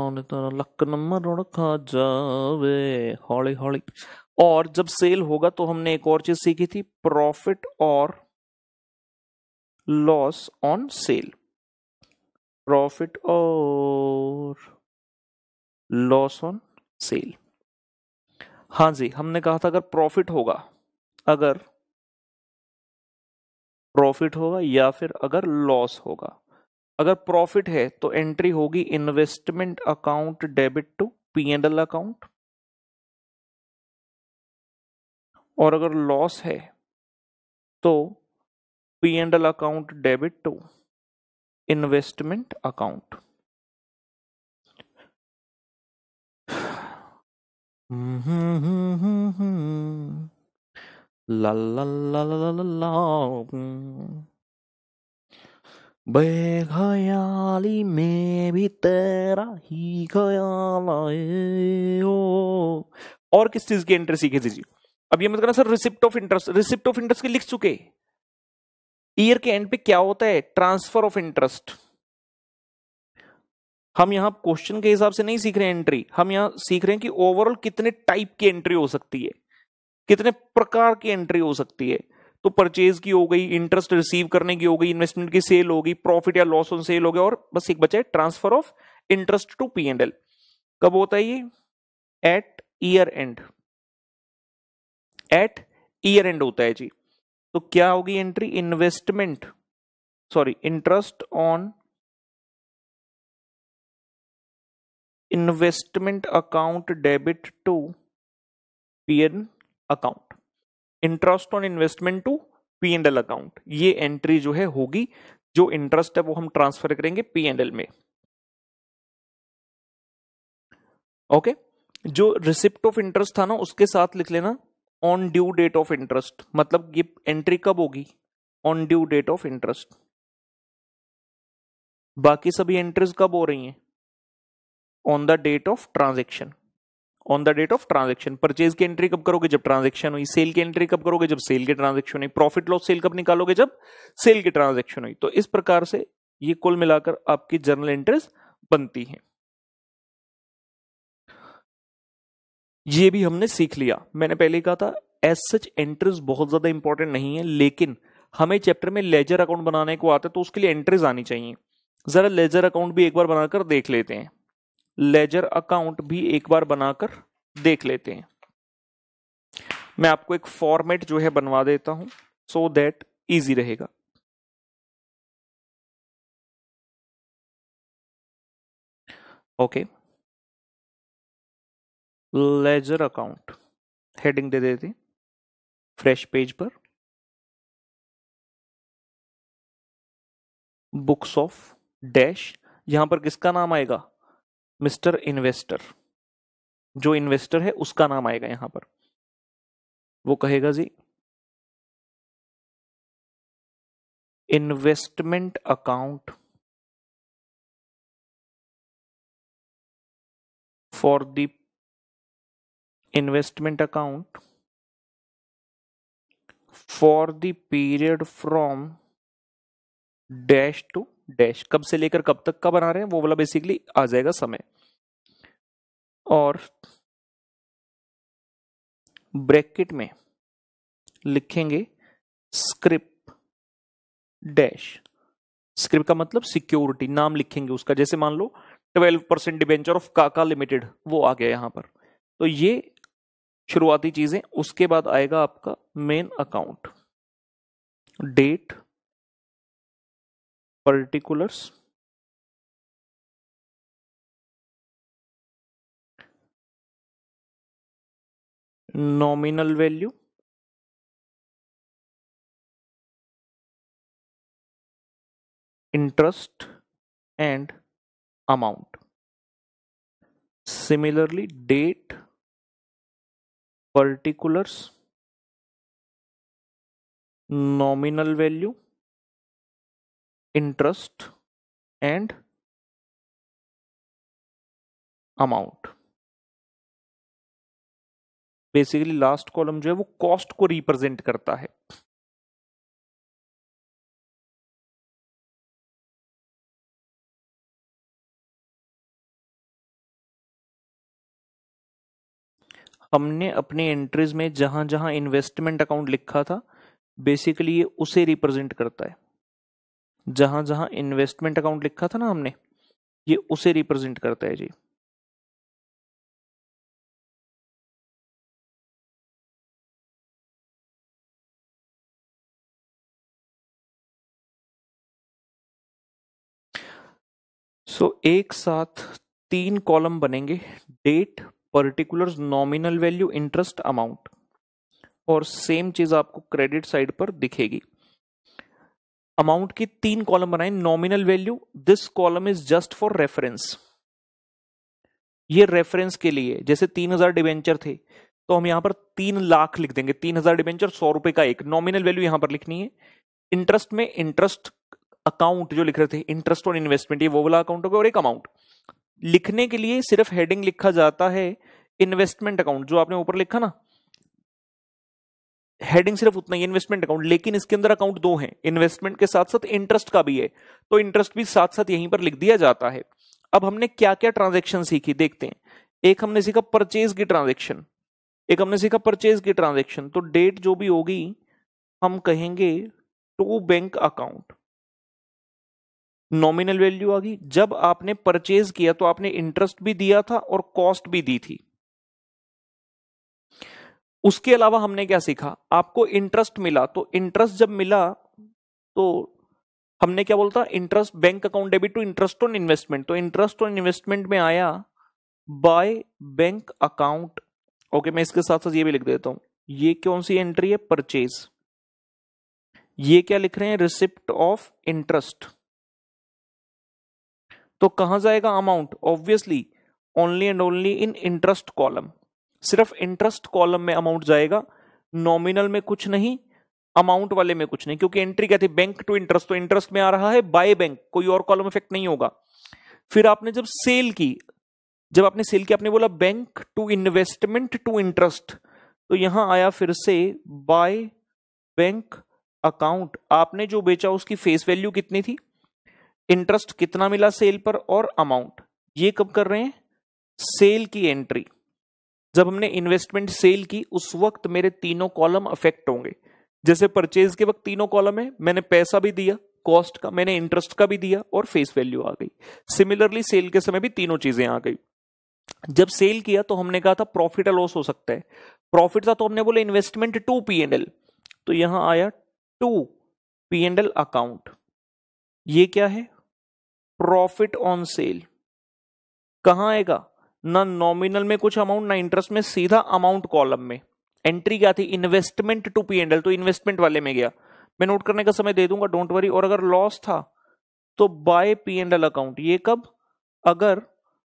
लक नंबर खा जावे हौली हौली और जब सेल होगा तो हमने एक और चीज सीखी थी प्रॉफिट और लॉस ऑन सेल प्रॉफिट और लॉस ऑन सेल हाँ जी हमने कहा था अगर प्रॉफिट होगा अगर प्रॉफिट होगा या फिर अगर लॉस होगा अगर प्रॉफिट है तो एंट्री होगी investment account debit to PNL account और अगर लॉस है तो P and L account debit to investment account ला ला बेखयाली में भी तेरा ही खयाल आए हो और किस चीज की एंट्री सीखे जी अब ये मत करना sir receipt of interest receipt of interest के लिख चुके ईयर के एंड पे क्या होता है ट्रांसफर ऑफ इंटरेस्ट हम यहां क्वेश्चन के हिसाब से नहीं सीख रहे एंट्री हम यहां सीख रहे हैं कि ओवरऑल कितने टाइप की एंट्री हो सकती है कितने प्रकार की एंट्री हो सकती है तो परचेज की हो गई इंटरेस्ट रिसीव करने की हो गई इन्वेस्टमेंट की सेल होगी प्रॉफिट या लॉस ऑन सेल हो गया और बस एक बचा है transfer of interest to P and L कब होता है ये at year end at year end होता है जी तो क्या होगी entry investment sorry interest on investment account debit to P N account interest on investment to P and L account ये एंट्री जो है होगी जो इंटरेस्ट है वो हम ट्रांसफर करेंगे पी एंड एल में ओके okay? जो रिसिप्ट ऑफ इंटरेस्ट था ना उसके साथ लिख लेना on due date of interest मतलब ये एंट्री कब होगी on due date of interest बाकी सभी एंट्रीज कब हो रही हैं on the date of transaction on the date of transaction purchase की एंट्री कब करोगे जब ट्रांजेक्शन हुई सेल की एंट्री कब करोगे जब सेल की ट्रांजेक्शन हुई प्रॉफिट लॉस सेल कब निकालोगे जब सेल की ट्रांजेक्शन हुई तो इस प्रकार से ये कुल मिलाकर आपकी जर्नल एंट्रीज बनती हैं ये भी हमने सीख लिया मैंने पहले कहा था एज सच एंट्रीज बहुत ज्यादा इंपॉर्टेंट नहीं है लेकिन हमें चैप्टर में लेजर अकाउंट बनाने को आता है तो उसके लिए एंट्रीज आनी चाहिए जरा लेजर अकाउंट भी एक बार बनाकर देख लेते हैं लेजर अकाउंट भी एक बार बनाकर देख लेते हैं मैं आपको एक फॉर्मेट जो है बनवा देता हूं सो दैट इजी रहेगा okay okay. Ledger account heading दे देती फ्रेश पेज पर बुक्स ऑफ डैश यहां पर किसका नाम आएगा मिस्टर इन्वेस्टर जो इन्वेस्टर है उसका नाम आएगा यहां पर वो कहेगा जी investment account for the investment account for the period from dash to dash कब से लेकर कब तक का बना रहे हैं वो वाला बेसिकली आ जाएगा समय और ब्रैकेट में लिखेंगे स्क्रिप्ट डैश स्क्रिप्ट का मतलब सिक्योरिटी नाम लिखेंगे उसका जैसे मान लो twelve percent debenture of Kaka limited वो आ गया यहां पर तो ये शुरुआती चीजें उसके बाद आएगा आपका main account date particulars nominal value interest and amount similarly date particulars nominal value interest and amount basically last column जो है वो कॉस्ट को रिप्रेजेंट करता है हमने अपने एंट्रीज में जहां जहां इन्वेस्टमेंट अकाउंट लिखा था बेसिकली ये उसे रिप्रेजेंट करता है जहां जहां इन्वेस्टमेंट अकाउंट लिखा था ना हमने ये उसे रिप्रेजेंट करता है जी सो so, एक साथ तीन कॉलम बनेंगे date particular nominal value interest amount और सेम चीज आपको क्रेडिट साइड पर दिखेगी अमाउंट की तीन कॉलम बनाए nominal value this column is just for reference ये रेफरेंस के लिए जैसे तीन हजार डिवेंचर थे तो हम यहां पर तीन लाख लिख देंगे तीन हजार डिवेंचर सौ रुपए का एक नॉमिनल वैल्यू यहां पर लिखनी है इंटरेस्ट में इंटरेस्ट अकाउंट जो लिख रहे थे इंटरेस्ट और इन्वेस्टमेंट ये वो वाला अकाउंट होगा और एक अमाउंट लिखने के लिए सिर्फ हेडिंग लिखा जाता है इन्वेस्टमेंट अकाउंट जो आपने ऊपर लिखा ना हेडिंग सिर्फ उतना ही इन्वेस्टमेंट अकाउंट लेकिन इसके अंदर अकाउंट दो हैं इन्वेस्टमेंट के साथ साथ इंटरेस्ट का भी है तो इंटरेस्ट भी साथ साथ यहीं पर लिख दिया जाता है अब हमने क्या क्या ट्रांजेक्शन सीखी देखते हैं एक हमने सीखा परचेज की ट्रांजेक्शन एक हमने सीखा परचेज की ट्रांजेक्शन तो डेट जो भी होगी हम कहेंगे to bank account nominal value आ गई जब आपने परचेज किया तो आपने इंटरेस्ट भी दिया था और कॉस्ट भी दी थी उसके अलावा हमने क्या सीखा आपको इंटरेस्ट मिला तो इंटरेस्ट जब मिला तो हमने क्या बोलता interest bank account debit to interest on investment तो इंटरेस्ट ऑन इन्वेस्टमेंट में आया बाय बैंक अकाउंट ओके मैं इसके साथ साथ ये भी लिख देता हूं ये कौन सी एंट्री है परचेज ये क्या लिख रहे हैं रिसिप्ट ऑफ इंटरेस्ट तो कहां जाएगा amount obviously only and only in interest column सिर्फ इंटरेस्ट कॉलम में अमाउंट जाएगा नॉमिनल में कुछ नहीं अमाउंट वाले में कुछ नहीं क्योंकि एंट्री क्या थी बैंक टू इंटरेस्ट तो इंटरेस्ट में आ रहा है बाय बैंक कोई और कॉलम इफेक्ट नहीं होगा फिर आपने जब सेल की जब आपने सेल की आपने बोला bank to investment to interest तो यहां आया फिर से बाय बैंक अकाउंट आपने जो बेचा उसकी फेस वैल्यू कितनी थी इंटरेस्ट कितना मिला सेल पर और अमाउंट ये कब कर रहे हैं सेल की एंट्री जब हमने इन्वेस्टमेंट सेल की उस वक्त मेरे तीनों कॉलम अफेक्ट होंगे जैसे परचेज के वक्त तीनों कॉलम है मैंने पैसा भी दिया कॉस्ट का मैंने इंटरेस्ट का भी दिया और फेस वैल्यू आ गई सिमिलरली सेल के समय भी तीनों चीजें आ गई जब सेल किया तो हमने कहा था प्रॉफिट या लॉस हो सकता है प्रॉफिट था तो हमने बोला investment to P and L तो यहां आया to P and L account ये क्या है प्रॉफिट ऑन सेल कहां आएगा ना नॉमिनल में कुछ अमाउंट ना इंटरेस्ट में सीधा अमाउंट कॉलम में एंट्री क्या थी इन्वेस्टमेंट टू पी एंडल तो इन्वेस्टमेंट वाले में गया मैं नोट करने का समय दे दूंगा डोंट वरी और अगर लॉस था तो बाय पी एंडल अकाउंट ये कब अगर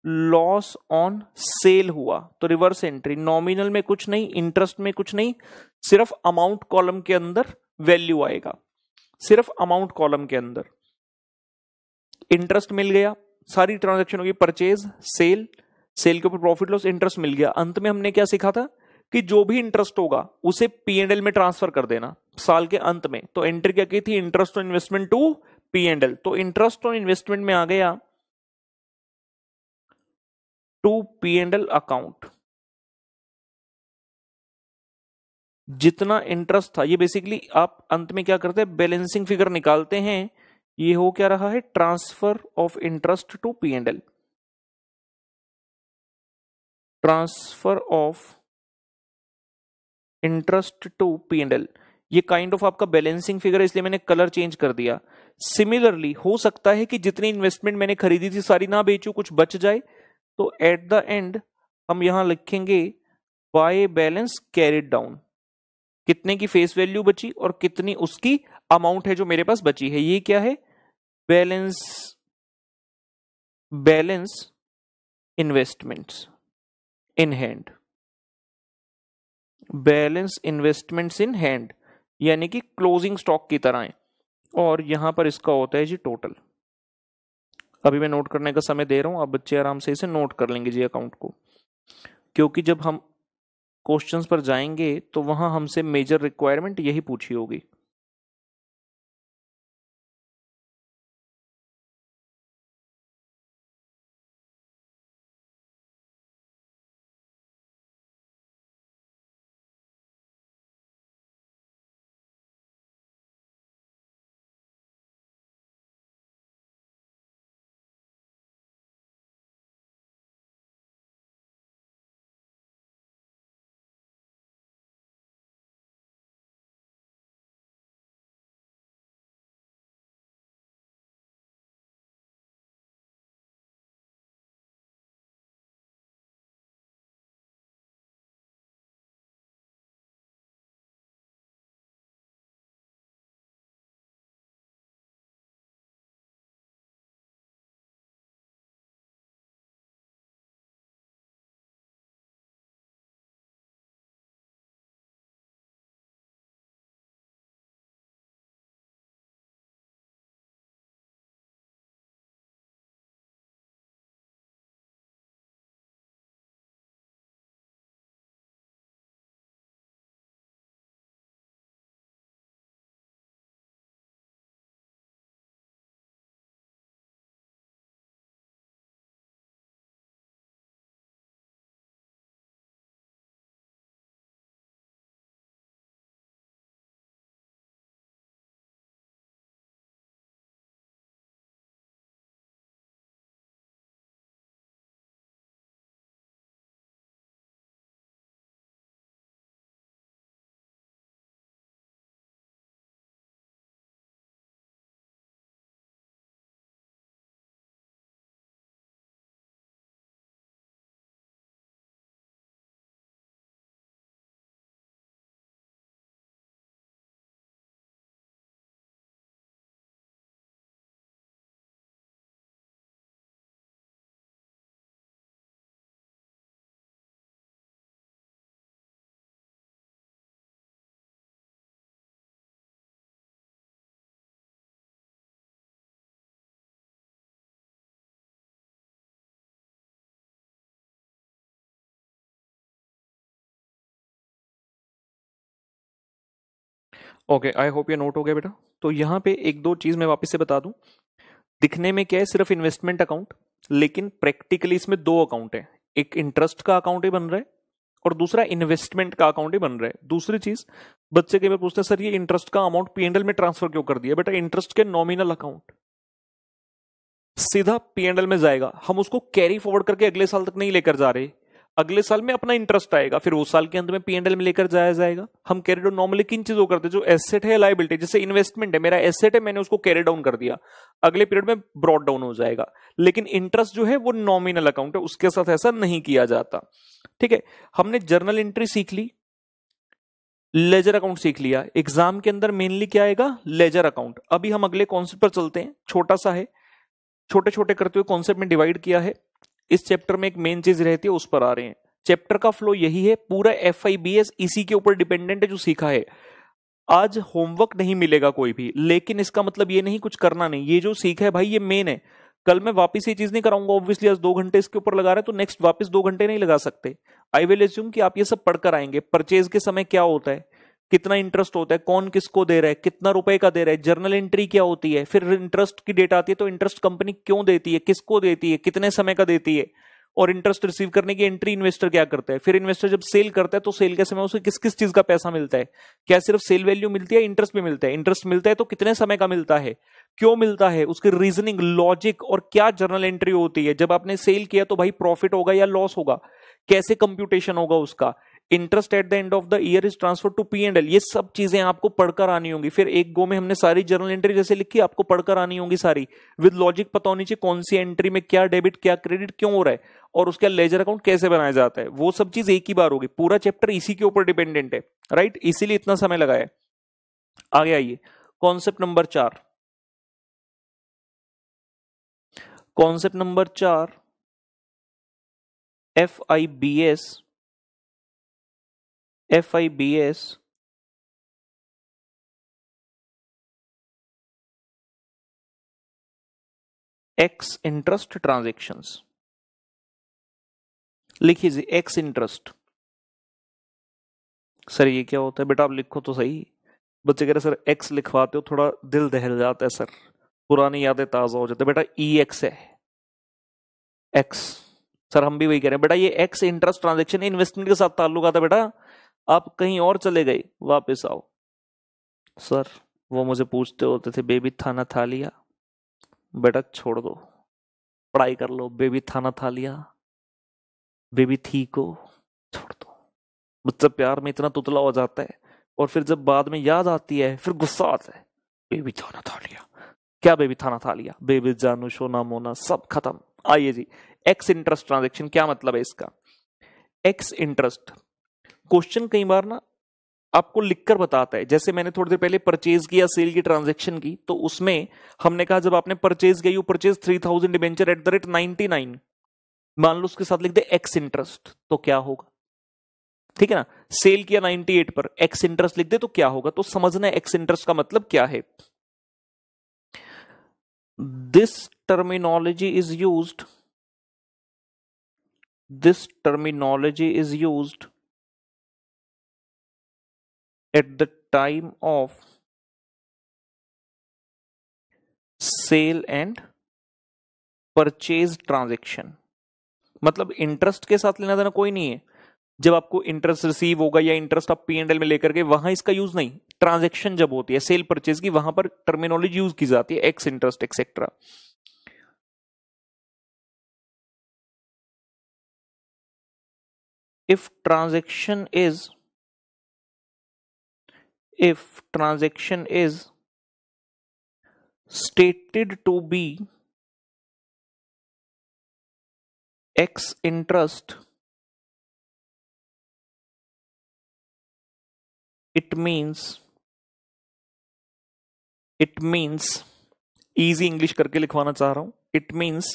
लॉस ऑन सेल हुआ तो रिवर्स एंट्री नॉमिनल में कुछ नहीं इंटरेस्ट में कुछ नहीं सिर्फ अमाउंट कॉलम के अंदर वैल्यू आएगा सिर्फ अमाउंट कॉलम के अंदर इंटरेस्ट मिल गया सारी ट्रांजेक्शन होगी परचेज सेल सेल के ऊपर प्रॉफिट लॉस इंटरेस्ट मिल गया अंत में हमने क्या सीखा था कि जो भी इंटरेस्ट होगा उसे पी एंड एल में ट्रांसफर कर देना साल के अंत में तो एंट्री क्या की थी interest on investment to P and L तो इंटरेस्ट ऑन इन्वेस्टमेंट में आ गया to P and L account जितना इंटरेस्ट था ये बेसिकली आप अंत में क्या करते हैं बैलेंसिंग फिगर निकालते हैं ये हो क्या रहा है transfer of interest to P and L transfer of interest to P and L ये काइंड kind ऑफ of आपका बैलेंसिंग फिगर है इसलिए मैंने कलर चेंज कर दिया सिमिलरली हो सकता है कि जितनी इन्वेस्टमेंट मैंने खरीदी थी सारी ना बेचू कुछ बच जाए तो एट द एंड हम यहां लिखेंगे बाय बैलेंस कैरिड डाउन कितने की फेस वैल्यू बची और कितनी उसकी अमाउंट है जो मेरे पास बची है ये क्या है balance balance investments in hand balance investments in hand यानी कि क्लोजिंग स्टॉक की तरह है और यहां पर इसका होता है जी टोटल अभी मैं नोट करने का समय दे रहा हूं आप बच्चे आराम से इसे नोट कर लेंगे जी अकाउंट को क्योंकि जब हम क्वेश्चंस पर जाएंगे तो वहां हमसे मेजर रिक्वायरमेंट यही पूछी होगी ओके आई होप ये नोट हो गया बेटा तो यहाँ पे एक दो चीज़ मैं वापस से बता दू दिखने में क्या है सिर्फ इन्वेस्टमेंट अकाउंट लेकिन प्रैक्टिकली इसमें दो अकाउंट है एक इंटरेस्ट का अकाउंट ही बन रहा है और दूसरा इन्वेस्टमेंट का अकाउंट ही बन रहा है दूसरी चीज बच्चे के पूछते हैं सर ये इंटरेस्ट का अमाउंट पीएनएल में ट्रांसफर क्यों कर दिया बेटा इंटरेस्ट के नॉमिनल अकाउंट सीधा पीएनएल में जाएगा हम उसको कैरी फॉरवर्ड करके अगले साल तक नहीं लेकर जा रहे अगले साल में अपना इंटरेस्ट आएगा फिर उस साल के अंत में पीएनएल में लेकर जाया जाएगा हम कैरी डाउन नॉर्मली किन चीजों करते हैं जो एसेट है लाइबिलिटी जैसे इन्वेस्टमेंट है मेरा एसेट है मैंने उसको कैरी डाउन कर दिया अगले पीरियड में ब्रॉड डाउन हो जाएगा लेकिन इंटरेस्ट जो है वो नॉमिनल अकाउंट है उसके साथ ऐसा नहीं किया जाता ठीक है हमने जर्नल एंट्री सीख ली लेजर अकाउंट सीख लिया एग्जाम के अंदर मेनली क्या आएगा लेजर अकाउंट अभी हम अगले कॉन्सेप्ट पर चलते हैं छोटा सा है छोटे छोटे करते हुए कॉन्सेप्ट में डिवाइड किया है इस चैप्टर में एक मेन चीज रहती है उस पर आ रहे हैं चैप्टर का फ्लो यही है पूरा एफ इसी के ऊपर डिपेंडेंट है जो सीखा है आज होमवर्क नहीं मिलेगा कोई भी लेकिन इसका मतलब ये नहीं कुछ करना नहीं ये जो सीखा है भाई ये मेन है कल मैं वापस ये चीज नहीं कराऊंगा ऑब्वियसली आज दो घंटे इसके ऊपर लगा रहे तो नेक्स्ट वापस दो घंटे नहीं लगा सकते आई विल एज्यूम कि आप ये सब पढ़कर आएंगे परचेज के समय क्या होता है कितना इंटरेस्ट होता है कौन किसको दे रहा है कितना रुपए का दे रहा है जर्नल एंट्री क्या होती है फिर इंटरेस्ट की डेट आती है तो इंटरेस्ट कंपनी क्यों देती है किसको देती है कितने समय का देती है और इंटरेस्ट रिसीव करने की एंट्री इन्वेस्टर क्या करता है फिर इन्वेस्टर जब सेल करता है तो सेल के समय उसे किस किस चीज का पैसा मिलता है क्या सिर्फ सेल वैल्यू मिलती है इंटरेस्ट भी मिलता है इंटरेस्ट मिलता है तो कितने समय का मिलता है क्यों मिलता है उसकी रीजनिंग लॉजिक और क्या जर्नल एंट्री होती है जब आपने सेल किया तो भाई प्रॉफिट होगा या लॉस होगा कैसे कंप्यूटेशन होगा उसका interest at the end of the year is transfer to P and L ये सब चीजें आपको पढ़कर आनी होंगी फिर एक गो में हमने सारी जर्नल एंट्री जैसे लिखी आपको पढ़कर आनी होगी सारी विद लॉजिक पता होनी चाहिए कौन सी एंट्री में क्या डेबिट क्या क्रेडिट क्यों हो रहा है और उसका लेजर अकाउंट कैसे बनाया जाता है वो सब चीज एक ही बार होगी पूरा चैप्टर इसी के ऊपर डिपेंडेंट है राइट इसीलिए इतना समय लगा है आगे आइए कॉन्सेप्ट नंबर चार कॉन्सेप्ट नंबर चार F I B S FIBS ex interest transactions लिखिए एक्स इंटरेस्ट सर ये क्या होता है बेटा आप लिखो तो सही बच्चे कह रहे सर एक्स लिखवाते हो थोड़ा दिल दहल जाता है सर पुरानी यादें ताज़ा हो जाती e है बेटा ई एक्स है एक्स सर हम भी वही कह रहे हैं बेटा ये एक्स इंटरेस्ट ट्रांजेक्शन इन्वेस्टमेंट के साथ ताल्लुक आता है बेटा आप कहीं और चले गए वापस आओ सर वो मुझे पूछते होते थे बेबी थाना था लिया बेटा छोड़ दो पढ़ाई कर लो बेबी थाना था लिया बेबी थी को छोड़ दो बच्चा प्यार में इतना तुतला हो जाता है और फिर जब बाद में याद आती है फिर गुस्सा आता है बेबी थाना था लिया क्या बेबी थाना था लिया बेबी जानू सोना मोना सब खत्म आइए जी एक्स इंटरेस्ट ट्रांजेक्शन क्या मतलब है इसका एक्स इंटरेस्ट क्वेश्चन कई बार ना आपको लिखकर बताता है जैसे मैंने थोड़ी देर पहले परचेज किया सेल की ट्रांजेक्शन की तो उसमें हमने कहा जब आपने परचेज गई purchase three thousand debenture at the rate ninety nine मान लो उसके साथ लिख दे एक्स इंटरेस्ट तो क्या होगा ठीक है ना सेल किया 98 पर एक्स इंटरेस्ट लिख दे तो क्या होगा तो समझना एक्स इंटरेस्ट का मतलब क्या है this terminology is used this terminology is used at the time of sale and purchase transaction मतलब इंटरेस्ट के साथ लेना देना कोई नहीं है जब आपको इंटरेस्ट रिसीव होगा या इंटरेस्ट आप पी एंड एल में लेकर के वहां इसका यूज नहीं ट्रांजेक्शन जब होती है सेल परचेज की वहां पर टर्मिनोलॉजी यूज की जाती है ex interest etcetera if transaction is if transaction is stated to be x interest it means it means easy english karke likhwana cha raha hu it means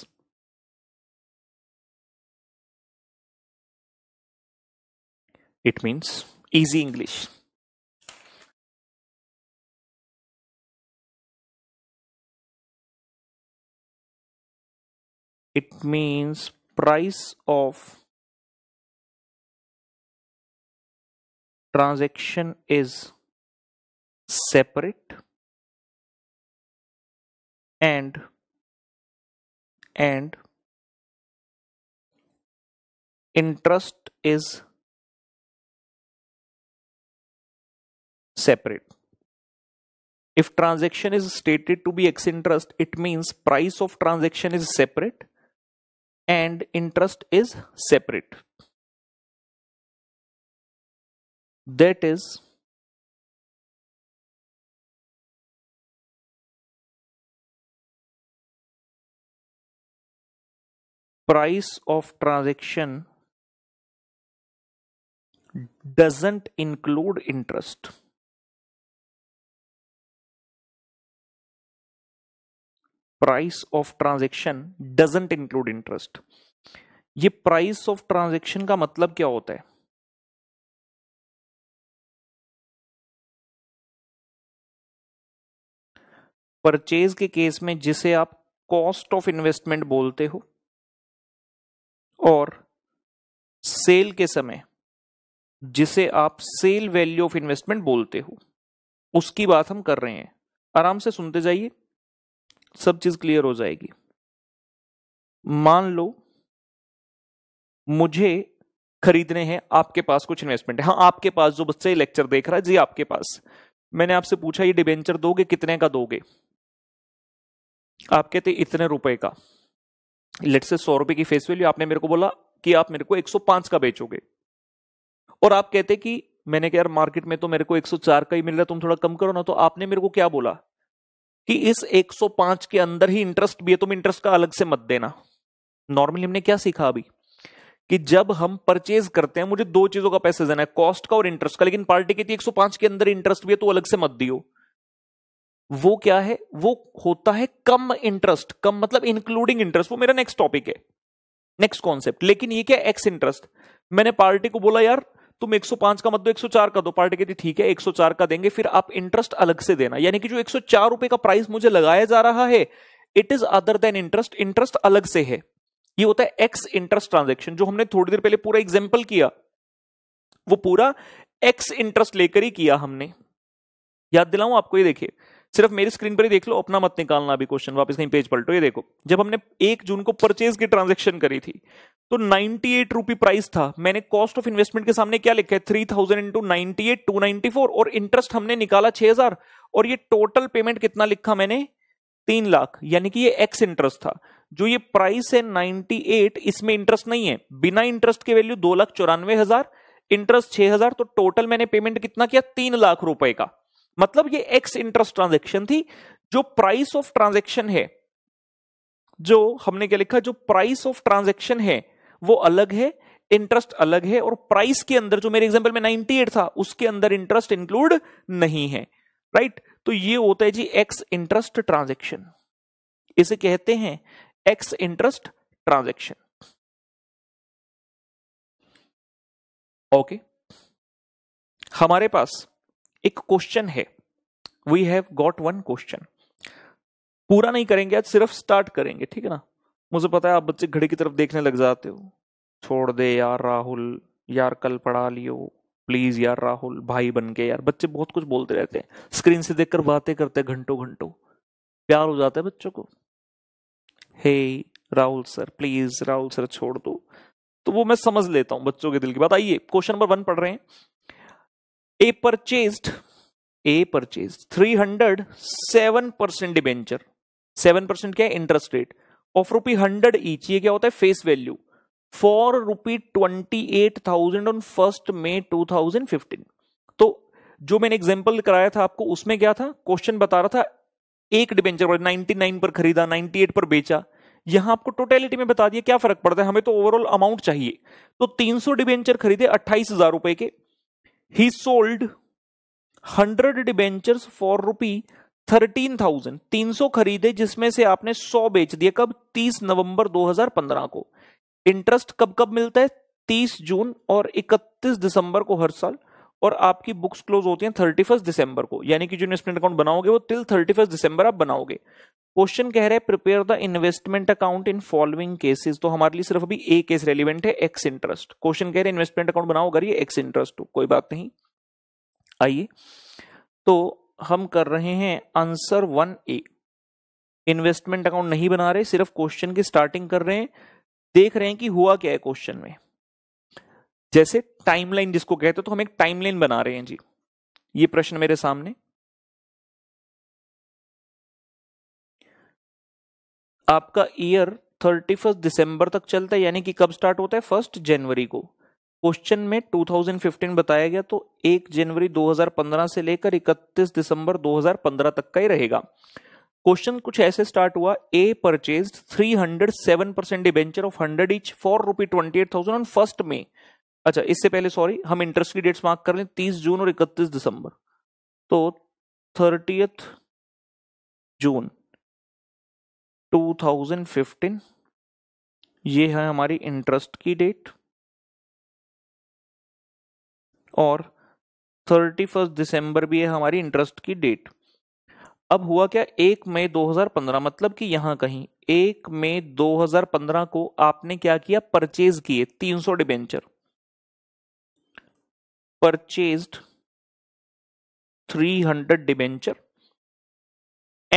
it means easy english it means price of transaction is separate and and interest is separate if transaction is stated to be x interest it means price of transaction is separate and interest is separate. That is price of transaction doesn't include interest. Price of transaction doesn't include interest ये price of transaction का मतलब क्या होता है purchase के case में जिसे आप कॉस्ट ऑफ इन्वेस्टमेंट बोलते हो और सेल के समय जिसे आप सेल वैल्यू ऑफ इन्वेस्टमेंट बोलते हो उसकी बात हम कर रहे हैं आराम से सुनते जाइए सब चीज क्लियर हो जाएगी मान लो मुझे खरीदने हैं आपके पास कुछ इन्वेस्टमेंट है हाँ आपके पास जो बच्चे लेक्चर देख रहा है जी आपके पास मैंने आपसे पूछा ये डिबेंचर दोगे कितने का दोगे आप कहते इतने रुपए का लेट से सौ रुपए की फेस वैल्यू आपने मेरे को बोला कि आप मेरे को 105 का बेचोगे और आप कहते कि मैंने कहा यार मार्केट में तो मेरे को 104 का ही मिल रहा है तुम थोड़ा कम करो ना तो आपने मेरे को क्या बोला कि इस 105 के अंदर ही इंटरेस्ट भी है तुम इंटरेस्ट का अलग से मत देना नॉर्मली हमने क्या सीखा अभी कि जब हम परचेज करते हैं मुझे दो चीजों का पैसे देना है कॉस्ट का और इंटरेस्ट का लेकिन पार्टी कहती है 105 के अंदर इंटरेस्ट भी है तो अलग से मत दियो वो क्या है वो होता है कम इंटरेस्ट कम मतलब इंक्लूडिंग इंटरेस्ट वो मेरा नेक्स्ट टॉपिक है नेक्स्ट कॉन्सेप्ट लेकिन ये क्या एक्स इंटरेस्ट मैंने पार्टी को बोला यार तुम 105 का मत दो 104 का दो पार्टी कहती ठीक है 104 का देंगे फिर आप इंटरेस्ट अलग से देना यानी कि जो एक रुपए का प्राइस मुझे लगाया जा रहा है it is other than interest interest अलग से है ये होता है एक्स इंटरेस्ट ट्रांजेक्शन जो हमने थोड़ी देर पहले पूरा एग्जाम्पल किया वो पूरा एक्स इंटरेस्ट लेकर ही किया हमने याद दिलाऊं आपको ये देखिए सिर्फ मेरी स्क्रीन पर ही देख लो अपना मत निकालना अभी क्वेश्चन वापस कहीं पेज पलटो ये देखो जब हमने एक जून को परचेज की ट्रांजेक्शन करी थी तो नाइनटी एट रूपी प्राइस था मैंने कॉस्ट ऑफ इन्वेस्टमेंट के सामने क्या लिखा है three thousand into ninety eight two ninety four और इंटरेस्ट हमने निकाला छह हजार और ये टोटल पेमेंट कितना लिखा मैंने तीन लाख यानी कि ये एक्स इंटरेस्ट था जो ये प्राइस है एट इसमें इंटरेस्ट नहीं है बिना इंटरेस्ट के वैल्यू दो लाख चौरानवे हजार इंटरेस्ट छह हजार तो टोटल मैंने पेमेंट कितना किया तीन लाख रुपए का मतलब ये एक्स इंटरेस्ट ट्रांजेक्शन थी जो प्राइस ऑफ ट्रांजेक्शन है जो हमने क्या लिखा जो प्राइस ऑफ ट्रांजेक्शन है वो अलग है इंटरेस्ट अलग है और प्राइस के अंदर जो मेरे एग्जांपल में 98 था उसके अंदर इंटरेस्ट इंक्लूड नहीं है राइट right? तो ये होता है जी एक्स इंटरेस्ट ट्रांजेक्शन इसे कहते हैं एक्स इंटरेस्ट ट्रांजेक्शन ओके हमारे पास एक क्वेश्चन है we have got one question पूरा नहीं करेंगे आज सिर्फ स्टार्ट करेंगे ठीक है ना मुझे पता है आप बच्चे घड़ी की तरफ देखने लग जाते हो छोड़ दे यार राहुल यार कल पढ़ा लियो प्लीज यार राहुल भाई बन के यार बच्चे बहुत कुछ बोलते रहते हैं स्क्रीन से देखकर बातें करते हैं घंटों घंटों प्यार हो जाता है बच्चों को hey Rahul sir please Rahul sir छोड़ दो तो वो मैं समझ लेता हूँ बच्चों के दिल की बात आइए क्वेश्चन नंबर वन पढ़ रहे हैं purchased a purchase three hundred seven percent debenture seven percent क्या है interest rate of rupee hundred each ये क्या होता है face value for rupee twenty eight thousand on first May two thousand fifteen तो जो मैंने एग्जाम्पल कराया था आपको उसमें क्या था क्वेश्चन बता रहा था एक डिबेंचर पर नाइन पर खरीदा नाइनटी एट पर बेचा यहां आपको टोटेलिटी में बता दिया क्या फर्क पड़ता है हमें तो ओवरऑल अमाउंट चाहिए तो तीन सौ डिबेंचर खरीदे अट्ठाईस हजार रुपए के he sold hundred debentures for rupee thirteen thousand तीन सौ खरीदे जिसमें से आपने सौ बेच दिए कब तीस नवंबर दो हजार पंद्रह को इंटरेस्ट कब कब मिलता है तीस जून और इकतीस दिसंबर को हर साल और आपकी बुक्स क्लोज होती हैं थर्टी फर्स्ट दिसंबर को यानी कि जो इन्वेस्टमेंट अकाउंट बनाओगे वो टिल थर्टी फर्स्ट दिसंबर आप बनाओगे क्वेश्चन कह रहे हैं prepare the investment account in following cases तो हमारे लिए सिर्फ अभी एक केस रेलिवेंट है एक्स इंटरेस्ट क्वेश्चन कह रहे हैं इन्वेस्टमेंट अकाउंट बनाओ करिए एक्स इंटरेस्ट तो, कोई बात नहीं आइए तो हम कर रहे हैं answer one a investment account नहीं बना रहे सिर्फ क्वेश्चन की स्टार्टिंग कर रहे हैं देख रहे हैं कि हुआ क्या है क्वेश्चन में जैसे टाइमलाइन जिसको कहते हैं तो हम एक टाइमलाइन बना रहे हैं जी ये प्रश्न मेरे सामने आपका ईयर थर्टी फर्स्ट दिसंबर तक चलता है यानी कि कब स्टार्ट होता है फर्स्ट जनवरी को क्वेश्चन में 2015 बताया गया तो 1 जनवरी 2015 से लेकर 31 दिसंबर 2015 तक का ही रहेगा क्वेश्चन कुछ ऐसे स्टार्ट हुआ a purchase 307 percent debenture of 100 each for rupee twenty eight thousand on first में अच्छा इससे पहले सॉरी हम इंटरेस्ट की डेट्स मार्क कर लें तीस जून और इकतीस दिसंबर तो थर्टी जून 2015 ये है हमारी इंटरेस्ट की डेट और थर्टी फर्स्ट दिसंबर भी है हमारी इंटरेस्ट की डेट अब हुआ क्या एक मई 2015 मतलब कि यहां कहीं एक मई 2015 को आपने क्या किया परचेज किए 300 debenture purchased 300 debenture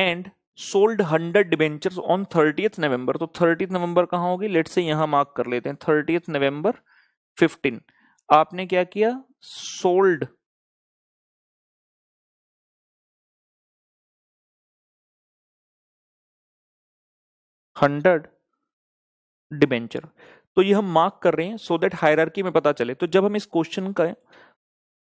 and sold hundred debentures on thirtieth November तो थर्टीथ नवंबर कहाँ होगी लेट से यहाँ मार्क कर लेते हैं थर्टीथ नवंबर 15 आपने क्या किया सोल्ड हंड्रेड डिबेंचर तो ये हम मार्क कर रहे हैं सो देट दैट हायरार्की में पता चले तो जब हम इस क्वेश्चन का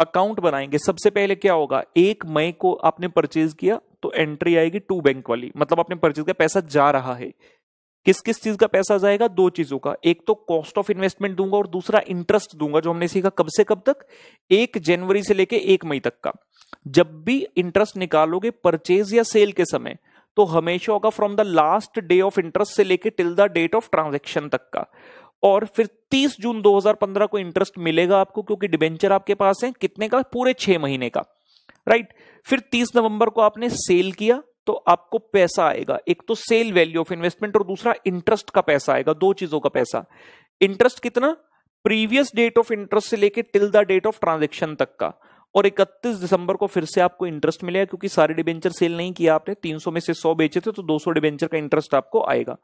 अकाउंट बनाएंगे सबसे पहले क्या होगा एक मई को आपने परचेज किया तो एंट्री आएगी टू बैंक वाली मतलब आपने परचेज का पैसा जा रहा है किस किस चीज का पैसा जाएगा दो चीजों का एक तो कॉस्ट ऑफ इन्वेस्टमेंट दूंगा और दूसरा इंटरेस्ट दूंगा जो हमने सीखा कब से कब तक एक जनवरी से लेके एक मई तक का जब भी इंटरेस्ट निकालोगे परचेज या सेल के समय तो हमेशा होगा from the last day of interest से लेके till the date of transaction तक का और फिर 30 जून 2015 को इंटरेस्ट मिलेगा आपको क्योंकि डिबेंचर आपके पास है कितने का पूरे छह महीने का राइट फिर 30 नवंबर को आपने सेल किया तो आपको पैसा आएगा एक तो सेल वैल्यू ऑफ इन्वेस्टमेंट और दूसरा इंटरेस्ट का पैसा आएगा दो चीजों का पैसा इंटरेस्ट कितना प्रीवियस डेट ऑफ इंटरेस्ट से लेकर till the date of transaction तक का और 31 दिसंबर को फिर से आपको इंटरेस्ट मिलेगा क्योंकि सारे डिबेंचर सेल नहीं किया आपने 300 में से 100 बेचे थे तो 200 डिबेंचर का इंटरेस्ट आपको आएगा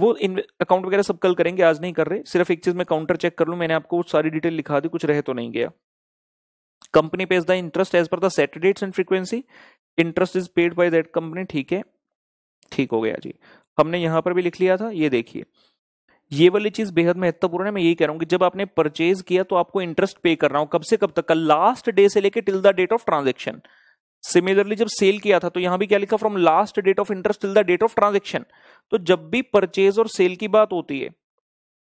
वो अकाउंट वगैरह सब कल करेंगे आज नहीं कर रहे सिर्फ एक चीज मैं काउंटर चेक कर लूँ मैंने आपको सारी डिटेल लिखा दी कुछ रह तो नहीं गया company pays the interest as per the and frequency interest is paid by that company ठीक है ठीक हो गया जी हमने यहाँ पर भी लिख लिया था ये देखिए ये वाली चीज बेहद महत्वपूर्ण है मैं यही कह रहा हूँ कि जब आपने परचेज किया तो आपको इंटरेस्ट पे कर रहा हूँ कब से कब तक का लास्ट डे से लेकर till the date of transaction similarly जब सेल किया था तो यहां भी क्या लिखा from last date of interest till the date of transaction तो जब भी परचेज और सेल की बात होती है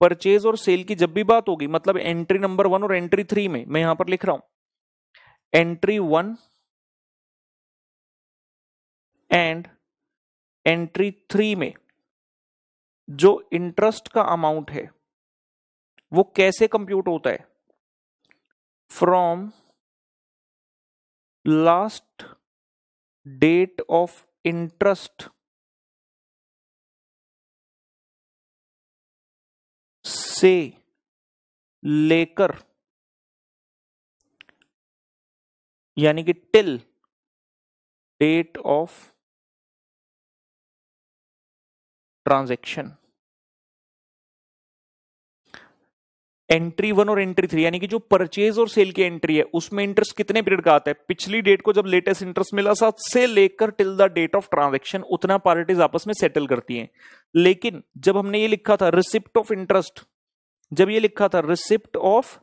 परचेज और सेल की जब भी बात होगी मतलब एंट्री नंबर वन और एंट्री थ्री में मैं यहां पर लिख रहा हूं entry one and entry three में जो इंटरेस्ट का अमाउंट है वो कैसे कंप्यूट होता है from last date of interest से लेकर यानी कि till date of transaction entry one और एंट्री थ्री यानी कि जो परचेज और सेल की एंट्री है उसमें इंटरेस्ट कितने पीरियड का आता है पिछली डेट को जब लेटेस्ट इंटरेस्ट मिला था से लेकर till the date of transaction उतना पार्टीज आपस में सेटल करती हैं लेकिन जब हमने ये लिखा था रिसिप्ट ऑफ इंटरेस्ट जब ये लिखा था रिसिप्ट ऑफ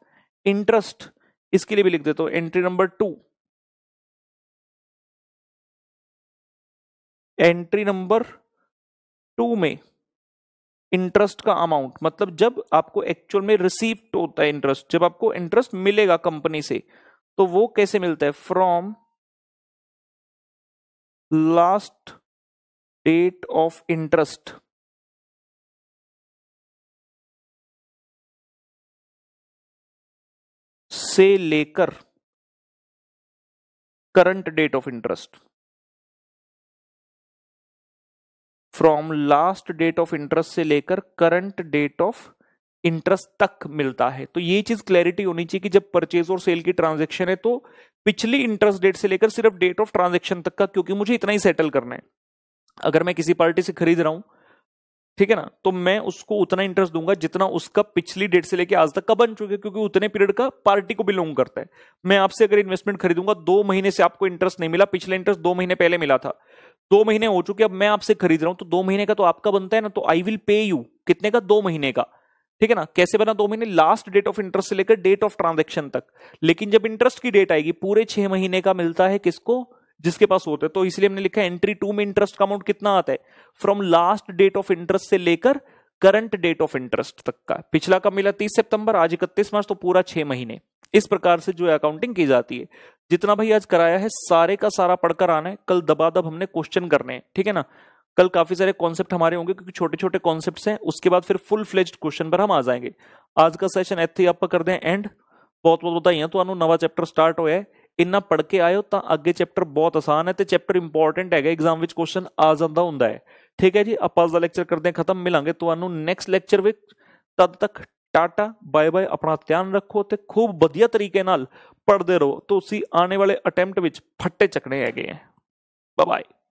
इंटरेस्ट इसके लिए भी लिख देते entry number two entry number two में इंटरेस्ट का अमाउंट मतलब जब आपको एक्चुअल में रिसीव होता है इंटरेस्ट जब आपको इंटरेस्ट मिलेगा कंपनी से तो वो कैसे मिलता है from last date of interest से लेकर current date of interest from last date of interest से लेकर करंट डेट ऑफ इंटरेस्ट तक मिलता है तो ये चीज क्लैरिटी होनी चाहिए कि जब परचेज और सेल की ट्रांजेक्शन है तो पिछली इंटरेस्ट डेट से लेकर सिर्फ डेट ऑफ ट्रांजेक्शन तक का क्योंकि मुझे इतना ही सेटल करना है अगर मैं किसी पार्टी से खरीद रहा हूं ठीक है ना तो मैं उसको उतना इंटरेस्ट दूंगा जितना उसका पिछली डेट से लेकर आज तक का बन चुके क्योंकि उतने पीरियड का पार्टी को बिलोंग करता है मैं आपसे अगर इन्वेस्टमेंट खरीदूंगा दो महीने से आपको इंटरेस्ट नहीं मिला पिछले इंटरेस्ट दो महीने पहले मिला था दो महीने हो चुके अब मैं आपसे खरीद रहा हूं तो दो महीने का तो आपका बनता है ना तो आई विल पे यू कितने का दो महीने का ठीक है ना कैसे बना दो महीने लास्ट डेट ऑफ इंटरेस्ट से लेकर डेट ऑफ ट्रांजेक्शन तक लेकिन जब इंटरेस्ट की डेट आएगी पूरे छह महीने का मिलता है किसको जिसके पास होता है तो इसलिए हमने लिखा है एंट्री टू में इंटरेस्ट का अमाउंट कितना आता है from last date of interest से लेकर करंट डेट ऑफ इंटरेस्ट तक का पिछला का मिला तीस सितंबर आज इकतीस मार्च तो पूरा छह महीने इस प्रकार से जो अकाउंटिंग की जाती है जितना भाई आज कराया है सारे का सारा पढ़कर आना है कल दबा दब हमने क्वेश्चन करने हैं ठीक है ना कल काफी सारे कॉन्सेप्ट हमारे होंगे क्योंकि छोटे छोटे कॉन्सेप्ट हैं उसके बाद फिर फुल फ्लेज्ड क्वेश्चन पर हम आ जाएंगे आज का सेशन ਇੱਥੇ ਆਪਾਂ ਕਰਦੇ ਹਾਂ ਐਂਡ ਬਹੁਤ ਬਹੁਤ ਵਧਾਈਆਂ ਤੁਹਾਨੂੰ ਨਵਾਂ ਚੈਪਟਰ ਸਟਾਰਟ ਹੋਇਆ ਹੈ ਇੰਨਾ ਪੜ ਕੇ ਆਇਓ ਤਾਂ ਅੱਗੇ ਚੈਪਟਰ ਬਹੁਤ ਆਸਾਨ ਹੈ ਤੇ ਚੈਪਟਰ ਇੰਪੋਰਟੈਂਟ ਹੈਗਾ ਐਗਜ਼ਾਮ ਵਿੱਚ ਕੁਐਸਚਨ ਆ ਜਾਂਦਾ ਹੁੰਦਾ ਹੈ ਠੀਕ ਹੈ ਜੀ ਆਪਾਂ ਅੱਜ ਦਾ ਲੈਕਚਰ ਕਰਦੇ ਹਾਂ ਖਤਮ ਮਿਲਾਂਗੇ ਤੁਹਾਨੂੰ ਨੈਕਸਟ ਲੈਕਚਰ ਵਿੱਚ ਤਦ ਤੱਕ ਟਾਟਾ ਬਾਏ ਬਾਏ ਆਪਣਾ ਧਿਆਨ ਰੱਖੋ ਤੇ ਖੂਬ ਵਧੀਆ ਤਰੀਕੇ ਨਾਲ ਪੜਦੇ ਰਹੋ ਤੁਸੀਂ ਆਉਣੇ ਵਾਲੇ ਅਟੈਂਪਟ ਵਿੱਚ ਫੱਟੇ ਚੱਕਣੇ ਹੈਗੇ ਆ ਬਾਏ ਬਾਏ